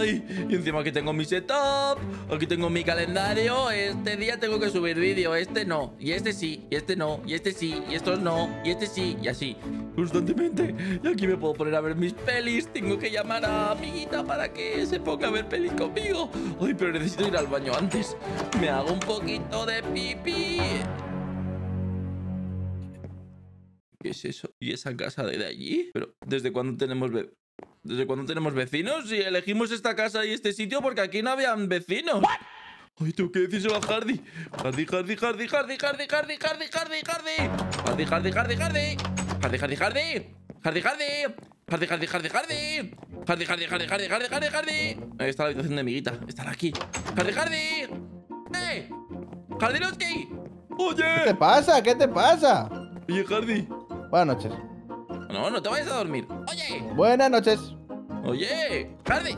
Ay, y encima aquí tengo mi setup. Aquí tengo mi calendario. Este día tengo que subir vídeo. Este no. Y este sí. Y este no. Y este sí. Y estos no. Y este sí. Y así. Constantemente. Y aquí me puedo poner a ver mis pelis. Tengo que llamar a amiguita para que se ponga a ver pelis conmigo. Ay, pero necesito ir al baño antes. Me hago un poquito de pipí. ¿Qué es eso? ¿Y esa casa de allí? Pero, ¿desde cuándo tenemos ¿Desde cuándo tenemos vecinos? Si elegimos esta casa y este sitio porque aquí no habían vecinos. ¿Qué? Ay, tú qué decírselo a Hardy, Hardy, Hardy, Hardy, Hardy, Hardy, Hardy, Hardy, Hardy, Hardy. Hardy, Hardy, Hardy, Hardy. Hardy, Hardy, Hardy. Hardy, Hardy. Hardy, Hardy, Hardy, Hardy. Hardy, Hardy, Hardy, Hardy, Hardy, Hardy, Hardy. Ahí está la habitación de amiguita. Estará aquí. Hardy, Hardy. ¡Eh! ¡Hardy ¡Oye! ¿Qué te pasa? ¿Qué te pasa? Oye, Hardy. Buenas noches. No, no te vayas a dormir. ¡Oye! Buenas noches. Oye, Hardy.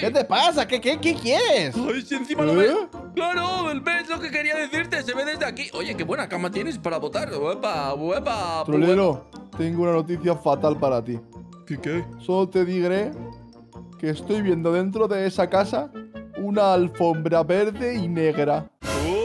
¿Qué te pasa? ¿Qué, quieres? Ay, encima lo ves. ¿Eh? Claro, el ves lo que quería decirte. Se ve desde aquí. Oye, qué buena cama tienes para votar. Uepa, uepa. Pues Trolero, tengo una noticia fatal para ti. ¿Qué qué? Solo te diré que estoy viendo dentro de esa casa una alfombra verde y negra. Oh.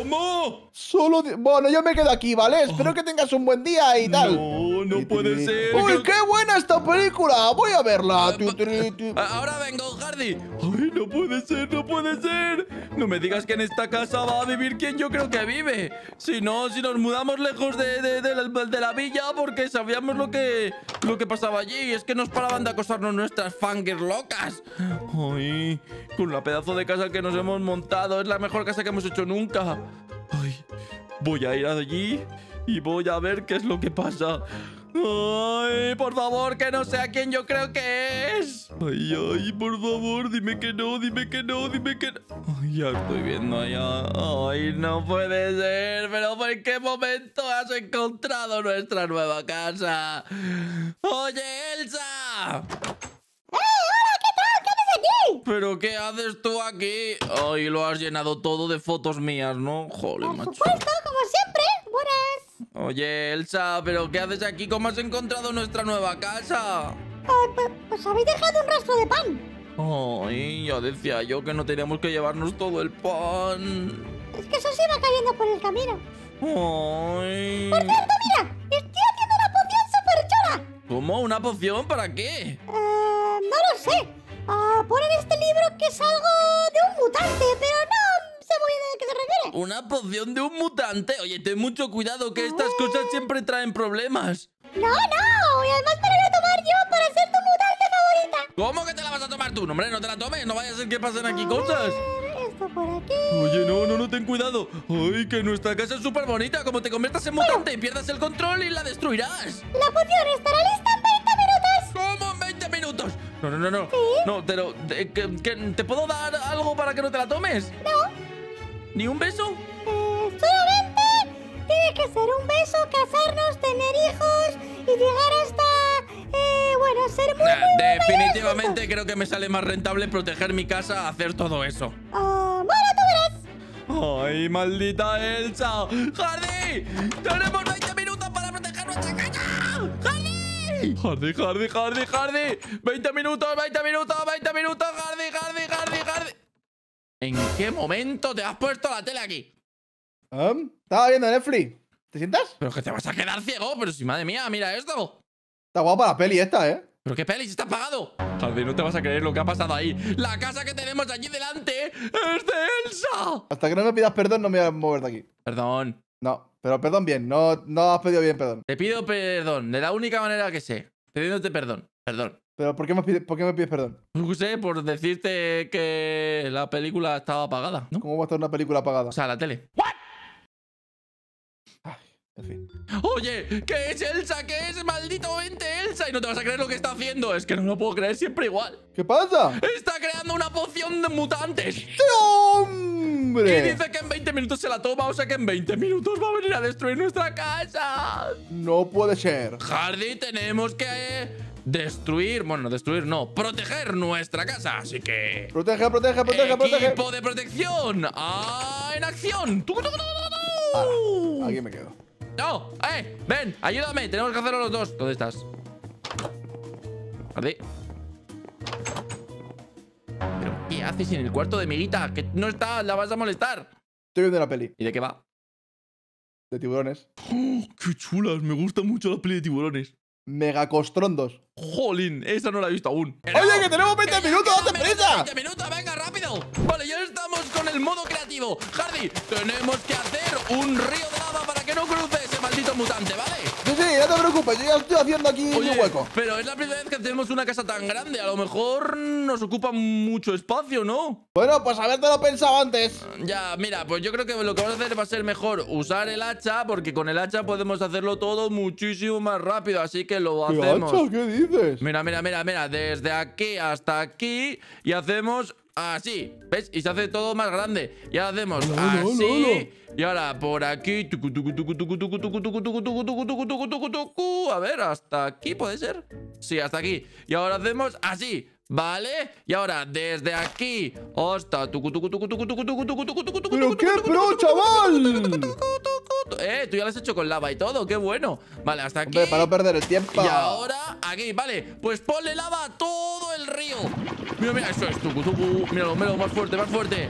Solo. Bueno, yo me quedo aquí, ¿vale? Oh. Espero que tengas un buen día y tal. No, no puede ser. ¡Uy, qué buena esta película! Voy a verla. Ah, ah, ah, ahora vengo, Hardy. Ay, no puede ser, no puede ser. No me digas que en esta casa va a vivir quien yo creo que vive. Si no, si nos mudamos lejos de, de, la, villa porque sabíamos lo que, lo que pasaba allí. Es que nos paraban de acosarnos nuestras fangers locas. Ay, con la pedazo de casa que nos hemos montado. Es la mejor casa que hemos hecho nunca. Ay, voy a ir allí y voy a ver qué es lo que pasa. ¡Ay, por favor, que no sea quien yo creo que es! ¡Ay, ay, por favor, dime que no, dime que no, dime que no! Ay, ya estoy viendo allá. ¡Ay, no puede ser! ¿Pero por qué momento has encontrado nuestra nueva casa? ¡Oye, Elsa! ¿Pero qué haces tú aquí? Ay, lo has llenado todo de fotos mías, ¿no? Joder, Por supuesto, como siempre. Buenas. Oye, Elsa, ¿pero qué haces aquí? ¿Cómo has encontrado nuestra nueva casa? Pues, pues, habéis dejado un rastro de pan. Ay, ya decía yo que no teníamos que llevarnos todo el pan. Es que eso se iba cayendo por el camino. Ay. Por cierto, mira, estoy haciendo una poción súper chula. ¿Cómo? ¿Una poción? ¿Para qué? Eh, no lo sé. Ah, ponen este libro que es algo de un mutante, pero no sé muy bien a qué se refiere. ¿Una poción de un mutante? Oye, ten mucho cuidado que estas cosas siempre traen problemas. No, no, y además para la tomar yo para ser tu mutante favorita. ¿Cómo que te la vas a tomar tú? No, hombre, no te la tomes, no vaya a ser que pasen aquí cosas. Esto por aquí. Oye, no, no, no, ten cuidado. Ay, que nuestra casa es súper bonita. Como te conviertas en mutante y pierdas el control y la destruirás. La poción estará lista en 20 minutos. ¿Cómo en 20 minutos? No, no, no, no. No, pero eh, ¿te, puedo dar algo para que no te la tomes? No. ¿Ni un beso? Eh, solamente tiene que ser un beso, casarnos, tener hijos y llegar hasta... Eh, bueno, ser muy, Definitivamente creo que me sale más rentable proteger mi casa, hacer todo eso. Ah, bueno, tú verás. ¡Ay, maldita Elsa! ¡Hardy! ¡Tenemos 20 minutos para proteger nuestra casa! Hardy, Hardy, Hardy, Hardy. 20 minutos, 20 minutos, 20 minutos, Hardy, Hardy, Hardy, Hardy. ¿En qué momento te has puesto la tele aquí? estaba viendo Netflix. ¿Te sientas? Pero que te vas a quedar ciego, pero si madre mía, mira esto. Está guapa la peli esta, ¿eh? ¿Pero qué peli? Si está apagado. Hardy, no te vas a creer lo que ha pasado ahí. La casa que tenemos allí delante es de Elsa. Hasta que no me pidas perdón, no me voy a mover de aquí. Perdón. No. Pero perdón bien, no, no has pedido bien perdón. Te pido perdón, de la única manera que sé. Pidiéndote perdón, perdón. ¿Pero por qué me, me pides perdón? No sé, por decirte que la película estaba apagada. ¿no? ¿Cómo va a estar una película apagada? O sea, la tele. ¿What? Oye, ¿qué es Elsa? ¿Qué es? Maldito vente Elsa. Y no te vas a creer lo que está haciendo. Es que no lo puedo creer, siempre igual. ¿Qué pasa? Está creando una poción de mutantes. ¡Hombre! Y dice que en 20 minutos se la toma, o sea que en 20 minutos va a venir a destruir nuestra casa. No puede ser. Hardy, tenemos que... Eh, destruir, bueno, destruir no, proteger nuestra casa, así que... Proteja, proteja, protege, protege. Equipo de protección, ah, en acción. Ah, aquí me quedo. ¡No! ¡Eh! ¡Ven! ¡Ayúdame! Tenemos que hacerlo los dos. ¿Dónde estás? ¿Pero qué haces en el cuarto de Miguita? Que no está, la vas a molestar. Estoy viendo la peli. ¿Y de qué va? De tiburones. ¡Oh, ¡Qué chulas! Me gusta mucho la peli de tiburones. Megacostrondos. Jolín, esa no la he visto aún. Oye, que tenemos 20 minutos, date prisa. 20 minutos, venga, rápido. Vale, ya estamos con el modo creativo. Hardy, tenemos que hacer un río de lava para que no cruce ese maldito mutante, ¿vale? Sí, sí, no te preocupes, yo ya estoy haciendo aquí un hueco. Pero es la primera vez que tenemos una casa tan grande. A lo mejor nos ocupa mucho espacio, ¿no? Bueno, pues habértelo pensado antes. Ah, ya, mira, pues yo creo que lo que vamos a hacer va a ser mejor usar el hacha, porque con el hacha podemos hacerlo todo muchísimo más rápido. Así que lo hacemos. Hacha? ¿Qué dices? Mira, mira, mira, mira. Desde aquí hasta aquí y hacemos así ¿Ves? Y se hace todo más grande Y ahora hacemos así Y ahora por aquí A ver, hasta aquí puede ser Sí, hasta aquí Y ahora hacemos así ¿Vale? Y ahora, desde aquí hasta... ¡Pero qué pro, chaval! Eh, tú ya lo has hecho con lava y todo, qué bueno Vale, hasta aquí para no perder el tiempo Y ahora, aquí, vale Pues ponle lava a todo el río Mira, mira, eso es tucu, tucu. Míralo, míralo, más fuerte, más fuerte.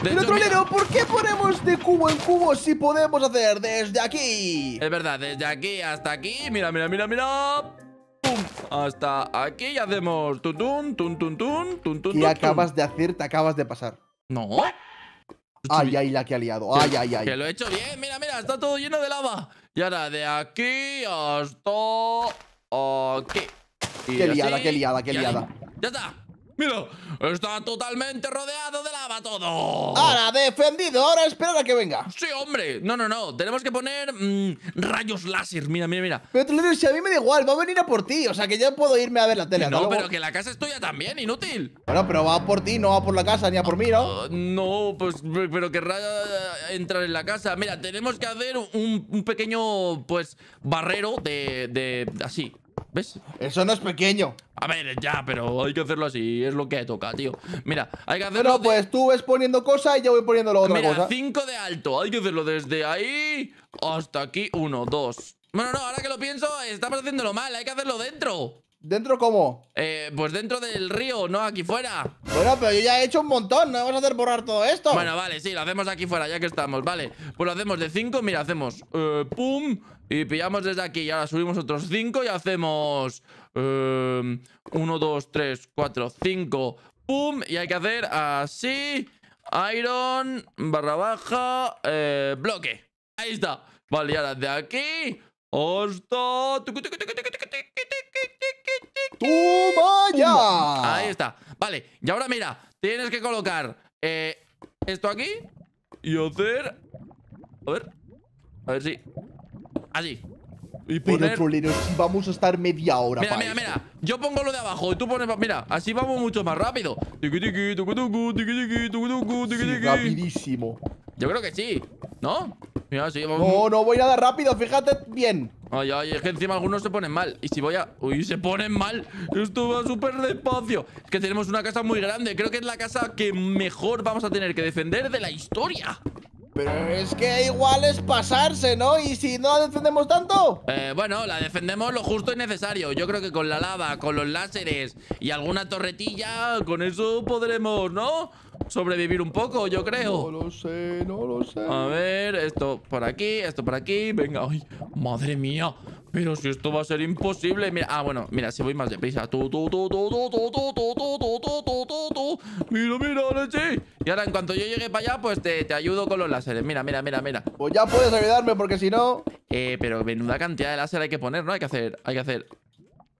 Pero ¿por qué ponemos de cubo en cubo si podemos hacer desde aquí? Es verdad, desde aquí hasta aquí. Mira, mira, mira, mira. Hasta aquí y hacemos tutun, tun, tun, tun, tun, ¿Qué acabas de hacer? Te acabas de pasar. No. Ay, ay, la que ha liado. Ay, ay, ay. Que lo he hecho bien. Mira, mira, está todo lleno de lava. Y ahora de aquí hasta aquí. qué liada, qué liada, qué liada. Ya está. Mira, está totalmente rodeado de lava todo. Ahora, defendido, ahora espera a que venga. Sí, hombre. No, no, no. Tenemos que poner mm, rayos láser. Mira, mira, mira. Pero te lo digo, si a mí me da igual, va a venir a por ti. O sea, que ya puedo irme a ver la tele. no, pero que la casa es tuya también, inútil. Bueno, pero va por ti, no va por la casa, ni a por mí, ¿no? Ah, no, pues, pero querrá entrar en la casa. Mira, tenemos que hacer un, un pequeño, pues, barrero de, de así. ¿Ves? Eso no es pequeño. A ver, ya, pero hay que hacerlo así. Es lo que toca, tío. Mira, hay que hacerlo. pues tú ves poniendo cosas y yo voy poniendo lo otro. Mira, cinco de alto. Hay que hacerlo desde ahí hasta aquí. Uno, dos Bueno, no, ahora que lo pienso, estamos haciéndolo mal. Hay que hacerlo dentro. ¿Dentro cómo? Eh, pues dentro del río, no aquí fuera. Bueno, pero yo ya he hecho un montón, no vamos a hacer borrar todo esto. Bueno, vale, sí, lo hacemos aquí fuera, ya que estamos, vale. Pues lo hacemos de 5, mira, hacemos eh, pum y pillamos desde aquí. Y ahora subimos otros cinco y hacemos 1, 2, 3, 4, 5, pum. Y hay que hacer así, iron, barra baja, eh, bloque. Ahí está. Vale, y ahora de aquí, hasta... ¡Toma ya! Ahí está. Vale, y ahora mira, tienes que colocar eh, esto aquí y hacer... A ver, a ver si... Así. Y poner... Pero si vamos a estar media hora Mira, mira, mira Yo pongo lo de abajo y tú pones... Mira, así vamos mucho más rápido rapidísimo Yo creo que sí, ¿no? Mira, sí, vamos... No, no voy nada rápido, fíjate bien Ay, ay, es que encima algunos se ponen mal Y si voy a... Uy, se ponen mal Esto va súper despacio Es que tenemos una casa muy grande Creo que es la casa que mejor vamos a tener que defender de la historia pero es que igual es pasarse, ¿no? Y si no la defendemos tanto. Eh, bueno, la defendemos lo justo y necesario. Yo creo que con la lava, con los láseres y alguna torretilla, con eso podremos, ¿no? Sobrevivir un poco, yo creo. No lo sé, no lo sé. A ver, esto por aquí, esto por aquí. Venga, ay, madre mía. Pero si esto va a ser imposible. Mira, ah, bueno, mira, si voy más deprisa. Tú, tú, Mira, mira, sí Y ahora, en cuanto yo llegue para allá, pues te, ayudo con los láseres. Mira, mira, mira, mira. Pues ya puedes ayudarme, porque si no. Eh, pero menuda cantidad de láser hay que poner, ¿no? Hay que hacer, hay que hacer.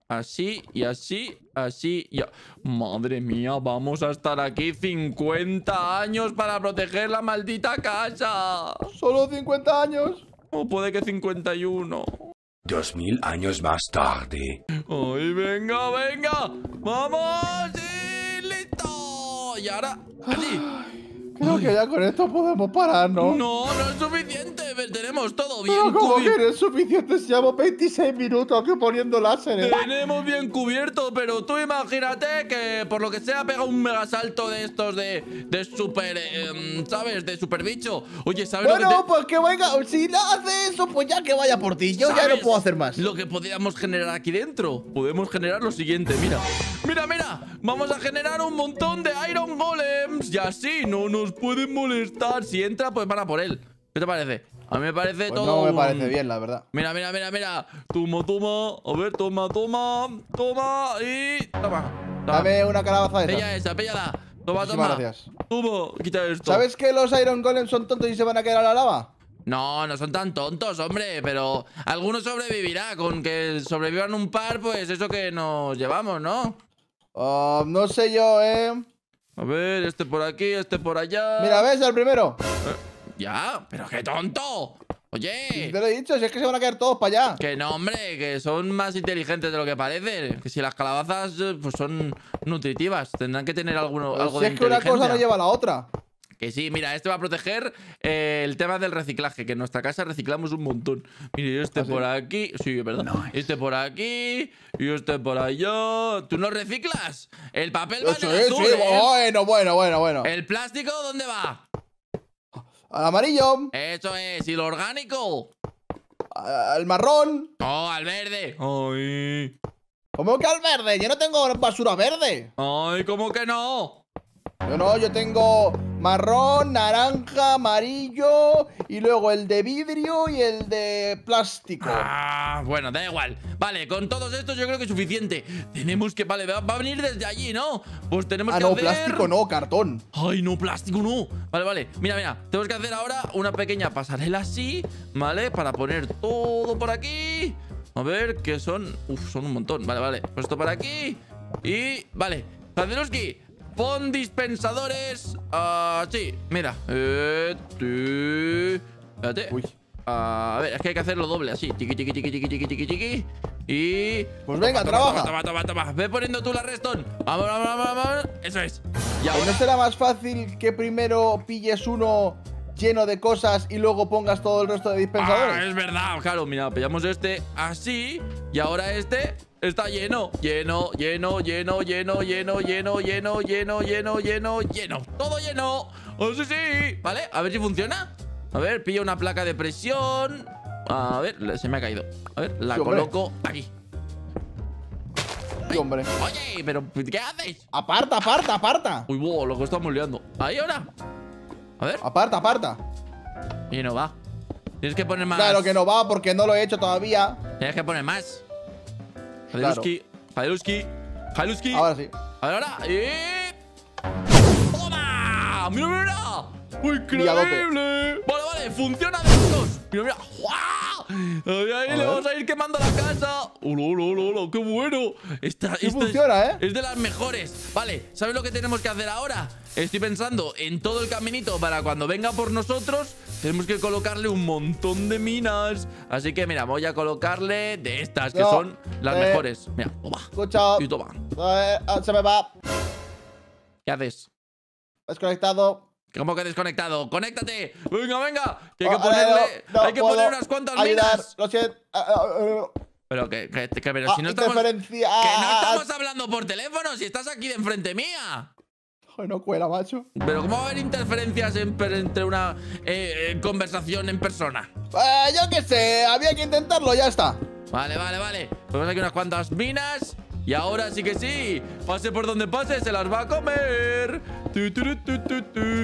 Así y así, así y... Madre mía, vamos a estar aquí 50 años para proteger la maldita casa. Solo 50 años. O puede que 51. Dos mil años más tarde. ¡Ay, venga, venga! ¡Vamos! listo! Y ahora, allí. Creo que ya con esto podemos parar, ¿no? No, no es suficiente. Tenemos todo bien No, que no es suficiente Se llevo 26 minutos aquí poniendo láseres. ¿eh? Tenemos bien cubierto, pero tú imagínate que por lo que sea pega un mega salto de estos de, de super, em, ¿sabes? De super bicho. Oye, ¿sabes bueno, lo pues que venga, si no hace eso, pues ya que vaya por ti. Yo ya no puedo hacer más. Lo que podríamos generar aquí dentro. Podemos generar lo siguiente, mira. Mira, mira. Vamos a generar un montón de Iron Golems. Y así no nos pueden molestar. Si entra, pues van a por él. ¿Qué te parece? A mí me parece pues todo. No me parece bien, la verdad. Mira, mira, mira, mira. Toma, toma. A ver, toma, toma. Toma y. Toma. Dame una calabaza de Pella esa, pellala. Toma, toma. Gracias. quita esto. ¿Sabes que los Iron Golems son tontos y se van a quedar a la lava? No, no son tan tontos, hombre, pero algunos sobrevivirá. Con que sobrevivan un par, pues eso que nos llevamos, ¿no? Oh, no sé yo, eh. A ver, este por aquí, este por allá. Mira, ¿ves? El primero. Eh, ya, pero qué tonto. Oye. Te lo he dicho, si es que se van a quedar todos para allá. Que no, hombre, que son más inteligentes de lo que parece. Que si las calabazas eh, pues son nutritivas, tendrán que tener alguno, algo si es que una cosa no lleva a la otra. Que sí, mira, este va a proteger eh, el tema del reciclaje, que en nuestra casa reciclamos un montón. mira este ¿Ah, por aquí. Sí, perdón. Este por aquí. Y este por allá. ¿Tú no reciclas? El papel va sí, azul, sí. ¿eh? Bueno, bueno, bueno, bueno. ¿El plástico dónde va? Al amarillo. Eso es. ¿Y lo orgánico? Al marrón. Oh, al verde. Ay. ¿Cómo que al verde? Yo no tengo basura verde. Ay, ¿cómo que no? Yo no, yo tengo marrón, naranja, amarillo y luego el de vidrio y el de plástico. Ah, bueno, da igual. Vale, con todos estos yo creo que es suficiente. Tenemos que, vale, va, a venir desde allí, ¿no? Pues tenemos ah, que no, plástico no, cartón. Ay, no, plástico no. Vale, vale. Mira, mira, tenemos que hacer ahora una pequeña pasarela así, ¿vale? Para poner todo por aquí. A ver, que son... Uf, son un montón. Vale, vale. Puesto para aquí. Y... Vale. aquí Pon dispensadores. Ah, sí, Mira. Eh, espérate. Uy. Ah, a ver, es que hay que hacerlo doble así. Tiki, tiqui, tiqui, tiqui, tiqui, tiqui, Y. Pues venga, trabajo. trabaja. Toma, toma, toma, Ve poniendo tú la redstone. Vamos, vamos, vamos, vamos. Eso es. Ya. Pues ¿No será más fácil que primero pilles uno lleno de cosas y luego pongas todo el resto de ah, dispensadores? Ah, es verdad. Claro, mira, pillamos este así. Y ahora este Está lleno, lleno, lleno, lleno, lleno, lleno, lleno, lleno, lleno, lleno, lleno, lleno. Todo lleno. Oh, sí, sí. Vale, a ver si funciona. A ver, pillo una placa de presión. A ver, se me ha caído. A ver, la coloco aquí. hombre. Oye, pero ¿qué haces? Aparta, aparta, aparta. Uy, wow, lo que estamos liando. Ahí ahora. A ver. Aparta, aparta. Y no va. Tienes que poner más. Claro que no va porque no lo he hecho todavía. Tienes que poner más. Jaluski, Jaluski, Jaluski. Ahora sí. Ahora, ahora. Y... ¡Toma! ¡Mira, mira! ¡Increíble! Vale, vale, funciona de estos. Mira, mira. Ahí, le vamos a ir quemando la casa. ¡Ulo, ulo, ulo, qué bueno! Esta, esta funciona, es, ¿eh? Es de las mejores. Vale, ¿sabes lo que tenemos que hacer ahora? Estoy pensando en todo el caminito para cuando venga por nosotros. Tenemos que colocarle un montón de minas. Así que, mira, voy a colocarle de estas, que son las eh, mejores. Mira, toma. Escucha. Y toma. Eh, ah, se me va. ¿Qué haces? Desconectado. ¿Cómo que desconectado? ¡Conéctate! ¡Venga, venga! hay que oh, ponerle. hay que poner unas cuantas minas. Lo siento. Ah, ah, ah, pero que, que, pero si no estamos. Que no estamos hablando por teléfono, si estás aquí de enfrente mía. no cuela, macho. Pero ¿cómo va a haber interferencias entre una eh, eh, conversación en persona? Eh, yo qué sé, había que intentarlo, ya está. Vale, vale, vale. Ponemos pues aquí unas cuantas minas. Y ahora sí que sí, pase por donde pase, se las va a comer.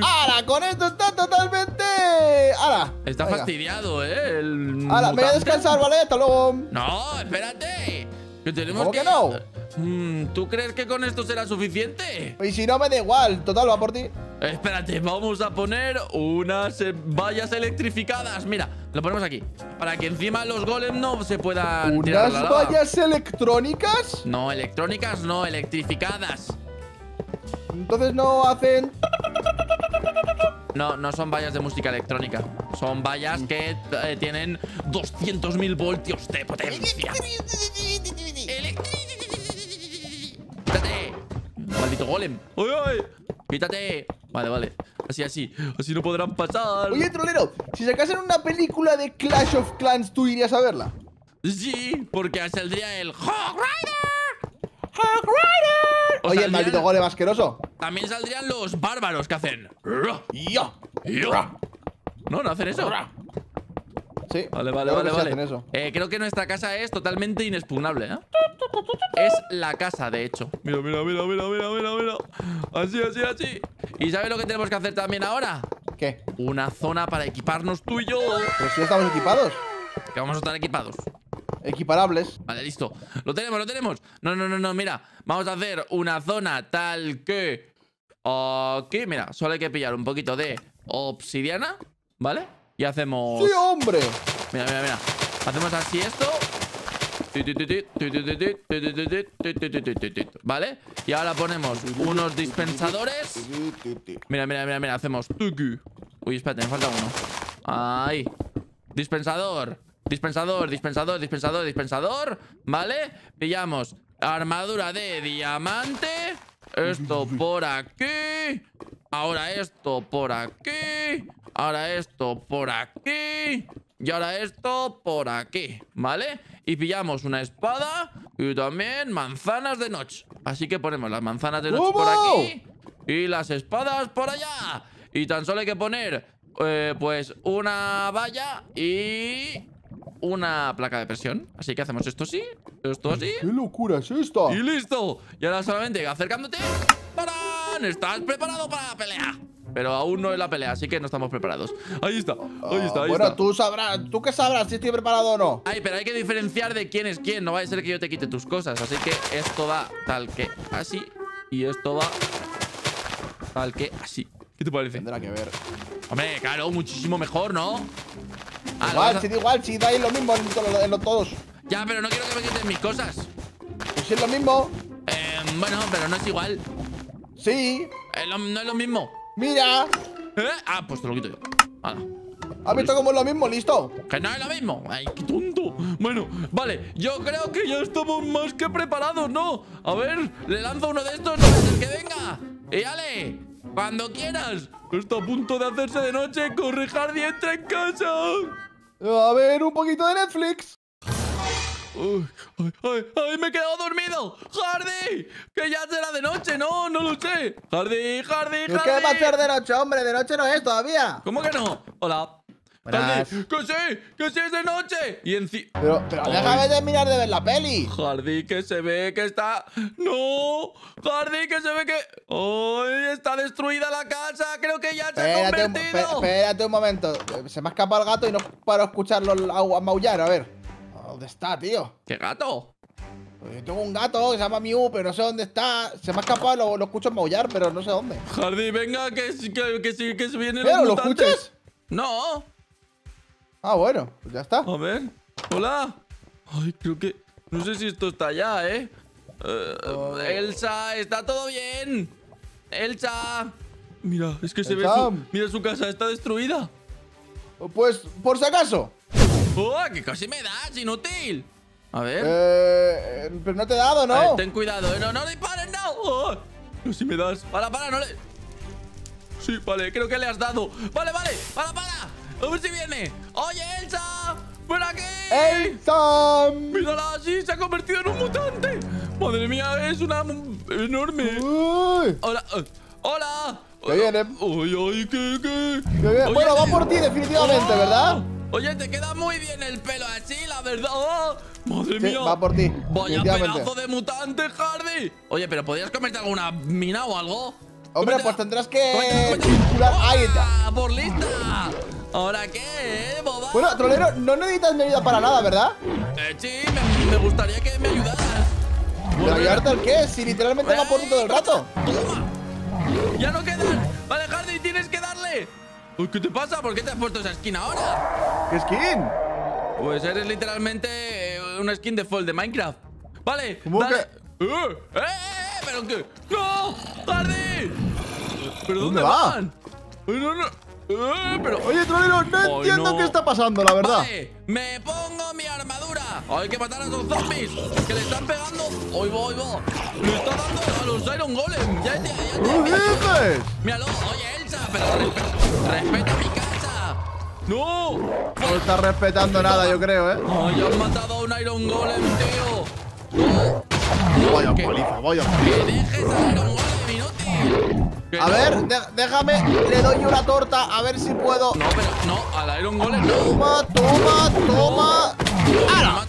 ¡Hala! Con esto está totalmente. ¡Hala! Está fastidiado, ¿eh? El Me voy a descansar, ¿vale? Hasta luego. No, espérate. Que tenemos que, que no? Mm, ¿Tú crees que con esto será suficiente? Y si no, me da igual. Total, va por ti. Espérate, vamos a poner unas eh, vallas electrificadas. Mira, lo ponemos aquí. Para que encima los golems no se puedan ¿Unas vallas electrónicas? No, electrónicas no, electrificadas. Entonces no hacen... No, no son vallas de música electrónica. Son vallas que eh, tienen 200.000 voltios de potencia. ¡Quítate! ¡Maldito golem! ¡Uy, oye! oye quítate Vale, vale. Así, así. Así no podrán pasar. Oye, trolero, si sacasen una película de Clash of Clans, ¿tú irías a verla? Sí, porque saldría el ¡Hog Rider. ¡Hog Rider. Oye, el maldito golem asqueroso. También saldrían los bárbaros que hacen. No, no hacen eso. Sí. Vale, vale, vale. Eh, creo que nuestra casa es totalmente inexpugnable, ¿eh? Es la casa, de hecho. Mira, mira, mira, mira, mira, Así, así, así. ¿Y sabes lo que tenemos que hacer también ahora? ¿Qué? Una zona para equiparnos tú y yo. Pues si estamos equipados. Que vamos a estar equipados. Equiparables. Vale, listo. Lo tenemos, lo tenemos. No, no, no, no, mira. Vamos a hacer una zona tal que... Aquí, mira, solo hay que pillar un poquito de obsidiana, ¿vale? Y hacemos... ¡Sí, hombre! Mira, mira, mira. Hacemos así esto. ¿Vale? Y ahora ponemos unos dispensadores. Mira, mira, mira, mira. Hacemos... Uy, espérate, me falta uno. Ahí. Dispensador. Dispensador, dispensador, dispensador, dispensador. ¿Vale? Pillamos armadura de diamante. Esto por aquí. Ahora esto por aquí. Ahora esto por aquí. Y ahora esto por aquí, ¿vale? Y pillamos una espada y también manzanas de noche. Así que ponemos las manzanas de noche por aquí y las espadas por allá. Y tan solo hay que poner, eh, pues, una valla y una placa de presión. Así que hacemos esto así, esto así. ¡Qué locura es esto! Y listo. Y ahora solamente acercándote. ¡Tarán! ¿Estás preparado para la pelea? Pero aún no es la pelea, así que no estamos preparados. Ahí está, ahí está, ahí Bueno, tú sabrás, tú qué sabrás si estoy preparado o no. Ay, pero hay que diferenciar de quién es quién. No va a ser que yo te quite tus cosas. Así que esto va tal que así. Y esto va tal que así. ¿Qué te parece? Tendrá que ver. Hombre, claro, muchísimo mejor, ¿no? Ah, igual, si igual, si dais lo mismo en, en, todos. Ya, pero no quiero que me quiten mis cosas. Pues es lo mismo. Eh, bueno, pero no es igual. Sí. no es lo mismo. Mira. ¿Eh? Ah, pues te lo quito yo. Hala. Ah. ¿Has visto cómo es lo mismo? ¿Listo? Que no es lo mismo. Ay, qué tonto. Bueno, vale. Yo creo que ya estamos más que preparados, ¿no? A ver, le lanzo uno de estos el que venga. Y dale. Cuando quieras. Está a punto de hacerse de noche. Corre, Hardy, entra en casa. A ver, un poquito de Netflix. Uy, ay, ay, ay, me he quedado dormido! ¡Hardy! Que ya será de noche, no, no lo sé. ¡Hardy, Hardy, Hardy! ¿Qué va a ser de noche, hombre? De noche no es todavía. ¿Cómo que no? Hola. Jardín, ¡Que sí! ¡Que sí es de noche! Y encima. Pero, pero de déjame terminar de ver la peli. Jardi, que se ve que está. ¡No! Jardi, que se ve que. ¡Ay! Está destruida la casa. Creo que ya se ha convertido. espérate un momento. Se me ha escapado el gato y no paro a escucharlo a, maullar. A ver. ¿Dónde está, tío? ¿Qué gato? tengo un gato que se llama Mew, pero no sé dónde está. Se me ha escapado, lo, escucho maullar, pero no sé dónde. Jardín, venga, que, que, que, que, los escuchas? No. Ah, bueno, pues ya está. A ver. Hola. Ay, creo que. No sé si esto está ya, ¿eh? eh oh. Elsa, está todo bien. Elsa. Mira, es que se ve. Mira su casa, está destruida. Pues, por si acaso. ¡Oh, que casi me das, inútil! A ver. Eh, eh, pero no te he dado, ¿no? ten cuidado, ¿eh? No, no dispares, no. Oh, casi me das. Para, para, no le. Sí, vale, creo que le has dado. Vale, vale, para, para. A ver si viene. ¡Oye, Elsa! ¡Por aquí! ¡Elsa! ¡Mírala! así ¡Se ha convertido en un mutante! ¡Madre mía! ¡Es una... enorme! Uy. ¡Hola! Eh, ¡Hola! ¿Qué viene! ¡Uy, uy! ay, qué qué? bueno, va por ti definitivamente, oh, ¿verdad? Oye, te queda muy bien el pelo así, la verdad. Oh, ¡Madre mía! va por ti. ¡Vaya pedazo de mutante, Hardy! Oye, pero ¿podrías comerte alguna mina o algo? Hombre, pues tendrás que... ¡Ahí ¡Ah, por lista! ¿Ahora qué, eh, boba? Bueno, trolero, no necesitas mi ayuda para nada, ¿verdad? Eh, sí, me, gustaría que me ayudaras ¿Pero ayudarte al qué? Si literalmente me va por todo el rato ¡Toma! ¡Ya no quedan! ¡Vale, Hardy, tienes que darle! ¿qué te pasa? ¿Por qué te has puesto esa skin ahora? ¿Qué skin? Pues eres literalmente eh, una skin de Fall de Minecraft Vale, ¿Cómo Que... Uh, eh, eh, eh, ¿Pero qué? ¡No! ¡Hardy! ¿Pero dónde, ¿Dónde va? van? No, no. Eh, pero, oye, Trolero, no entiendo qué está pasando, la verdad. me pongo mi armadura. Hay que matar a esos zombies que le están pegando. Hoy voy, voy. Le está dando a los Iron Golem. Ya te, ya te. dices? Míralo, oye, Elsa, pero respeta, mi casa. ¡No! No está respetando nada, yo creo, ¿eh? Ay, han matado a un Iron Golem, tío. Voy Vaya paliza, vaya Que dejes a Iron Golem, inútil. A ver, déjame, le doy una torta a ver si puedo. No, pero no, al Iron Golem. Toma, toma, toma. ¡Hala!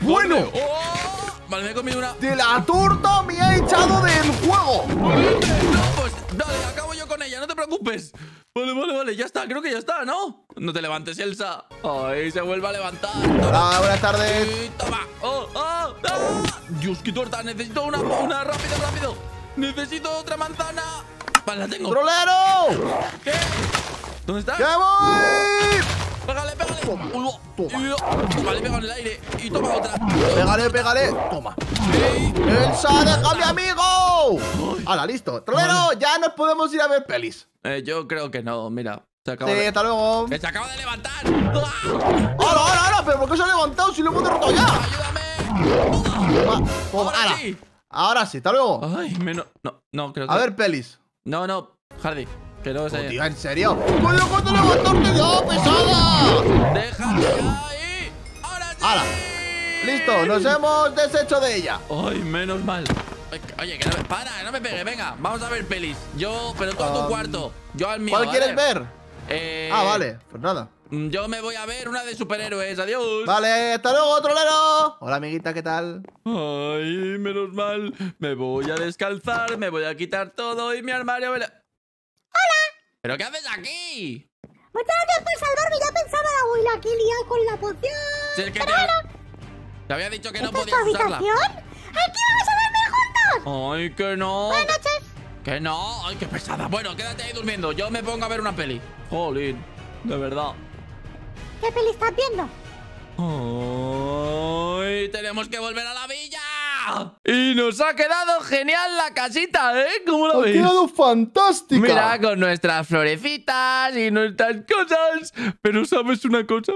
¡Bueno! Oh, vale, me he comido una. De la torta me ha echado del juego. No, pues dale, acabo yo con ella, no te preocupes. Vale, vale, vale, ya está, creo que ya está, ¿no? No te levantes, Elsa. Ay, se vuelve a levantar. Ah, buenas tardes. toma. Oh, oh, ah. Dios, qué torta. Necesito una, una, rápido, rápido. Necesito otra manzana la ¡Trolero! ¿Qué? ¿Dónde está? ¡Ya voy! ¡Pégale, pégale! Toma, oh. toma. Vale, oh. pégale el aire y toma otra. Pégale, pégale. Toma. ¡El ¡Elsa, deja mi amigo! ¡Hala, listo. Trolero, ya nos podemos ir a ver pelis. Eh, yo creo que no, mira. Se acaba sí, de... hasta luego. se acaba de levantar! ¡Hola, ¡Ah! ¡Hala, ¡Hala, ahora, pero por qué se ha levantado si lo hemos derrotado ya? ¡Ayúdame! Toma, Ahora, sí. Ahora sí, hasta luego. Ay, menos. No, no, creo que. A ver, pelis. No, no, Hardy. Que no se... ¿en serio? ¡Cuidado lo el motor de dio, pesada! ¡Déjame ahí! ¡Ahora sí! ¡Hala! ¡Listo! ¡Nos hemos deshecho de ella! ¡Ay, menos mal! Oye, que no me... ¡Para! ¡No me pegue! Venga, vamos a ver pelis. Yo... Pero tú a tu um, cuarto. Yo al mío. ¿Cuál quieres ver? Eh... Ah, vale. Pues nada. Mm, yo me voy a ver una de superhéroes. Adiós. Vale, hasta luego, trolero. Hola, amiguita, ¿qué tal? Ay, menos mal. Me voy a descalzar, me voy a quitar todo y mi armario... Me la... ¡Hola! ¿Pero qué haces aquí? Muchas gracias por salvarme. Ya pensaba la abuela aquí liar con la poción. es Pero te... Te había dicho que no podías es tu usarla. ¡Aquí vamos a dormir juntos! ¡Ay, que no! Buenas noches. Que no, ay, qué pesada. Bueno, quédate ahí durmiendo. Yo me pongo a ver una peli. Jolín, de verdad. ¿Qué peli estás viendo? ¡Ay! ¡Tenemos que volver a la villa! Y nos ha quedado genial la casita, ¿eh? ¿Cómo la veis? Ha quedado fantástica. Mira, con nuestras florecitas y nuestras cosas. Pero ¿sabes una cosa?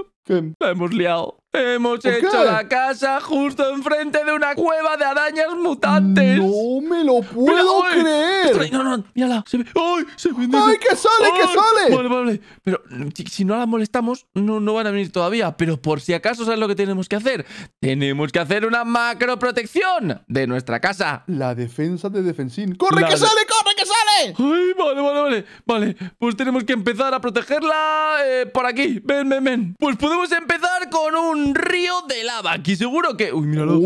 La hemos liado. Hemos hecho la casa justo enfrente de una cueva de arañas mutantes. No me lo puedo creer. No, no, mírala. ¡Ay! Se ¡Ay, que sale, que sale! Vale, vale. Pero si, no la molestamos, no, no van a venir todavía. Pero por si acaso, ¿sabes lo que tenemos que hacer? Tenemos que hacer una macro protección de nuestra casa. La defensa de defensín. ¡Corre, que sale, corre, que sale! ¡Ay, vale, vale, vale! Vale, pues tenemos que empezar a protegerla eh, por aquí. Ven, ven, ven. Pues podemos empezar con un río de lava. Aquí seguro que... Uy, míralo.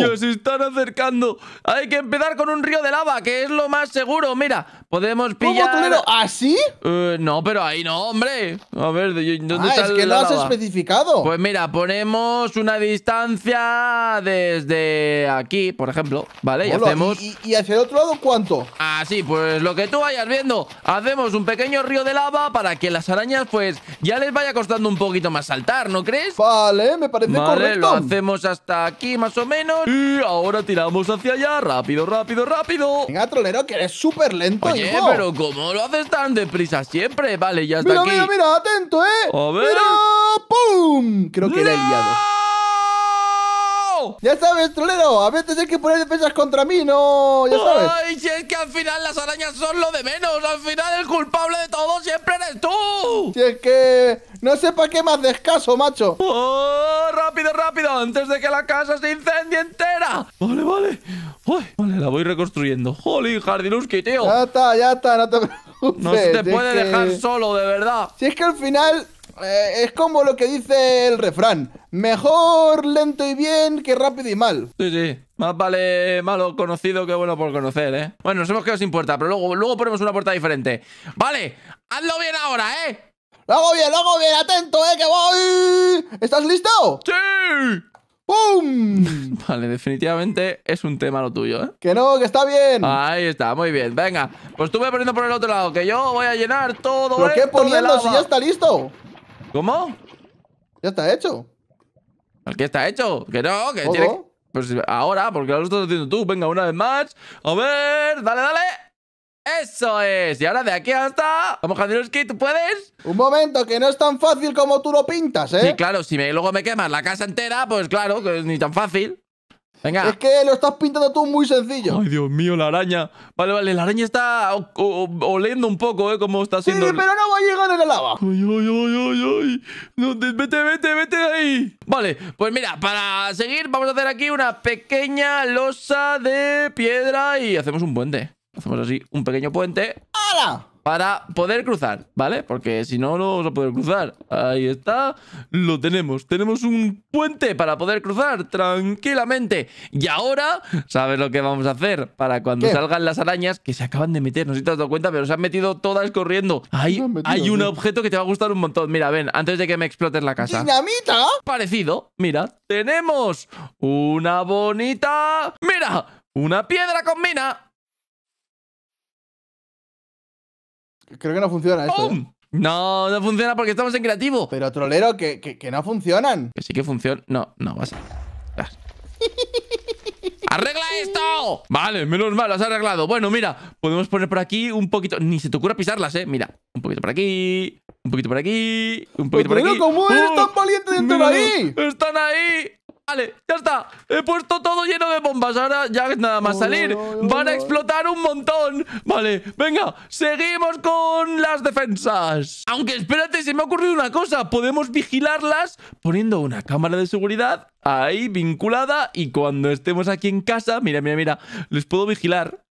Ya se están acercando. Hay que empezar con un río de lava, que es lo más seguro. Mira, podemos pillar... ¿Cómo, ¿Así? Eh, no, pero ahí no, hombre. A ver, ¿dónde ah, es que has especificado. Pues mira, ponemos una distancia desde aquí, por ejemplo. ¿Vale? y hacemos... ¿y, ¿Y hacia el otro lado cuánto? Así, pues lo que tú vayas viendo. Hacemos un pequeño río de lava para que las arañas, pues, ya les vaya costando un poquito más saltar. ¿no crees? Vale, me parece vale, correcto. lo hacemos hasta aquí más o menos. Y ahora tiramos hacia allá. Rápido, rápido, rápido. Venga, trolero, que eres súper lento, Oye, pero ¿cómo lo haces tan deprisa siempre? Vale, ya está aquí. Mira, mira, atento, ¿eh? A ver. ¡pum! Creo que era le he ya sabes, trolero, a veces hay que poner defensas contra mí, no, ya sabes. Ay, si es que al final las arañas son lo de menos, al final el culpable de todo siempre eres tú. Si es que no sé para qué más descaso, macho. Oh, rápido, rápido, antes de que la casa se incendie entera. Vale, vale. Uy, vale, la voy reconstruyendo. Jolín, Jardinuski, tío. Ya está, ya está, no te No se te puede dejar solo, de verdad. Si es que al final eh, es como lo que dice el refrán. Mejor lento y bien que rápido y mal. Sí, sí. Más vale malo conocido que bueno por conocer, ¿eh? Bueno, no hemos qué sin importa pero luego, luego ponemos una puerta diferente. Vale, hazlo bien ahora, ¿eh? Lo hago bien, lo hago bien, atento, ¿eh? Que voy. ¿Estás listo? Sí. ¡Pum! Vale, definitivamente es un tema lo tuyo, ¿eh? Que no, que está bien. Ahí está, muy bien. Venga, pues tú me poniendo por el otro lado, que yo voy a llenar todo. por qué poniendo si ya está listo? ¿Cómo? Ya está hecho. ¿Qué está hecho? Que no, que tiene... Pues ahora, porque lo estás haciendo tú. Venga, una vez más. A ver, dale, dale. ¡Eso es! Y ahora de aquí hasta... Vamos, Jandirovsky, ¿tú puedes? Un momento, que no es tan fácil como tú lo pintas, ¿eh? Sí, claro, si luego me quemas la casa entera, pues claro, que es ni tan fácil. Venga. Es que lo estás pintando tú muy sencillo. Ay, Dios mío, la araña. Vale, vale, la araña está oliendo un poco, ¿eh? Como está haciendo. Sí, pero no va a llegar a la lava. Ay, ay, ay, ay, vete, vete, vete de ahí. Vale, pues mira, para seguir, vamos a hacer aquí una pequeña losa de piedra y hacemos un puente. Hacemos así, un pequeño puente. ¡Hala! para poder cruzar, ¿vale? Porque si no, no vamos a poder cruzar. Ahí está, lo tenemos. Tenemos un puente para poder cruzar tranquilamente. Y ahora, ¿sabes lo que vamos a hacer? Para cuando salgan las arañas, que se acaban de meter, no sé si te has dado cuenta, pero se han metido todas corriendo. Hay, hay un objeto que te va a gustar un montón. Mira, ven, antes de que me explotes la casa. ¿Dinamita? Parecido, mira, tenemos una bonita... ¡Mira! ¡Una piedra con mina! Creo que no funciona esto. ¿eh? No, no funciona porque estamos en creativo. Pero trolero, que, no funcionan. Que sí que funciona. No, no, vas a. Ah. ¡Arregla esto! Vale, menos mal, lo has arreglado. Bueno, mira, podemos poner por aquí un poquito. Ni se te ocurra pisarlas, eh. Mira, un poquito por aquí. Un poquito por aquí. Un poquito por aquí. ¿Cómo eres uh, dentro de ahí? ¡Están ahí! Vale, ya está. He puesto todo lleno de bombas. Ahora ya nada más salir. Van a explotar un montón. Vale, venga. Seguimos con las defensas. Aunque espérate, se me ha ocurrido una cosa. Podemos vigilarlas poniendo una cámara de seguridad ahí vinculada. Y cuando estemos aquí en casa, mira, mira, mira. Les puedo vigilar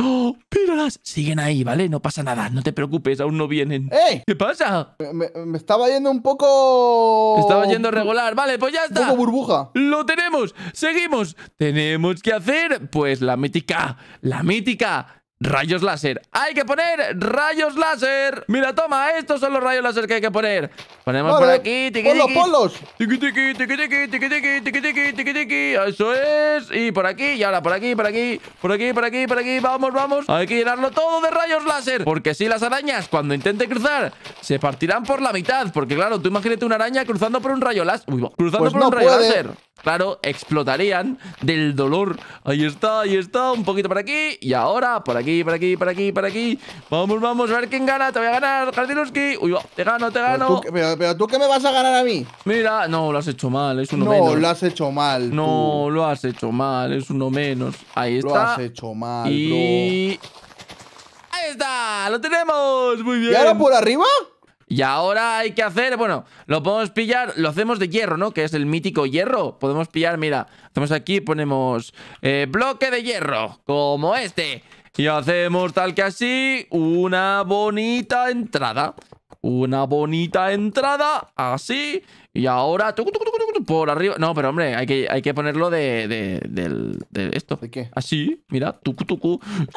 ¡Oh! ¡Píralas! Siguen ahí, ¿vale? No pasa nada, no te preocupes, aún no vienen. ¡Ey! ¿Qué pasa? Me, estaba yendo un poco. Estaba yendo regular, vale, pues ya está. Un burbuja. ¡Lo tenemos! ¡Seguimos! Tenemos que hacer, pues, la mítica. La mítica Rayos láser. ¡Hay que poner rayos láser! Mira, toma, estos son los rayos láser que hay que poner. Ponemos por aquí, tiqui, ponlos, tiqui. ponlos. Tiqui, tiqui, tiqui, tiqui, tiqui, tiqui, Eso es. Y por aquí, y ahora por aquí, por aquí, por aquí, por aquí, por aquí. Vamos, vamos. Hay que llenarlo todo de rayos láser. Porque si las arañas, cuando intente cruzar, se partirán por la mitad. Porque claro, tú imagínate una araña cruzando por un rayo láser. Uy, cruzando por un rayo láser claro, explotarían del dolor. Ahí está, ahí está, un poquito por aquí. Y ahora, por aquí, por aquí, por aquí, por aquí. Vamos, vamos, a ver quién gana. Te voy a ganar, Jardinowski. Uy, te gano, te gano. Pero tú, qué me vas a ganar a mí. Mira, no, lo has hecho mal, es uno menos. No, lo has hecho mal. No, lo has hecho mal, es uno menos. Ahí está. Lo has hecho mal, y... Ahí está, lo tenemos. Muy bien. ¿Y ahora por arriba? Y ahora hay que hacer, bueno, lo podemos pillar, lo hacemos de hierro, ¿no? Que es el mítico hierro. Podemos pillar, mira, hacemos aquí, ponemos eh, bloque de hierro, como este. Y hacemos tal que así, una bonita entrada. Una bonita entrada, así. Y ahora por arriba. No, pero hombre, hay que, hay que ponerlo de, de, esto. ¿De qué? Así, mira,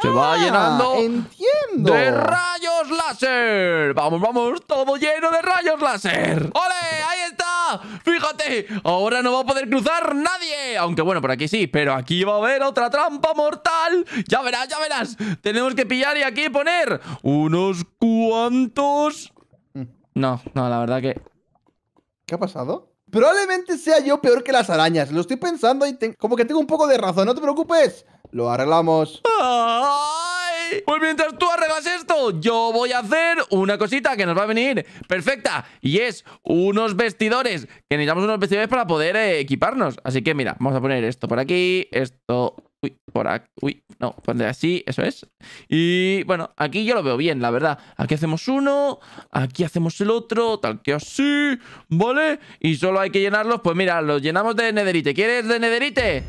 Se va ah, llenando. Entiendo. De rayos láser. Vamos, vamos, todo lleno de rayos láser. ¡Ole! ¡Ahí está! Fíjate, ahora no va a poder cruzar nadie. Aunque bueno, por aquí sí, pero aquí va a haber otra trampa mortal. Ya verás, ya verás. Tenemos que pillar y aquí poner unos cuantos. Mm. No, no, la verdad que ¿Qué ha pasado? Probablemente sea yo peor que las arañas. Lo estoy pensando y como que tengo un poco de razón. No te preocupes. Lo arreglamos. Pues mientras tú arreglas esto, yo voy a hacer una cosita que nos va a venir perfecta. Y es unos vestidores. Que necesitamos unos vestidores para poder eh, equiparnos. Así que mira, vamos a poner esto por aquí. Esto uy, por aquí, uy, no, ponle pues así, eso es. Y bueno, aquí yo lo veo bien, la verdad. Aquí hacemos uno, aquí hacemos el otro, tal que así, ¿vale? Y solo hay que llenarlos, pues mira, los llenamos de nederite. ¿Quieres de nederite?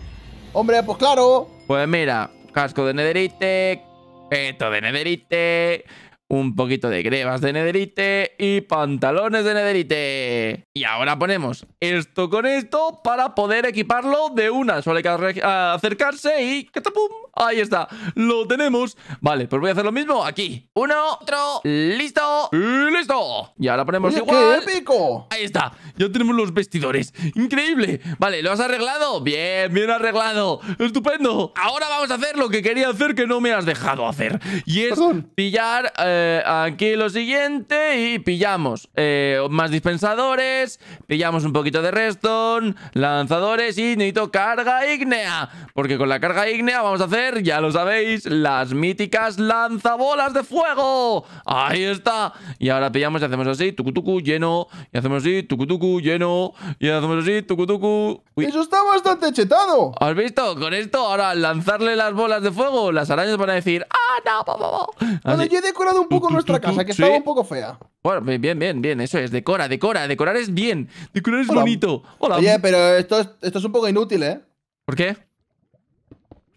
Hombre, pues claro. Pues mira, casco de nederite, peto de nederite un poquito de grebas de nederite y pantalones de nederite. Y ahora ponemos esto con esto para poder equiparlo de una. suele acercarse y ¡catapum! Ahí está, lo tenemos Vale, pues voy a hacer lo mismo aquí Uno, otro, listo y listo Y ahora ponemos igual qué épico! Ahí está, ya tenemos los vestidores Increíble, vale, ¿lo has arreglado? Bien, bien arreglado, estupendo Ahora vamos a hacer lo que quería hacer que no me has dejado hacer Y es pillar eh, aquí lo siguiente Y pillamos eh, más dispensadores Pillamos un poquito de redstone Lanzadores y necesito carga ígnea Porque con la carga ígnea vamos a hacer ya lo sabéis, las míticas lanzabolas de fuego. Ahí está. Y ahora pillamos y hacemos así, tucutucu, lleno. Y hacemos así, tucutucu, lleno. Y hacemos así, tucutucu. tucu Eso está bastante chetado. ¿Has visto? Con esto, ahora lanzarle las bolas de fuego, las arañas van a decir, ah, no, Bueno, yo he decorado un poco nuestra casa, que estaba un poco fea. Bueno, bien, bien, bien, eso es, decora, decora, decorar es bien, decorar es bonito. Oye, pero esto es, esto es un poco inútil, ¿eh? ¿Por qué?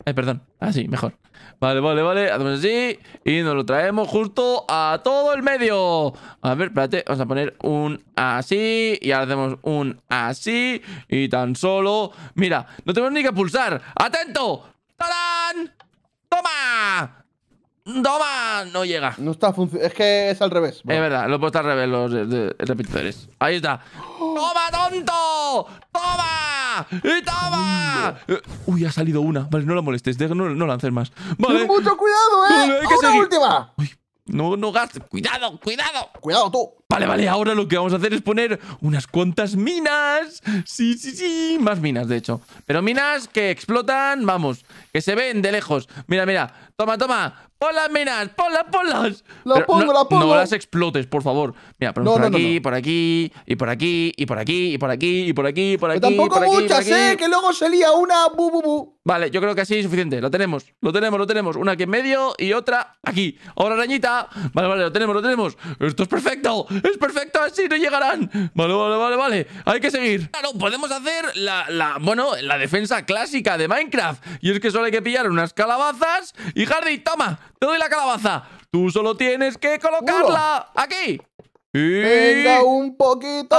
Ay, eh, perdón. Así, ah, mejor. Vale, vale, vale. Hacemos así. Y nos lo traemos justo a todo el medio. A ver, espérate. Vamos a poner un así. Y ahora hacemos un así. Y tan solo... Mira, no tenemos ni que pulsar. ¡Atento! ¡Tarán! ¡Toma! ¡Toma! No llega. No está funcionando. Es que es al revés. Es verdad, lo he puesto al revés los repetidores. Ahí está. ¡Toma, tonto! ¡Toma! ¡Y toma! Eh, uy, ha salido una. Vale, no la molestes. no, no lances más. Vale. mucho cuidado, ¿eh? última. Uy, no, no gastes. Cuidado, cuidado. Cuidado tú. Vale, vale, ahora lo que vamos a hacer es poner unas cuantas minas. Sí, sí, sí, más minas, de hecho. Pero minas que explotan, vamos, que se ven de lejos. Mira, mira, toma, toma. Pon las minas, ponlas, ponlas. La pongo, no, pongo. No las explotes, por favor. Mira, por aquí, por aquí, y por aquí, y por aquí, y por aquí, y por aquí, por aquí. tampoco muchas, ¿eh? Que luego sería una. Bu, bu, Vale, yo creo que así es suficiente. Lo tenemos, lo tenemos, lo tenemos. Una aquí en medio y otra aquí. Ahora arañita. Vale, vale, lo tenemos, lo tenemos. Esto es perfecto. ¡Es perfecto! ¡Así no llegarán! Vale, vale, vale, vale. Hay que seguir. Claro, podemos hacer la, la defensa clásica de Minecraft. Y es que solo hay que pillar unas calabazas. Y Hardy, toma, te doy la calabaza. Tú solo tienes que colocarla aquí. Venga, un poquito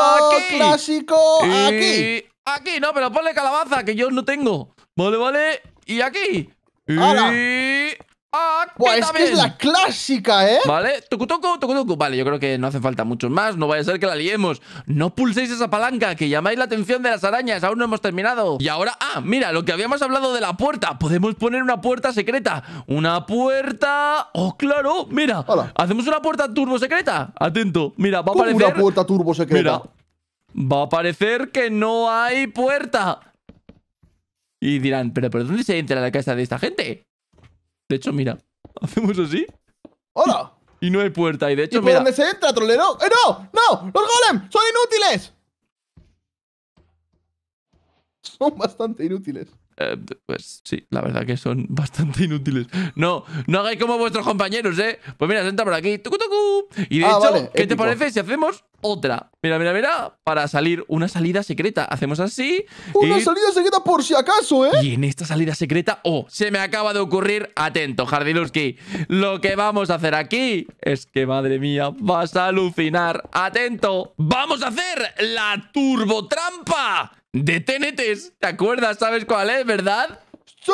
clásico aquí. Aquí, no, pero ponle calabaza, que yo no tengo. Vale, vale. Y aquí. Y... Ah, es la clásica, ¿eh? Vale, toco, toco, Vale, yo creo que no hace falta muchos más. No vaya a ser que la liemos. No pulséis esa palanca, que llamáis la atención de las arañas. Aún no hemos terminado. Y ahora, ah, mira, lo que habíamos hablado de la puerta. Podemos poner una puerta secreta. Una puerta. Oh, claro, mira. Hacemos una puerta turbo secreta. Atento, mira, va a aparecer. Una puerta turbo secreta. va a parecer que no hay puerta. Y dirán, pero ¿por dónde se entra la casa de esta gente? De hecho, mira, hacemos así. ¡Hola! Y, no hay puerta. Y de hecho, ¿Y por dónde se entra, trolero? ¡Eh, no! ¡No! ¡Los golems son inútiles! Son bastante inútiles. Eh, pues sí, la verdad que son bastante inútiles. No, no hagáis como vuestros compañeros, ¿eh? Pues mira, senta por aquí. Y de ah, hecho, ¿qué te parece si hacemos otra? Mira, mira, mira. Para salir una salida secreta. Hacemos así. Una salida secreta por si acaso, ¿eh? Y en esta salida secreta, oh, se me acaba de ocurrir. Atento, Jardiluski. Lo que vamos a hacer aquí es que, madre mía, vas a alucinar. Atento. Vamos a hacer la turbotrampa. De TNTs, ¿te acuerdas? ¿Sabes cuál es, verdad? ¡Sí!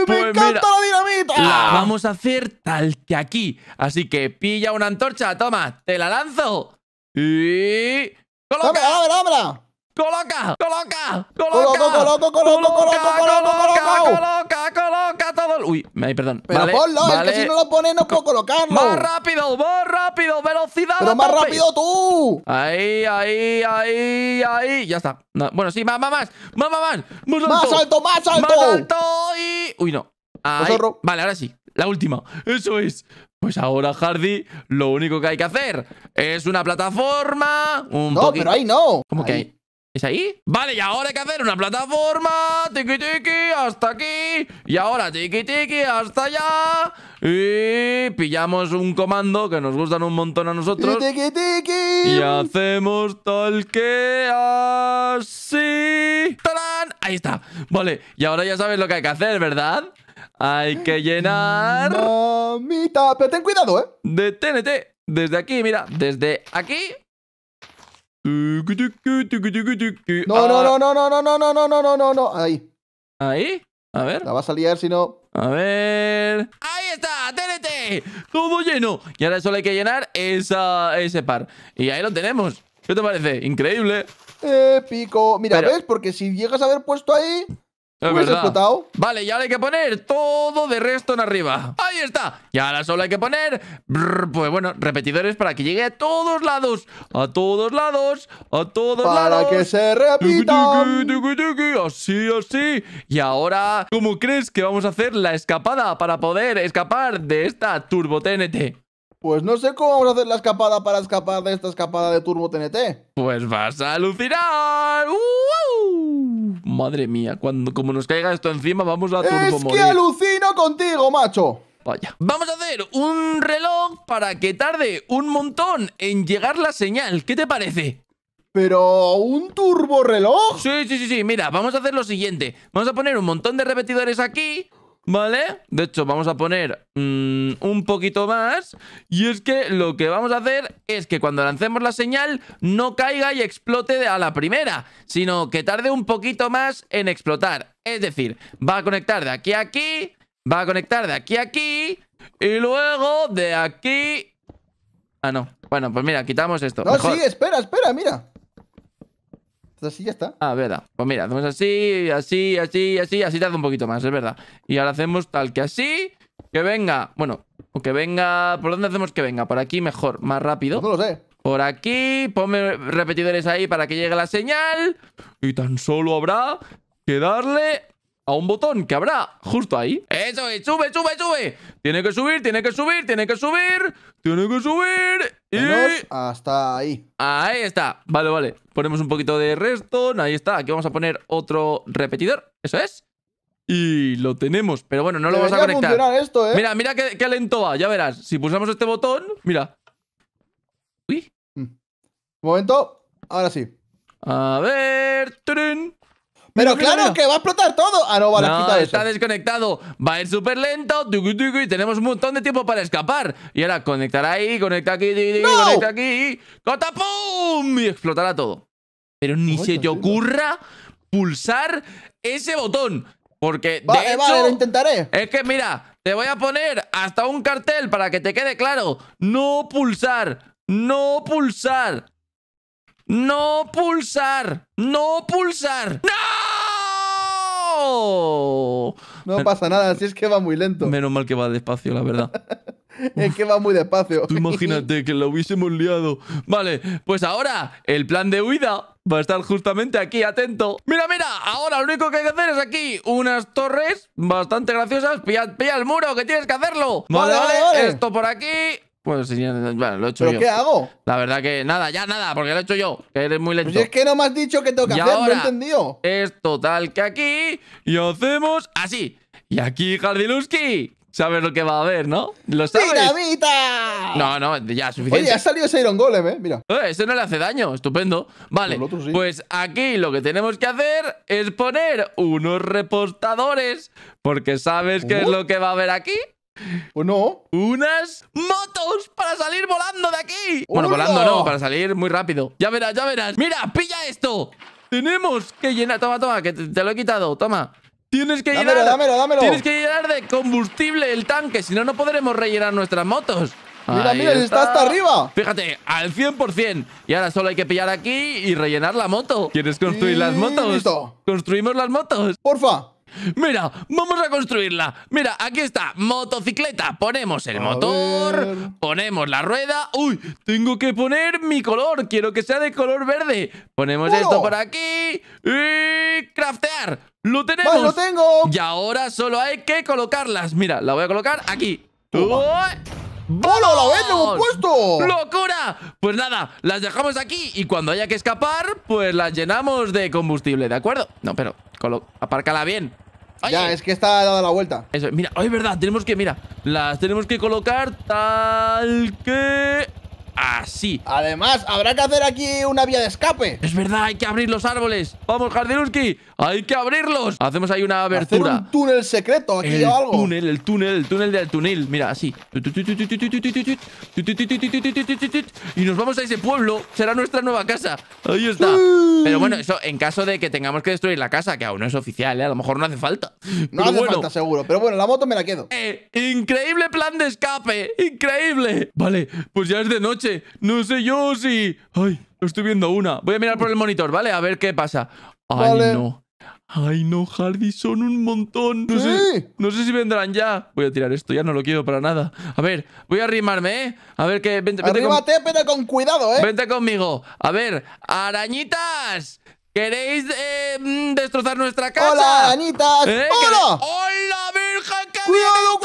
¡Me pues encanta la dinamita! vamos a hacer tal que aquí. Así que pilla una antorcha, toma, te la lanzo. Y... ¡Coloca! ¡Dámela, dámela Coloca, coloca, coloca, coloca! ¡Coloca, coloca, coloco, coloco, coloca, coloca, coloca todo. Uy, me perdón. Pero vale, ponlo, es que si no lo pones no puedo colocarlo. Más rápido, más rápido, velocidad. Pero más rápido tú. Ahí, ahí, ahí, ahí. Ya está. bueno, sí, más, más, más, más, más, más. Más alto, más alto. Más alto y. Uy, no. Ahí. Vale, ahora sí. La última. Eso es. Pues ahora, Hardy, lo único que hay que hacer es una plataforma. no, pero ahí no. ¿Cómo que ahí? ¿Es ahí? Vale, y ahora hay que hacer una plataforma Tiki tiki, hasta aquí Y ahora tiki tiki, hasta allá Y pillamos un comando Que nos gustan un montón a nosotros Tiki tiki Y hacemos tal que así ¡Tarán! Ahí está Vale, y ahora ya sabes lo que hay que hacer, ¿verdad? Hay que llenar... Mamita, pero ten cuidado, ¿eh? Deténete. desde aquí, mira, desde aquí no, no, no, ah. no, no, no, no, no, no, no, no, no, no. Ahí. Ahí. A ver. La vas a salir si no. A ver. ¡Ahí está! ¡TNT! Todo lleno. Y ahora solo hay que llenar esa, ese par. Y ahí lo tenemos. ¿Qué te parece? Increíble. Épico. Mira, ¿ves? Porque si llegas a haber puesto ahí. Es explotado? Vale, y ahora hay que poner todo de resto en arriba. Ahí está. Y ahora solo hay que poner, pues bueno, repetidores para que llegue a todos lados. A todos lados. A todos lados. Para que se repita. Así, así. Y ahora, ¿cómo crees que vamos a hacer la escapada para poder escapar de esta Turbo TNT? Pues no sé cómo vamos a hacer la escapada para escapar de esta escapada de Turbo TNT. Pues vas a alucinar. ¡Uh! madre mía, cuando como nos caiga esto encima, vamos a turbo Es que alucino contigo, macho. Vaya. Vamos a hacer un reloj para que tarde un montón en llegar la señal. ¿Qué te parece? ¿Pero un turbo reloj? Sí, sí, sí, sí. Mira, vamos a hacer lo siguiente. Vamos a poner un montón de repetidores aquí ¿Vale? De hecho, vamos a poner mm, un poquito más. Y es que lo que vamos a hacer es que cuando lancemos la señal no caiga y explote a la primera, sino que tarde un poquito más en explotar. Es decir, va a conectar de aquí a aquí, va a conectar de aquí a aquí, y luego de aquí... Ah, no. Bueno, pues mira, quitamos esto. No, sí, espera, espera, mira así ya está. Ah, verdad. Pues mira, hacemos así, así, así, así, así te hace un poquito más, es verdad. Y ahora hacemos tal que así, que venga, bueno, o que venga, ¿por dónde hacemos que venga? Por aquí mejor, más rápido. No lo sé. Por aquí, ponme repetidores ahí para que llegue la señal. Y tan solo habrá que darle a un botón que habrá justo ahí. ¡Eso es! ¡Sube, sube, sube! Tiene que subir, tiene que subir, tiene que subir, tiene que subir. Y... hasta ahí. Ahí está. Vale, vale. Ponemos un poquito de redstone. Ahí está. Aquí vamos a poner otro repetidor. Eso es. Y lo tenemos. Pero bueno, no lo vamos a conectar. Esto, ¿eh? Mira, mira qué, lento va. Ya verás. Si pulsamos este botón, mira. Uy. Mm. Un momento. Ahora sí. A ver. tren. Pero claro que va a explotar todo. Ah, no, vale, Está desconectado. Va a ir súper lento. Y tenemos un montón de tiempo para escapar. Y ahora conectar ahí, conecta aquí, conecta aquí. ¡Cotapum! Y explotará todo. Pero ni se te ocurra pulsar ese botón. Porque, de hecho, vale, lo intentaré. Es que, mira, te voy a poner hasta un cartel para que te quede claro. No pulsar. No pulsar. No pulsar. No pulsar. ¡No! No pasa nada, así es que va muy lento. Menos mal que va despacio, la verdad. es que va muy despacio. Tú imagínate que lo hubiésemos liado. Vale, pues ahora el plan de huida va a estar justamente aquí, atento. Mira, mira, ahora lo único que hay que hacer es aquí unas torres bastante graciosas. Pilla, el muro, que tienes que hacerlo. vale, vale. esto por aquí, pues bueno, lo he hecho yo. ¿Pero qué hago? La verdad que nada, ya nada, porque lo he hecho yo, eres muy lento. Pues es que no me has dicho que tengo que hacer, no entendido. Es total que aquí y hacemos así. Y aquí, Jardiluski, sabes lo que va a haber, ¿no? ¿Lo sabes? No, no, ya, suficiente. Oye, ha salido ese Iron Golem, ¿eh? Mira. Eh, ese no le hace daño, estupendo. Vale, pues, pues aquí lo que tenemos que hacer es poner unos reportadores, porque ¿sabes qué es lo que va a haber aquí? ¿O no? ¡Unas motos para salir volando de aquí! Bueno, volando no, para salir muy rápido. Ya verás, ya verás. ¡Mira, pilla esto! Tenemos que llenar... Toma, toma, que te, lo he quitado. Toma. Tienes que llenar... Dámelo, dámelo. Tienes que llenar de combustible el tanque, si no, no podremos rellenar nuestras motos. Mira, mira, está. hasta arriba. Fíjate, al 100%. Y ahora solo hay que pillar aquí y rellenar la moto. ¿Quieres construir las motos? Listo. Construimos las motos. Porfa, Mira, vamos a construirla. Mira, aquí está, motocicleta. Ponemos el motor, ponemos la rueda. Uy, tengo que poner mi color. Quiero que sea de color verde. Ponemos esto por aquí. Y craftear. Lo tenemos. lo tengo. Y ahora solo hay que colocarlas. Mira, la voy a colocar aquí. ¡Hola, la lo hemos puesto! ¡Locura! Pues nada, las dejamos aquí y cuando haya que escapar, pues las llenamos de combustible, ¿de acuerdo? No, pero apárcala bien. Ya, es que está dada la vuelta. Eso, mira, hoy es verdad, tenemos que, mira, las tenemos que colocar tal que así. Además, habrá que hacer aquí una vía de escape. Es verdad, hay que abrir los árboles. Vamos, Jardinuski, hay que abrirlos. Hacemos ahí una abertura. un túnel secreto aquí o algo. Túnel, el túnel, el túnel del túnel. Mira, así. Y nos vamos a ese pueblo. Será nuestra nueva casa. Ahí está. Pero bueno, eso en caso de que tengamos que destruir la casa, que aún no es oficial, ¿eh? a lo mejor no hace falta. No hace falta, seguro. Pero bueno, la moto me la quedo. increíble plan de escape. Increíble. Vale, pues ya es de noche. No sé yo si... Ay, lo estoy viendo una. Voy a mirar por el monitor, ¿vale? A ver qué pasa. Ay, no. Ay, no, Hardy, son un montón. No, sé, no sé si vendrán ya. Voy a tirar esto, ya no lo quiero para nada. A ver, voy a arrimarme, ¿eh? A ver qué Vente, vente con... con cuidado, ¿eh? Vente conmigo. A ver, arañitas. ¿Queréis eh, mm, destrozar nuestra casa? ¡Hola, arañitas! ¿Eh? ¡Hola! ¡Hola, Virgen! cuidado,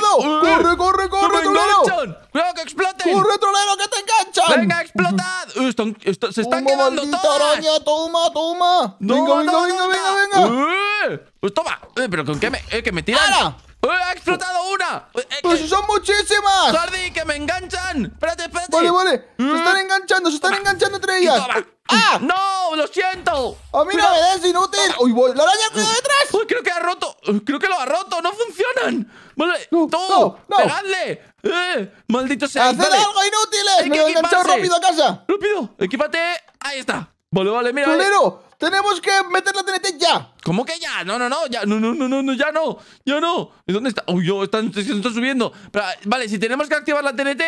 corre ¡Corre, corre, corre, trolero! ¡Cuidado que exploten! ¡Corre, trolero, que te enganchan! ¡Venga, explotad! Uy, están, está, se están toma, quedando todas. araña! ¡Toma, toma! ¡Venga, venga, venga, no, venga, Pues toma, eh, pero con qué me, eh, que me tiran. ¡Ara! ¡Eh, ¡Ha explotado una! ¡Eh, eh, ¡Pues son muchísimas! ¡Sardi, que me enganchan! ¡Espérate, espérate! Vale, vale. Se ¿Mm? están enganchando, se están enganchando entre ellas. ¡Ah! ¡Ah! ¡No! ¡Lo siento! ¡A mira! no me inútil! Ah. ¡Uy, voy! ¡La araña, cuidado detrás! ¡Uy, creo que ha roto! ¡Creo que lo ha roto! ¡No funcionan! ¡Vale! No, funcionan vale no Eh, ¡Maldito sea! ¡Haced algo, inútiles! Hay ¡Me lo rápido a casa! ¡Rápido! ¡Equípate! ¡Ahí está! Vale, vale, mira. ¡Solero! Tenemos que meter la TNT ya. ¿Cómo que ya? No, no, no, ya, no, no, no, no, ya no, Yo no. ¿Dónde está? Uy, yo están, subiendo. vale, si tenemos que activar la TNT.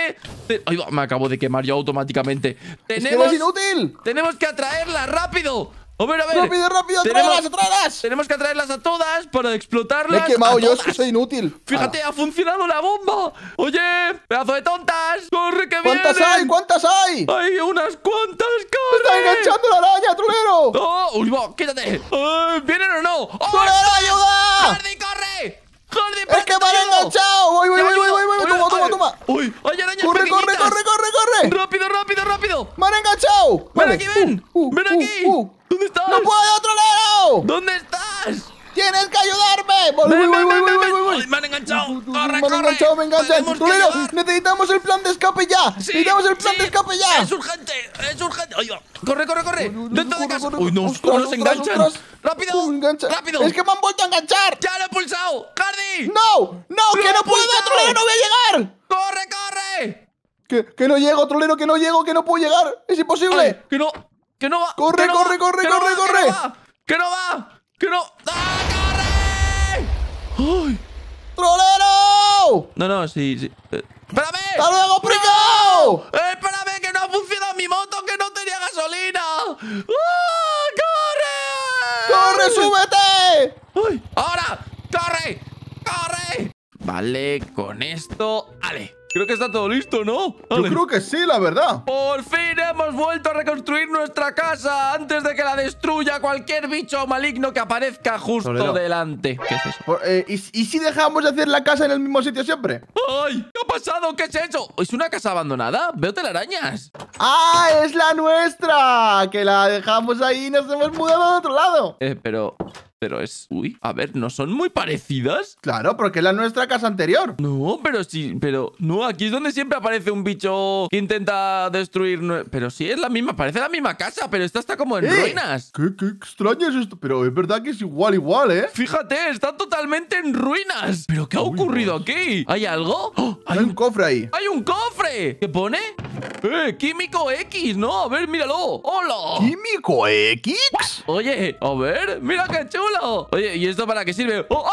me acabo de quemar yo automáticamente. Tenemos, es inútil. Tenemos que atraerla rápido. A ver, a ver. Rápido, rápido, tenemos, tráelas, tráelas. Tenemos que traerlas a todas para explotarlas. Me he quemado yo, es que soy inútil. Fíjate, ah. ha funcionado la bomba. Oye, pedazo de tontas. Corre, que ¿Cuántas hay? ¿Cuántas hay? Hay unas cuantas, corre. está enganchando la araña, trulero. No, oh, va! quítate. Eh, ¿Vienen o no? ¡Oh, ¡Trulero, ayuda! corre! ¡Es que voy, voy, voy, voy! toma, toma! toma corre, corre, corre, corre! ¡Rápido, rápido, rápido! ¡Me chao! ¡Ven aquí, ven! Uh, uh, ¡Ven uh, aquí! ¿Dónde estás? ¡No puedo, otro lado! ¿Dónde estás? ¡Tienes que ayudarme! ¡Voy, voy, voy, ¡Me han enganchado! ¡Corre, corre! ¡Me han enganchado, me enganchan! ¡Tulero, necesitamos el plan de escape ya! Sí, ¡Necesitamos el plan de escape ya! ¡Es urgente! ¡Es urgente! Ay, ¡Corre, corre, corre! ¡Dentro de casa! ¡Uy, no! ¡Cómo nos enganchan! ¡Rápido! ¡Rápido! ¡Es que me han vuelto a enganchar! ¡Ya lo he pulsado! ¡Cardi! ¡No! ¡No! ¡Que no puedo! ¡Tulero, no voy a llegar! ¡Corre, corre! Que, que no llego, trolero, que no llego, que no puedo llegar. Es imposible. que no, que no va. Corre, corre, corre, corre, corre. Que no va no! corre! ¡Ay! ¡Trolero! No, no, sí, sí. Eh, ¡Espérame! ¡Hasta luego, primo! ¡Eh, ¡Espérame, que no ha funcionado mi moto, que no tenía gasolina! ¡Ah, ¡Corre! ¡Corre, súbete! ¡Ay! ¡Ahora! ¡Corre! ¡Corre! Vale, con esto... ¡Ale! Creo que está todo listo, ¿no? Yo creo que sí, la verdad. Por fin hemos vuelto a reconstruir nuestra casa antes de que la destruya cualquier bicho maligno que aparezca justo delante. ¿Qué es eso? Eh, ¿y, si dejamos de hacer la casa en el mismo sitio siempre? ¡Ay! ¿Qué ha pasado? ¿Qué ha hecho? ¿Es una casa abandonada? Veo telarañas. ¡Ah! ¡Es la nuestra! Que la dejamos ahí y nos hemos mudado a otro lado. Eh, pero... Pero es... Uy, a ver, ¿no son muy parecidas? Claro, porque es la nuestra casa anterior. No, pero sí, pero... No, aquí es donde siempre aparece un bicho que intenta destruir... Pero sí, es la misma, parece la misma casa, pero esta está como en ¡Eh! ruinas. ¿Qué, qué extraño es esto. Pero es verdad que es igual, igual, ¿eh? Fíjate, está totalmente en ruinas. ¿Pero qué ha ocurrido aquí? ¿Hay algo? ¡Oh! hay, un... cofre ahí. ¡Hay un cofre! ¿Qué pone? ¡Eh, químico X! No, a ver, míralo. ¡Hola! ¿Químico X? Oye, a ver, mira qué hecho. Oye, ¿y esto para qué sirve? ¡Oh! oh!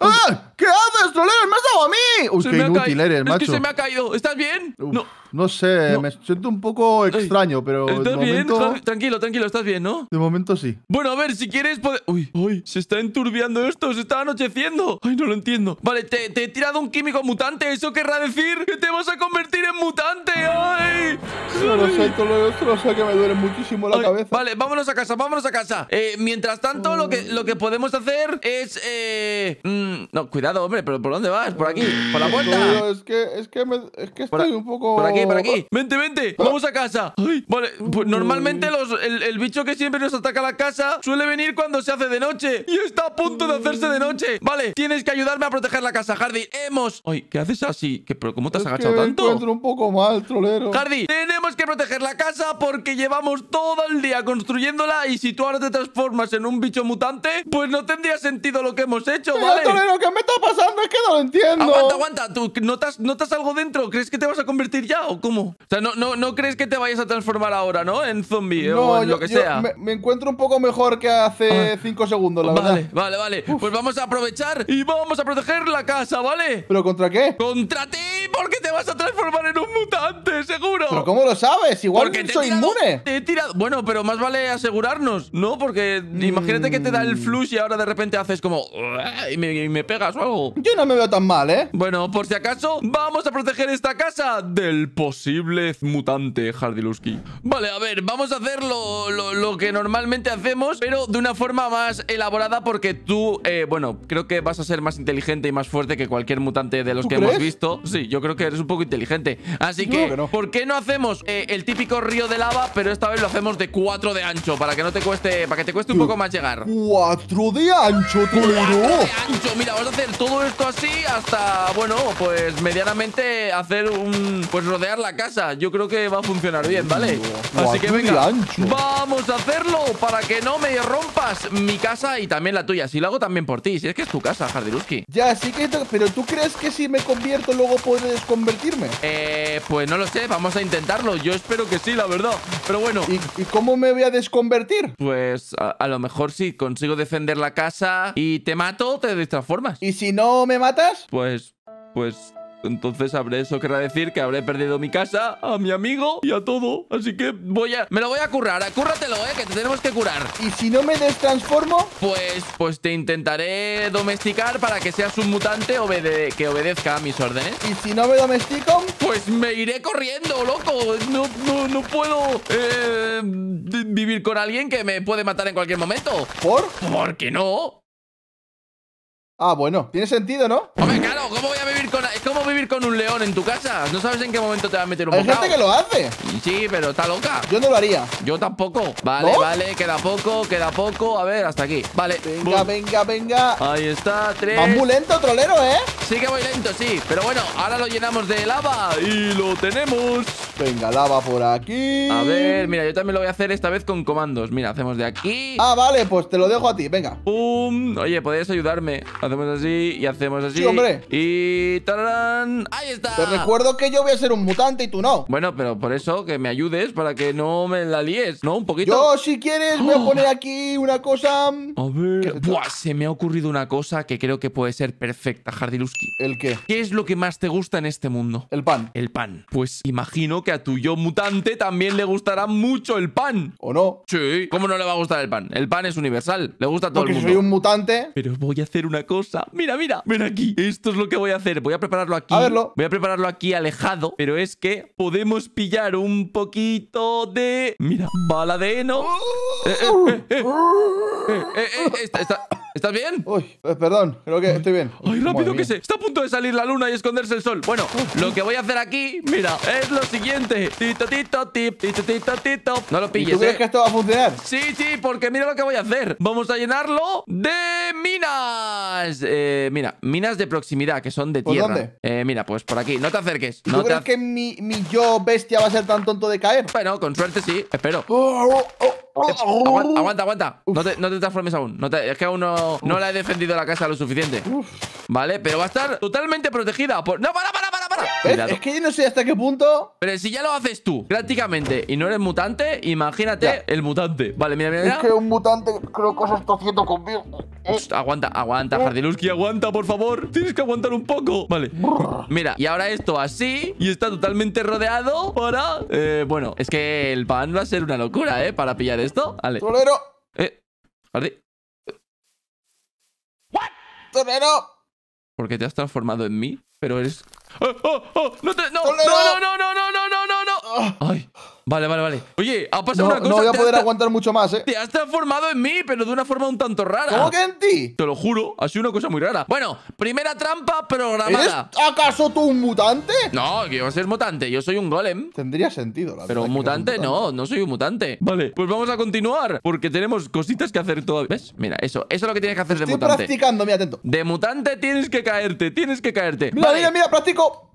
ah ¿Qué haces, trolero? ¡Me has dado a mí! ¡Uy, qué inútil eres, macho! Es que se me ha caído. ¿Estás bien? No no sé, me siento un poco extraño, pero. ¿Estás bien? Tranquilo, tranquilo, estás bien, ¿no? De momento sí. Bueno, a ver, si quieres. Uy, uy, se está enturbiando esto, se está anocheciendo. Ay, no lo entiendo. Vale, te, he tirado un químico mutante. Eso querrá decir que te vas a convertir en mutante. ¡Ay! No lo sé, solo, lo sé que me duele muchísimo la cabeza. Vale, vámonos a casa, vámonos a casa. Eh, mientras tanto, lo que, lo que podemos hacer es. Eh, mm, no, cuidado, hombre, pero ¿por dónde vas? ¿Por aquí? ¿Por la puerta? es que, es que, es que estoy un poco aquí, por aquí. Vente, vente. Vamos a casa. vale, pues normalmente los, el, bicho que siempre nos ataca la casa suele venir cuando se hace de noche. Y está a punto de hacerse de noche. Vale, tienes que ayudarme a proteger la casa, Hardy. Hemos. Ay, ¿qué haces así? ¿Qué, pero ¿Cómo te has agachado tanto? Me encuentro un poco mal, trolero. Hardy, tenemos que proteger la casa porque llevamos todo el día construyéndola. Y si tú ahora te transformas en un bicho mutante, pues no tendría sentido lo que hemos hecho, ¿vale? Trolero, ¿qué me está pasando? Es que no lo entiendo. Aguanta, aguanta. ¿Tú notas, notas algo dentro? ¿Crees que te vas a convertir ya cómo? O sea, no, no, no crees que te vayas a transformar ahora, ¿no? En zombie o en lo que sea. Me, encuentro un poco mejor que hace 5 ah. segundos, la verdad. Vale, vale, vale. Pues vamos a aprovechar y vamos a proteger la casa, ¿vale? ¿Pero contra qué? ¡Contra ti! Porque te vas a transformar en un mutante, seguro. ¿Pero cómo lo sabes? Igual porque soy inmune. he tirado. Bueno, pero más vale asegurarnos, ¿no? Porque imagínate que te da el mm. flush y ahora de repente haces como. Y me, y me pegas o algo. Yo no me veo tan mal, ¿eh? Bueno, por si acaso, vamos a proteger esta casa del posible mutante Jardiluski. Vale, a ver, vamos a hacer lo, que normalmente hacemos, pero de una forma más elaborada porque tú, eh, bueno, creo que vas a ser más inteligente y más fuerte que cualquier mutante de los que hemos visto. Sí, yo creo que eres un poco inteligente. Así que, ¿por qué no hacemos eh, el típico río de lava, pero esta vez lo hacemos de 4 de ancho para que no te cueste, para que te cueste un poco más llegar? 4 de ancho, tolero! 4 de ancho, mira, vamos a hacer todo esto así hasta, bueno, pues medianamente hacer un, pues rodear la casa Yo creo que va a funcionar bien, ¿vale? Mm, Así que venga, vamos a hacerlo Para que no me rompas mi casa Y también la tuya, si lo hago también por ti Si es que es tu casa, Jardiruski Ya, sí que... Pero ¿tú crees que si me convierto luego puedes desconvertirme? Eh, pues no lo sé, vamos a intentarlo Yo espero que sí, la verdad Pero bueno ¿Y, cómo me voy a desconvertir? Pues a, lo mejor si consigo defender la casa Y te mato, te transformas ¿Y si no me matas? Pues... Pues entonces habré, eso querrá decir que habré perdido mi casa, a mi amigo y a todo. Así que voy a... Me lo voy a currar. Cúrratelo, eh, que te tenemos que curar. ¿Y si no me destransformo? Pues, pues te intentaré domesticar para que seas un mutante que obedezca a mis órdenes. ¿Y si no me domestico? Pues me iré corriendo, loco. No, no, no puedo eh, vivir con alguien que me puede matar en cualquier momento. ¿Por? ¿Por qué no. Ah, bueno, tiene sentido, ¿no? Hombre, claro, ¿cómo voy a vivir con es como vivir con un león en tu casa? No sabes en qué momento te va a meter un Hay gente que lo hace. Sí, pero está loca. Yo no lo haría. Yo tampoco. Vale, vale, queda poco, queda poco. A ver, hasta aquí. Vale. Venga, venga, venga. Ahí está, tres. muy lento, trolero, ¿eh? Sí que voy lento, sí. Pero bueno, ahora lo llenamos de lava y lo tenemos. Venga, lava por aquí. A ver, mira, yo también lo voy a hacer esta vez con comandos. Mira, hacemos de aquí. Ah, vale, pues te lo dejo a ti, venga. oye, podrías ayudarme hacemos así y hacemos así. Sí, hombre. Y. ¡Ahí está! Te recuerdo que yo voy a ser un mutante y tú no. Bueno, pero por eso que me ayudes para que no me la líes, ¿no? Un poquito. Yo, si quieres, voy a ¡Ah! poner aquí una cosa. Mm, a ver. Buah, se me ha ocurrido una cosa que creo que puede ser perfecta, Jardiluski. ¿El qué? ¿Qué es lo que más te gusta en este mundo? El pan. El pan. Pues imagino que a tu yo mutante también le gustará mucho el pan. ¿O no? Sí. ¿Cómo no le va a gustar el pan? El pan es universal. Le gusta a todo el mundo. Porque soy un mutante. Pero voy a hacer una cosa Mira, mira, ven aquí. Esto es lo que voy a hacer. Voy a prepararlo aquí. Voy a prepararlo aquí alejado. Pero es que podemos pillar un poquito de... Mira, bala de heno. ¿Estás bien? Uy, eh, perdón, creo que estoy bien. Ay, rápido que se. Está a punto de salir la luna y esconderse el sol. Bueno, lo que voy a hacer aquí, mira, es lo siguiente. Tito, tito, tip, tito, tito, tito. No lo pilles. ¿Tú crees eh. que esto va a funcionar? Sí, sí, porque mira lo que voy a hacer. Vamos a llenarlo de minas. Eh, mira, minas de proximidad, que son de tierra. ¿Por dónde? Eh, mira, pues por aquí. No te acerques. ¿Tú crees que mi, mi, yo bestia va a ser tan tonto de caer? Bueno, con suerte sí. Espero. Oh, oh, oh. ¡Oh! Aguanta, aguanta, No te, transformes aún. es que aún no, no la he defendido la casa lo suficiente. Vale, pero va a estar totalmente protegida. Por... ¡No, para, para, para! para! Es que yo no sé hasta qué punto. Pero si ya lo haces tú, prácticamente, y no eres mutante, imagínate el mutante. Vale, mira, mira, mira. Es que un mutante creo que se está haciendo conmigo aguanta, aguanta, Jardiluski, aguanta, por favor. Tienes que aguantar un poco. Vale. Mira, y ahora esto así y está totalmente rodeado Ahora Eh, bueno, es que el pan va a ser una locura, ¿eh? Para pillar esto. Vale. ¡Torero! Eh, Jardi... ¡Torero! ¿Por qué te has transformado en mí? Pero eres... ¡Oh, oh, oh! no te... ¡No! ¡No, no, no, no, no, no, no, no! Ah. ¡Ay! Vale, vale, vale. Oye, ha pasado una cosa. No voy a poder aguantar mucho más, ¿eh? Te has transformado en mí, pero de una forma un tanto rara. ¿Cómo que en ti? Te lo juro, ha sido una cosa muy rara. Bueno, primera trampa programada. ¿Eres acaso tú un mutante? No, que a ser mutante. Yo soy un golem. Tendría sentido, la Pero un mutante, no, no soy un mutante. Vale, pues vamos a continuar, porque tenemos cositas que hacer todavía. ¿Ves? Mira, eso, eso es lo que tienes que hacer de mutante. Estoy practicando, mira, atento. De mutante tienes que caerte, tienes que caerte. Mira, mira, mira, practico.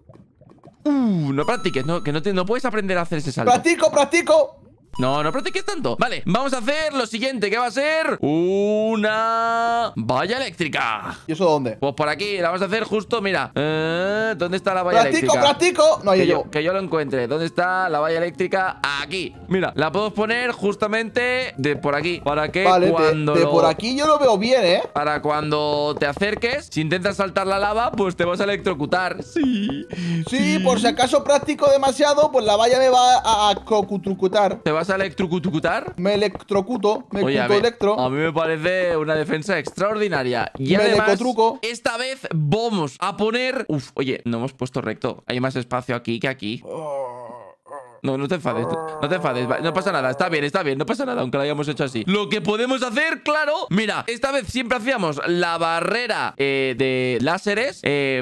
Uh, no practiques, no, que no, no puedes aprender a hacer ese salto. ¡Practico, practico! No, no practiques tanto Vale, vamos a hacer lo siguiente Que va a ser una valla eléctrica ¿Y eso dónde? Pues por aquí, la vamos a hacer justo, mira eh, ¿Dónde está la valla eléctrica? ¡Practico, practico! No, que yo, Que yo lo encuentre ¿Dónde está la valla eléctrica? Aquí Mira, la puedo poner justamente de por aquí Para que cuando de, por aquí yo lo veo bien, ¿eh? Para cuando te acerques Si intentas saltar la lava, pues te vas a electrocutar Sí Sí, por si acaso practico demasiado Pues la valla me va a, a, Te vas a electrocutar? Me electrocuto, me electro. A mí me parece una defensa extraordinaria. Y además, esta vez vamos a poner... Uf, oye, no hemos puesto recto. Hay más espacio aquí que aquí. Oh. No, no te enfades. No te enfades. No pasa nada. Está bien, está bien. No pasa nada, aunque lo hayamos hecho así. Lo que podemos hacer, claro. Mira, esta vez siempre hacíamos la barrera de láseres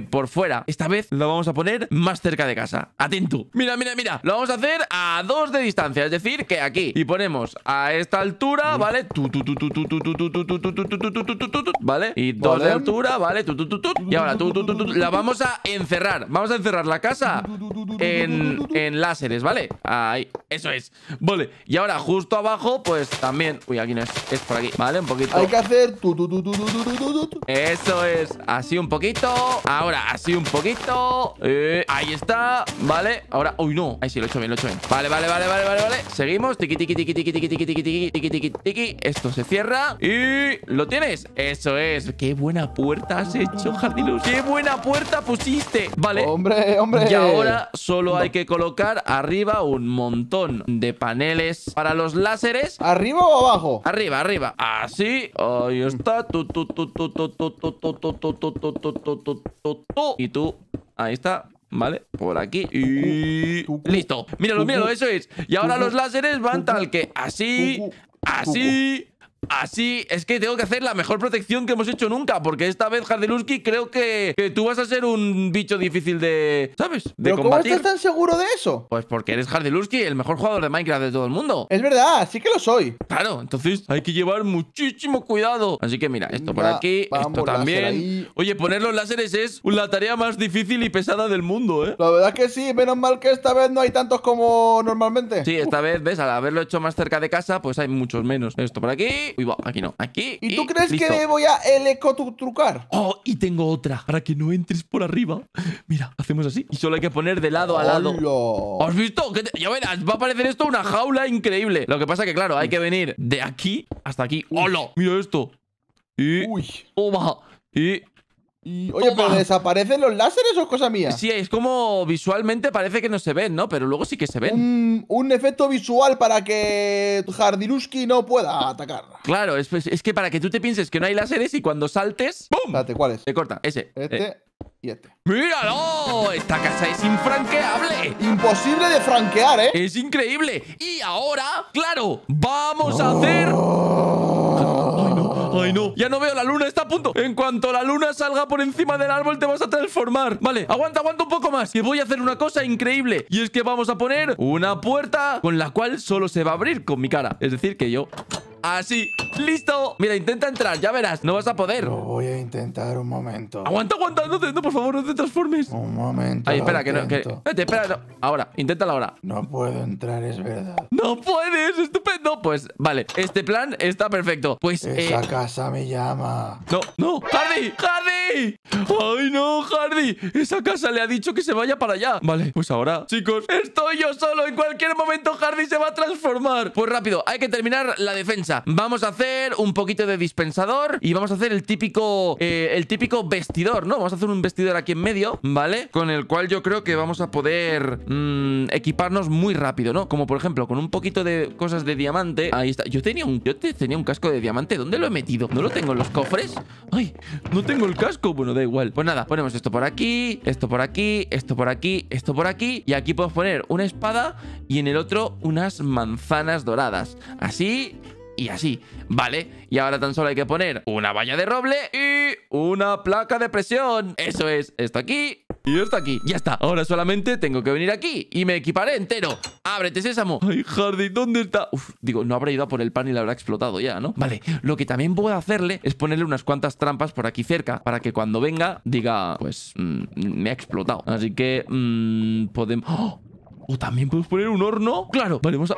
por fuera. Esta vez lo vamos a poner más cerca de casa. Atento. Mira, mira, mira. Lo vamos a hacer a dos de distancia. Es decir, que aquí. Y ponemos a esta altura, ¿vale? ¿Vale? Y dos de altura, ¿vale? Y ahora la vamos a encerrar. Vamos a encerrar la casa en láseres, ¿vale? Ahí, eso es Vale, y ahora justo abajo, pues también Uy, aquí no es, es por aquí, vale, un poquito Hay que hacer tu, Eso es, así un poquito Ahora, así un poquito eh, Ahí está, vale Ahora, uy, no, ahí sí, lo he hecho bien, lo he hecho bien Vale, vale, vale, vale, vale, vale Seguimos, tiki, tiki, tiki, tiki, tiki, tiki, tiki, tiki, tiki, tiki, Esto se cierra Y... ¿Lo tienes? Eso es Qué buena puerta has hecho, Jardilus Qué buena puerta pusiste Vale Hombre, hombre Y ahora solo hay que colocar arriba un montón de paneles para los láseres. ¿Arriba o abajo? Arriba, arriba. Así. Ahí está. Y tú. Ahí está. ¿Vale? Por aquí y... ¡Listo! Míralo, míralo, eso es Y ahora los láseres van tal que así Así Así es que tengo que hacer la mejor protección que hemos hecho nunca. Porque esta vez, Jardeluski, creo que, tú vas a ser un bicho difícil de. ¿Sabes? De ¿Pero ¿Cómo estás tan seguro de eso? Pues porque eres Jardeluski, el mejor jugador de Minecraft de todo el mundo. Es verdad, así que lo soy. Claro, entonces hay que llevar muchísimo cuidado. Así que mira, esto por aquí, esto también. Oye, poner los láseres es la tarea más difícil y pesada del mundo, ¿eh? La verdad que sí, menos mal que esta vez no hay tantos como normalmente. Sí, esta vez, ves, al haberlo hecho más cerca de casa, pues hay muchos menos. Esto por aquí. Uy, va, aquí no. Aquí. ¿Y, tú crees que me voy a ecotrucar? Oh, y tengo otra. Para que no entres por arriba. Mira, hacemos así. Y solo hay que poner de lado a lado. ¿Has visto? Ya verás, va a parecer esto una jaula increíble. Lo que pasa que, claro, hay que venir de aquí hasta aquí. ¡Hola! Mira esto. Y. Uy. va Y oye, pero ¿desaparecen los láseres o es cosa mía? Sí, es como visualmente parece que no se ven, ¿no? Pero luego sí que se ven. Un, efecto visual para que Jardinuski no pueda atacar. Claro, pues, es, que para que tú te pienses que no hay láseres y cuando saltes. ¡Bum! Espérate, ¿cuál es? Te corta, ese. Eh. Este. Y este. ¡Míralo! Esta casa es infranqueable. Imposible de franquear, ¿eh? Es increíble. Y ahora, claro, vamos a hacer Ay, no. Ya no veo. La luna está a punto. En cuanto la luna salga por encima del árbol, te vas a transformar. Vale, aguanta, aguanta un poco más. Que voy a hacer una cosa increíble. Y es que vamos a poner una puerta con la cual solo se va a abrir con mi cara. Es decir, que yo... Así, listo Mira, intenta entrar, ya verás, no vas a poder Lo voy a intentar un momento Aguanta, aguanta, no, te, por favor, no te transformes Un momento Ahí, espera, que no, que, vete, espera, ahora, inténtalo ahora No puedo entrar, es verdad No puedes, estupendo Pues, vale, este plan está perfecto Pues, eh, Esa casa me llama No, no, Hardy, Hardy Ay, no, Hardy Esa casa le ha dicho que se vaya para allá Vale, pues ahora, chicos, estoy yo solo En cualquier momento Hardy se va a transformar Pues rápido, hay que terminar la defensa Vamos a hacer un poquito de dispensador y vamos a hacer el típico, eh, el típico vestidor, ¿no? Vamos a hacer un vestidor aquí en medio, ¿vale? Con el cual yo creo que vamos a poder mm, equiparnos muy rápido, ¿no? Como por ejemplo con un poquito de cosas de diamante. Ahí está. Yo tenía un, yo tenía un casco de diamante. ¿Dónde lo he metido? ¿No lo tengo en los cofres? Ay, no tengo el casco. Bueno, da igual. Pues nada, ponemos esto por aquí, esto por aquí, esto por aquí, esto por aquí. Y aquí podemos poner una espada y en el otro unas manzanas doradas. Así y así, ¿vale? Y ahora tan solo hay que poner una valla de roble y una placa de presión. Eso es, esto aquí y esto aquí. Ya está, ahora solamente tengo que venir aquí y me equiparé entero. ¡Ábrete, sésamo! ¡Ay, Jardín, ¿dónde está? Uf, digo, no habrá ido a por el pan y le habrá explotado ya, ¿no? Vale, lo que también puedo hacerle es ponerle unas cuantas trampas por aquí cerca para que cuando venga diga, pues, mm, me ha explotado. Así que, mm, podemos... ¡Oh! O también podemos poner un horno. Claro, vale, vamos a...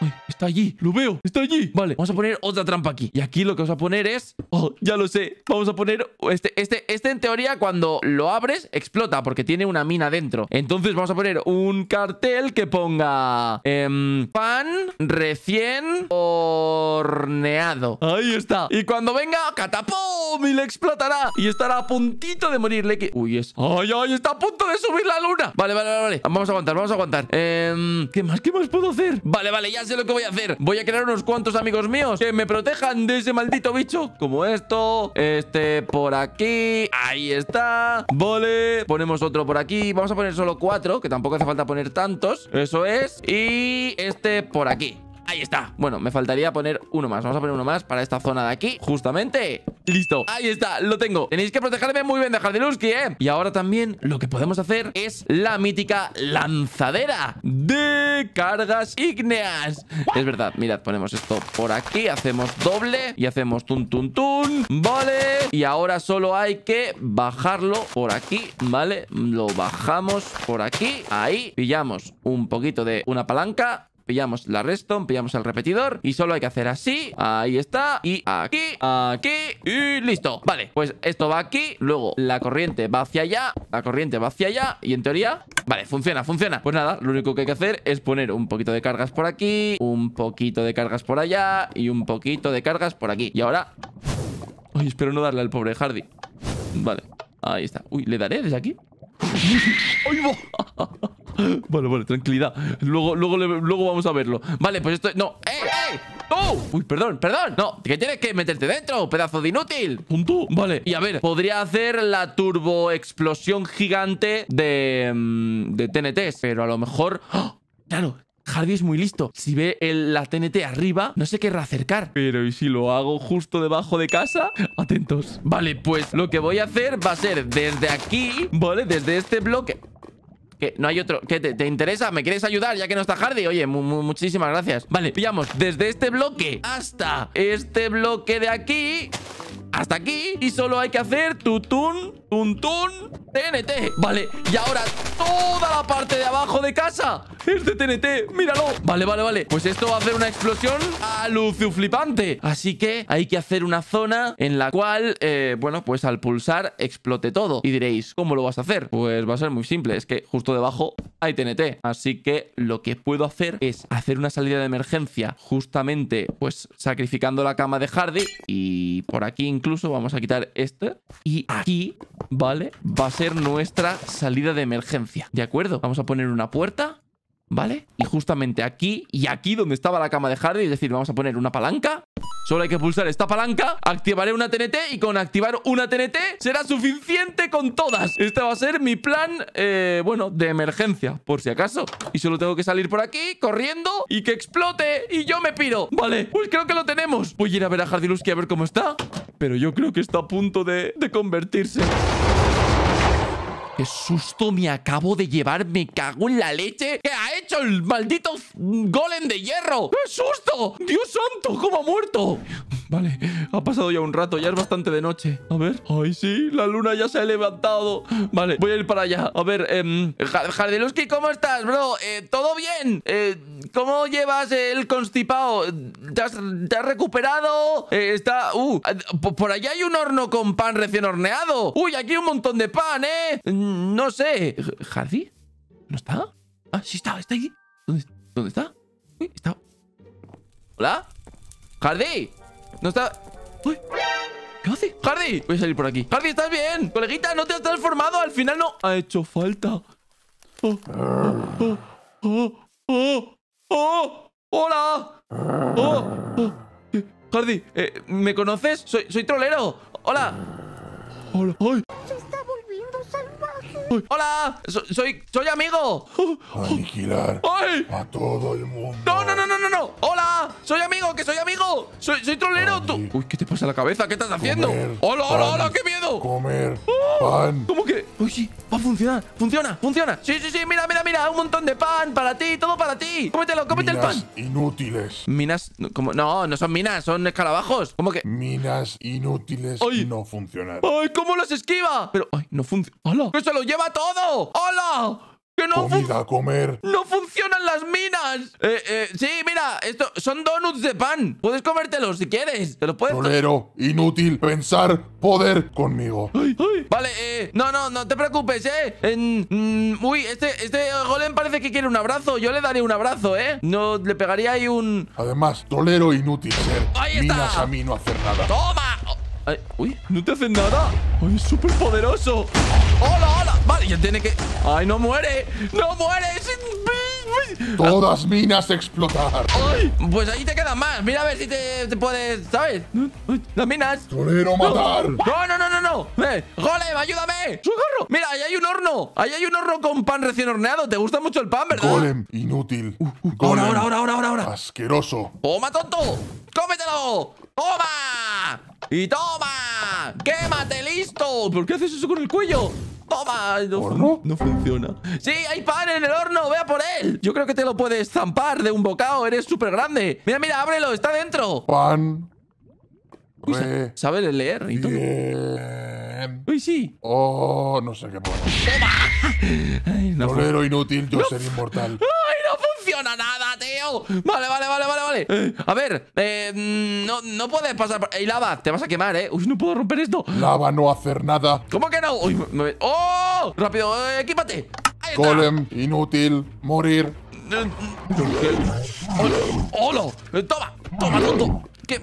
Ay, está allí, lo veo, está allí Vale, vamos a poner otra trampa aquí Y aquí lo que vamos a poner es... Oh, ya lo sé Vamos a poner este, este, este en teoría cuando lo abres explota Porque tiene una mina dentro Entonces vamos a poner un cartel que ponga... Eh, pan recién horneado Ahí está Y cuando venga, catapum y le explotará Y estará a puntito de morirle Uy, es... Ay, ay, está a punto de subir la luna vale, vale, vale Vamos a aguantar, vamos a aguantar Em, ¿Qué más? ¿Qué más puedo hacer? Vale, vale, ya sé lo que voy a hacer Voy a crear unos cuantos amigos míos Que me protejan de ese maldito bicho Como esto, este por aquí Ahí está Vale, ponemos otro por aquí Vamos a poner solo cuatro, que tampoco hace falta poner tantos Eso es Y este por aquí Ahí está. Bueno, me faltaría poner uno más. Vamos a poner uno más para esta zona de aquí. Justamente. Listo. Ahí está. Lo tengo. Tenéis que protegerme muy bien de Jardinuski, ¿eh? Y ahora también lo que podemos hacer es la mítica lanzadera de cargas ígneas. Es verdad. Mirad, ponemos esto por aquí. Hacemos doble y hacemos tun, tun, tun. Vale. Y ahora solo hay que bajarlo por aquí. Vale. Lo bajamos por aquí. Ahí. Pillamos un poquito de una palanca pillamos la redstone, pillamos el repetidor y solo hay que hacer así, ahí está, y aquí, aquí y listo. Vale, pues esto va aquí, luego la corriente va hacia allá, la corriente va hacia allá y en teoría, vale, funciona, funciona. Pues nada, lo único que hay que hacer es poner un poquito de cargas por aquí, un poquito de cargas por allá y un poquito de cargas por aquí. Y ahora... Ay, espero no darle al pobre Hardy. Vale, ahí está. Uy, ¿le daré desde aquí? ¡Ay, Vale, vale, tranquilidad. Luego, luego, luego vamos a verlo. Vale, pues esto... No. ¡Eh, eh! ¡Oh! Uy, perdón, perdón. No, que tienes que meterte dentro, pedazo de inútil. Punto. Vale. Y a ver, podría hacer la turbo explosión gigante de, mm, de TNTs pero a lo mejor... ¡Oh! Claro, Hardy es muy listo. Si ve la TNT arriba, no se querrá acercar. Pero ¿y si lo hago justo debajo de casa? Atentos. Vale, pues lo que voy a hacer va a ser desde aquí, ¿vale? Desde este bloque... Que no hay otro. ¿Qué te, interesa? ¿Me quieres ayudar ya que no está Hardy? Oye, muchísimas gracias. Vale, pillamos desde este bloque hasta este bloque de aquí. Hasta aquí. Y solo hay que hacer tutun Tuntún TNT Vale, y ahora toda la parte de abajo de casa Es de TNT, míralo Vale, vale, vale Pues esto va a hacer una explosión a flipante. Así que hay que hacer una zona en la cual, eh, bueno, pues al pulsar explote todo Y diréis, ¿cómo lo vas a hacer? Pues va a ser muy simple Es que justo debajo hay TNT Así que lo que puedo hacer es hacer una salida de emergencia Justamente, pues sacrificando la cama de Hardy Y por aquí incluso vamos a quitar este Y aquí ¿vale? Va a ser nuestra salida de emergencia, ¿de acuerdo? Vamos a poner una puerta ¿Vale? Y justamente aquí y aquí donde estaba la cama de Hardy Es decir, vamos a poner una palanca Solo hay que pulsar esta palanca Activaré una TNT Y con activar una TNT será suficiente con todas Este va a ser mi plan, eh, bueno, de emergencia Por si acaso Y solo tengo que salir por aquí, corriendo Y que explote Y yo me piro Vale, pues creo que lo tenemos Voy a ir a ver a Hardy Lusky a ver cómo está Pero yo creo que está a punto de, de convertirse ¡Qué susto me acabo de llevar! ¡Me cago en la leche! ¿Qué ha hecho el maldito golem de hierro? ¡Qué susto! ¡Dios santo! ¿Cómo ha muerto? Vale, ha pasado ya un rato, ya es bastante de noche A ver, ay sí, la luna ya se ha levantado Vale, voy a ir para allá A ver, eh, Jardiluski, ¿cómo estás, bro? Eh, ¿Todo bien? Eh, ¿Cómo llevas el constipado? ¿Te has, recuperado? Eh, está, uh, por allá hay un horno con pan recién horneado Uy, aquí hay un montón de pan, ¿eh? Mm, no sé ¿Hardy? ¿No está? Ah, sí está, está ahí ¿Dónde, dónde está? Uy, está ¿Hola? ¿Hardy? No está... ¡Uy! ¿Qué hace? ¡Hardy! Voy a salir por aquí. ¡Hardy, estás bien! Coleguita, no te has transformado. Al final no... Ha hecho falta. ¡Hola! ¡Oh! Hardy, eh, ¿me conoces? Soy, soy trolero. ¡Hola! ¡Hola! ¡Ay! ¡Hola! soy, ¡Soy amigo! Aniquilar ¡Ay! a todo el mundo. ¡No, no, no, no, no! no. amigo! ¡Que soy amigo! ¡Soy, soy trolero! ¡Uy, qué te pasa en la cabeza! ¿Qué estás haciendo? ¡Hola, hola, hola! ¡Qué miedo! ¡Comer uh. pan! ¿Cómo que? ¡Uy, sí! ¡Va a funcionar! ¡Funciona! ¡Funciona! ¡Sí, sí, sí! ¡Mira, mira, mira! ¡Un montón de pan para ti! ¡Todo para ti! ¡Cómetelo, cómete el pan! inútiles. ¿Minas? como No, no son minas, son escarabajos. ¿Cómo que? Minas inútiles ¡Ay! no funcionan. ¡Ay, cómo los esquiva! Pero, ¡ay, no funciona! Hola, lo lleva! todo. ¡Hola! ¡Que no Comida a comer. ¡No funcionan las minas! Eh, eh, sí, mira, esto son donuts de pan. Puedes comértelos si quieres. Te inútil, pensar, poder conmigo. Vale, eh, no, no, no te preocupes, eh. En, mm, uy, este, este golem parece que quiere un abrazo. Yo le daré un abrazo, eh. No, le pegaría ahí un. Además, tolero, inútil ser. Minas a mí no hacer nada. ¡Toma! uy, ¿no te hacen nada? ¡Ay, es súper poderoso! ¡Hola, hola! Vale, ya tiene que... ¡Ay, no muere! ¡No muere! ¡Es Todas minas explotar. Ay, pues ahí te quedan más. Mira a ver si te, te puedes, ¿sabes? Las minas. Torero matar. No, no, no, no, no. Eh, Golem, ayúdame. ¡Sugarro! Mira, ahí hay un horno. Ahí hay un horno con pan recién horneado. Te gusta mucho el pan, ¿verdad? Golem, inútil. Uh, uh, ahora Ahora, ahora, ahora, ahora, ahora. Asqueroso. Toma, tonto. ¡Cómetelo! ¡Toma! ¡Y toma! ¡Quémate, listo! ¿Por qué haces eso con el cuello? ¡Toma! No, ¿Horno? no funciona. ¡Sí, hay pan en el horno! ¡Vea por él! Yo creo que te lo puedes zampar de un bocado. Eres súper grande. Mira, mira, ábrelo. Está dentro. Pan. Uy, sabe leer y todo. Uy, sí. Oh, no sé qué puedo. ¡Toma! Ay, no era inútil, yo no. inmortal. ¡Ay, no no nada, tío Vale, vale, vale, vale, vale A ver, eh, no, puedes pasar por... Lava, te vas a quemar, eh Uy, no puedo romper esto Lava, no hacer nada ¿Cómo que no? ¡Oh! Rápido, eh, equípate Golem, inútil, morir ¡Hola! ¡Toma! ¡Toma, tonto! ¿Qué?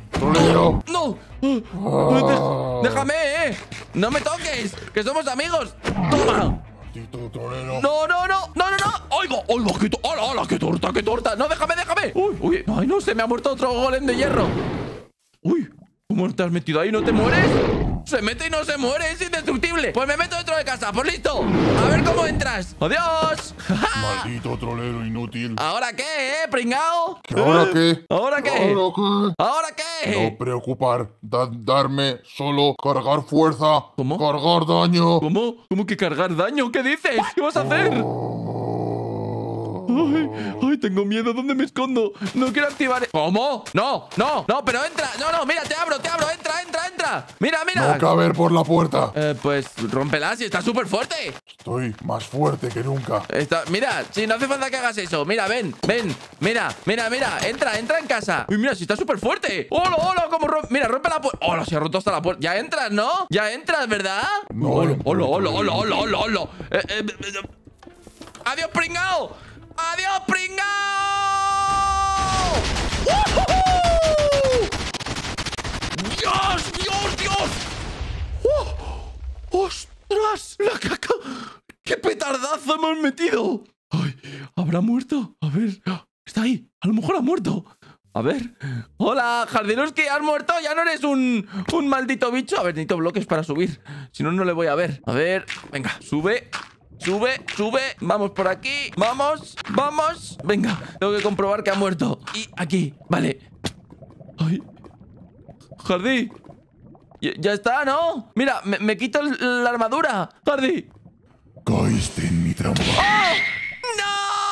¡No! Ah. ¡Déjame, eh! ¡No me toques! ¡Que somos amigos! ¡Toma! No, no, no, no, no, no. Oigo, oigo, qué torta, hola, qué torta, qué torta. No, déjame, déjame. Uy, uy, ay, no, se me ha muerto otro golem de hierro. Uy, ¿Cómo estás metido ahí? ¿No te mueres? Se mete y no se muere, es indestructible Pues me meto dentro de casa, por pues listo A ver cómo entras, ¡adiós! Maldito trolero inútil ¿Ahora qué, eh, pringao? ¿Qué ¿Ahora qué? ¿Ahora qué? ¿Ahora qué? No preocupar, darme solo, cargar fuerza ¿Cómo? Cargar daño ¿Cómo? ¿Cómo que cargar daño? ¿Qué dices? ¿Qué vas a hacer? Oh. Ay, tengo miedo. ¿Dónde me escondo? No quiero activar. E- ¿Cómo? No, no, no, pero entra. No, no, mira, te abro, te abro. Entra, entra, entra. Mira, mira. No ver por la puerta. Eh, pues rómpela si está súper fuerte. Estoy más fuerte que nunca. Está, mira, si no hace falta que hagas eso. Mira, ven, ven. Mira, mira, mira. Entra, entra en casa. Uy, mira, si está súper fuerte. Hola, hola, como rompe. Mira, rompe la puerta. Hola, se ha roto hasta la puerta. Ya entras, ¿no? Ya entras, ¿verdad? No. Hola, hola, hola, hola, hola, hola. Adiós, pringao. ¡Adiós, pringao! ¡Dios, Dios, Dios! dios ¡Oh! ¡Ostras! ¡La caca! ¡Qué petardazo hemos metido! Ay, ¿Habrá muerto? A ver, está ahí. A lo mejor ha muerto. A ver. Hola, que has muerto. Ya no eres un, un maldito bicho. A ver, necesito bloques para subir. Si no, no le voy a ver. A ver, venga, sube. Sube, sube, vamos por aquí Vamos, vamos Venga, tengo que comprobar que ha muerto Y aquí, vale Ay. Jardí Ya está, ¿no? Mira, me, quito la armadura Jardí en mi trampa ¡Ah! ¡No!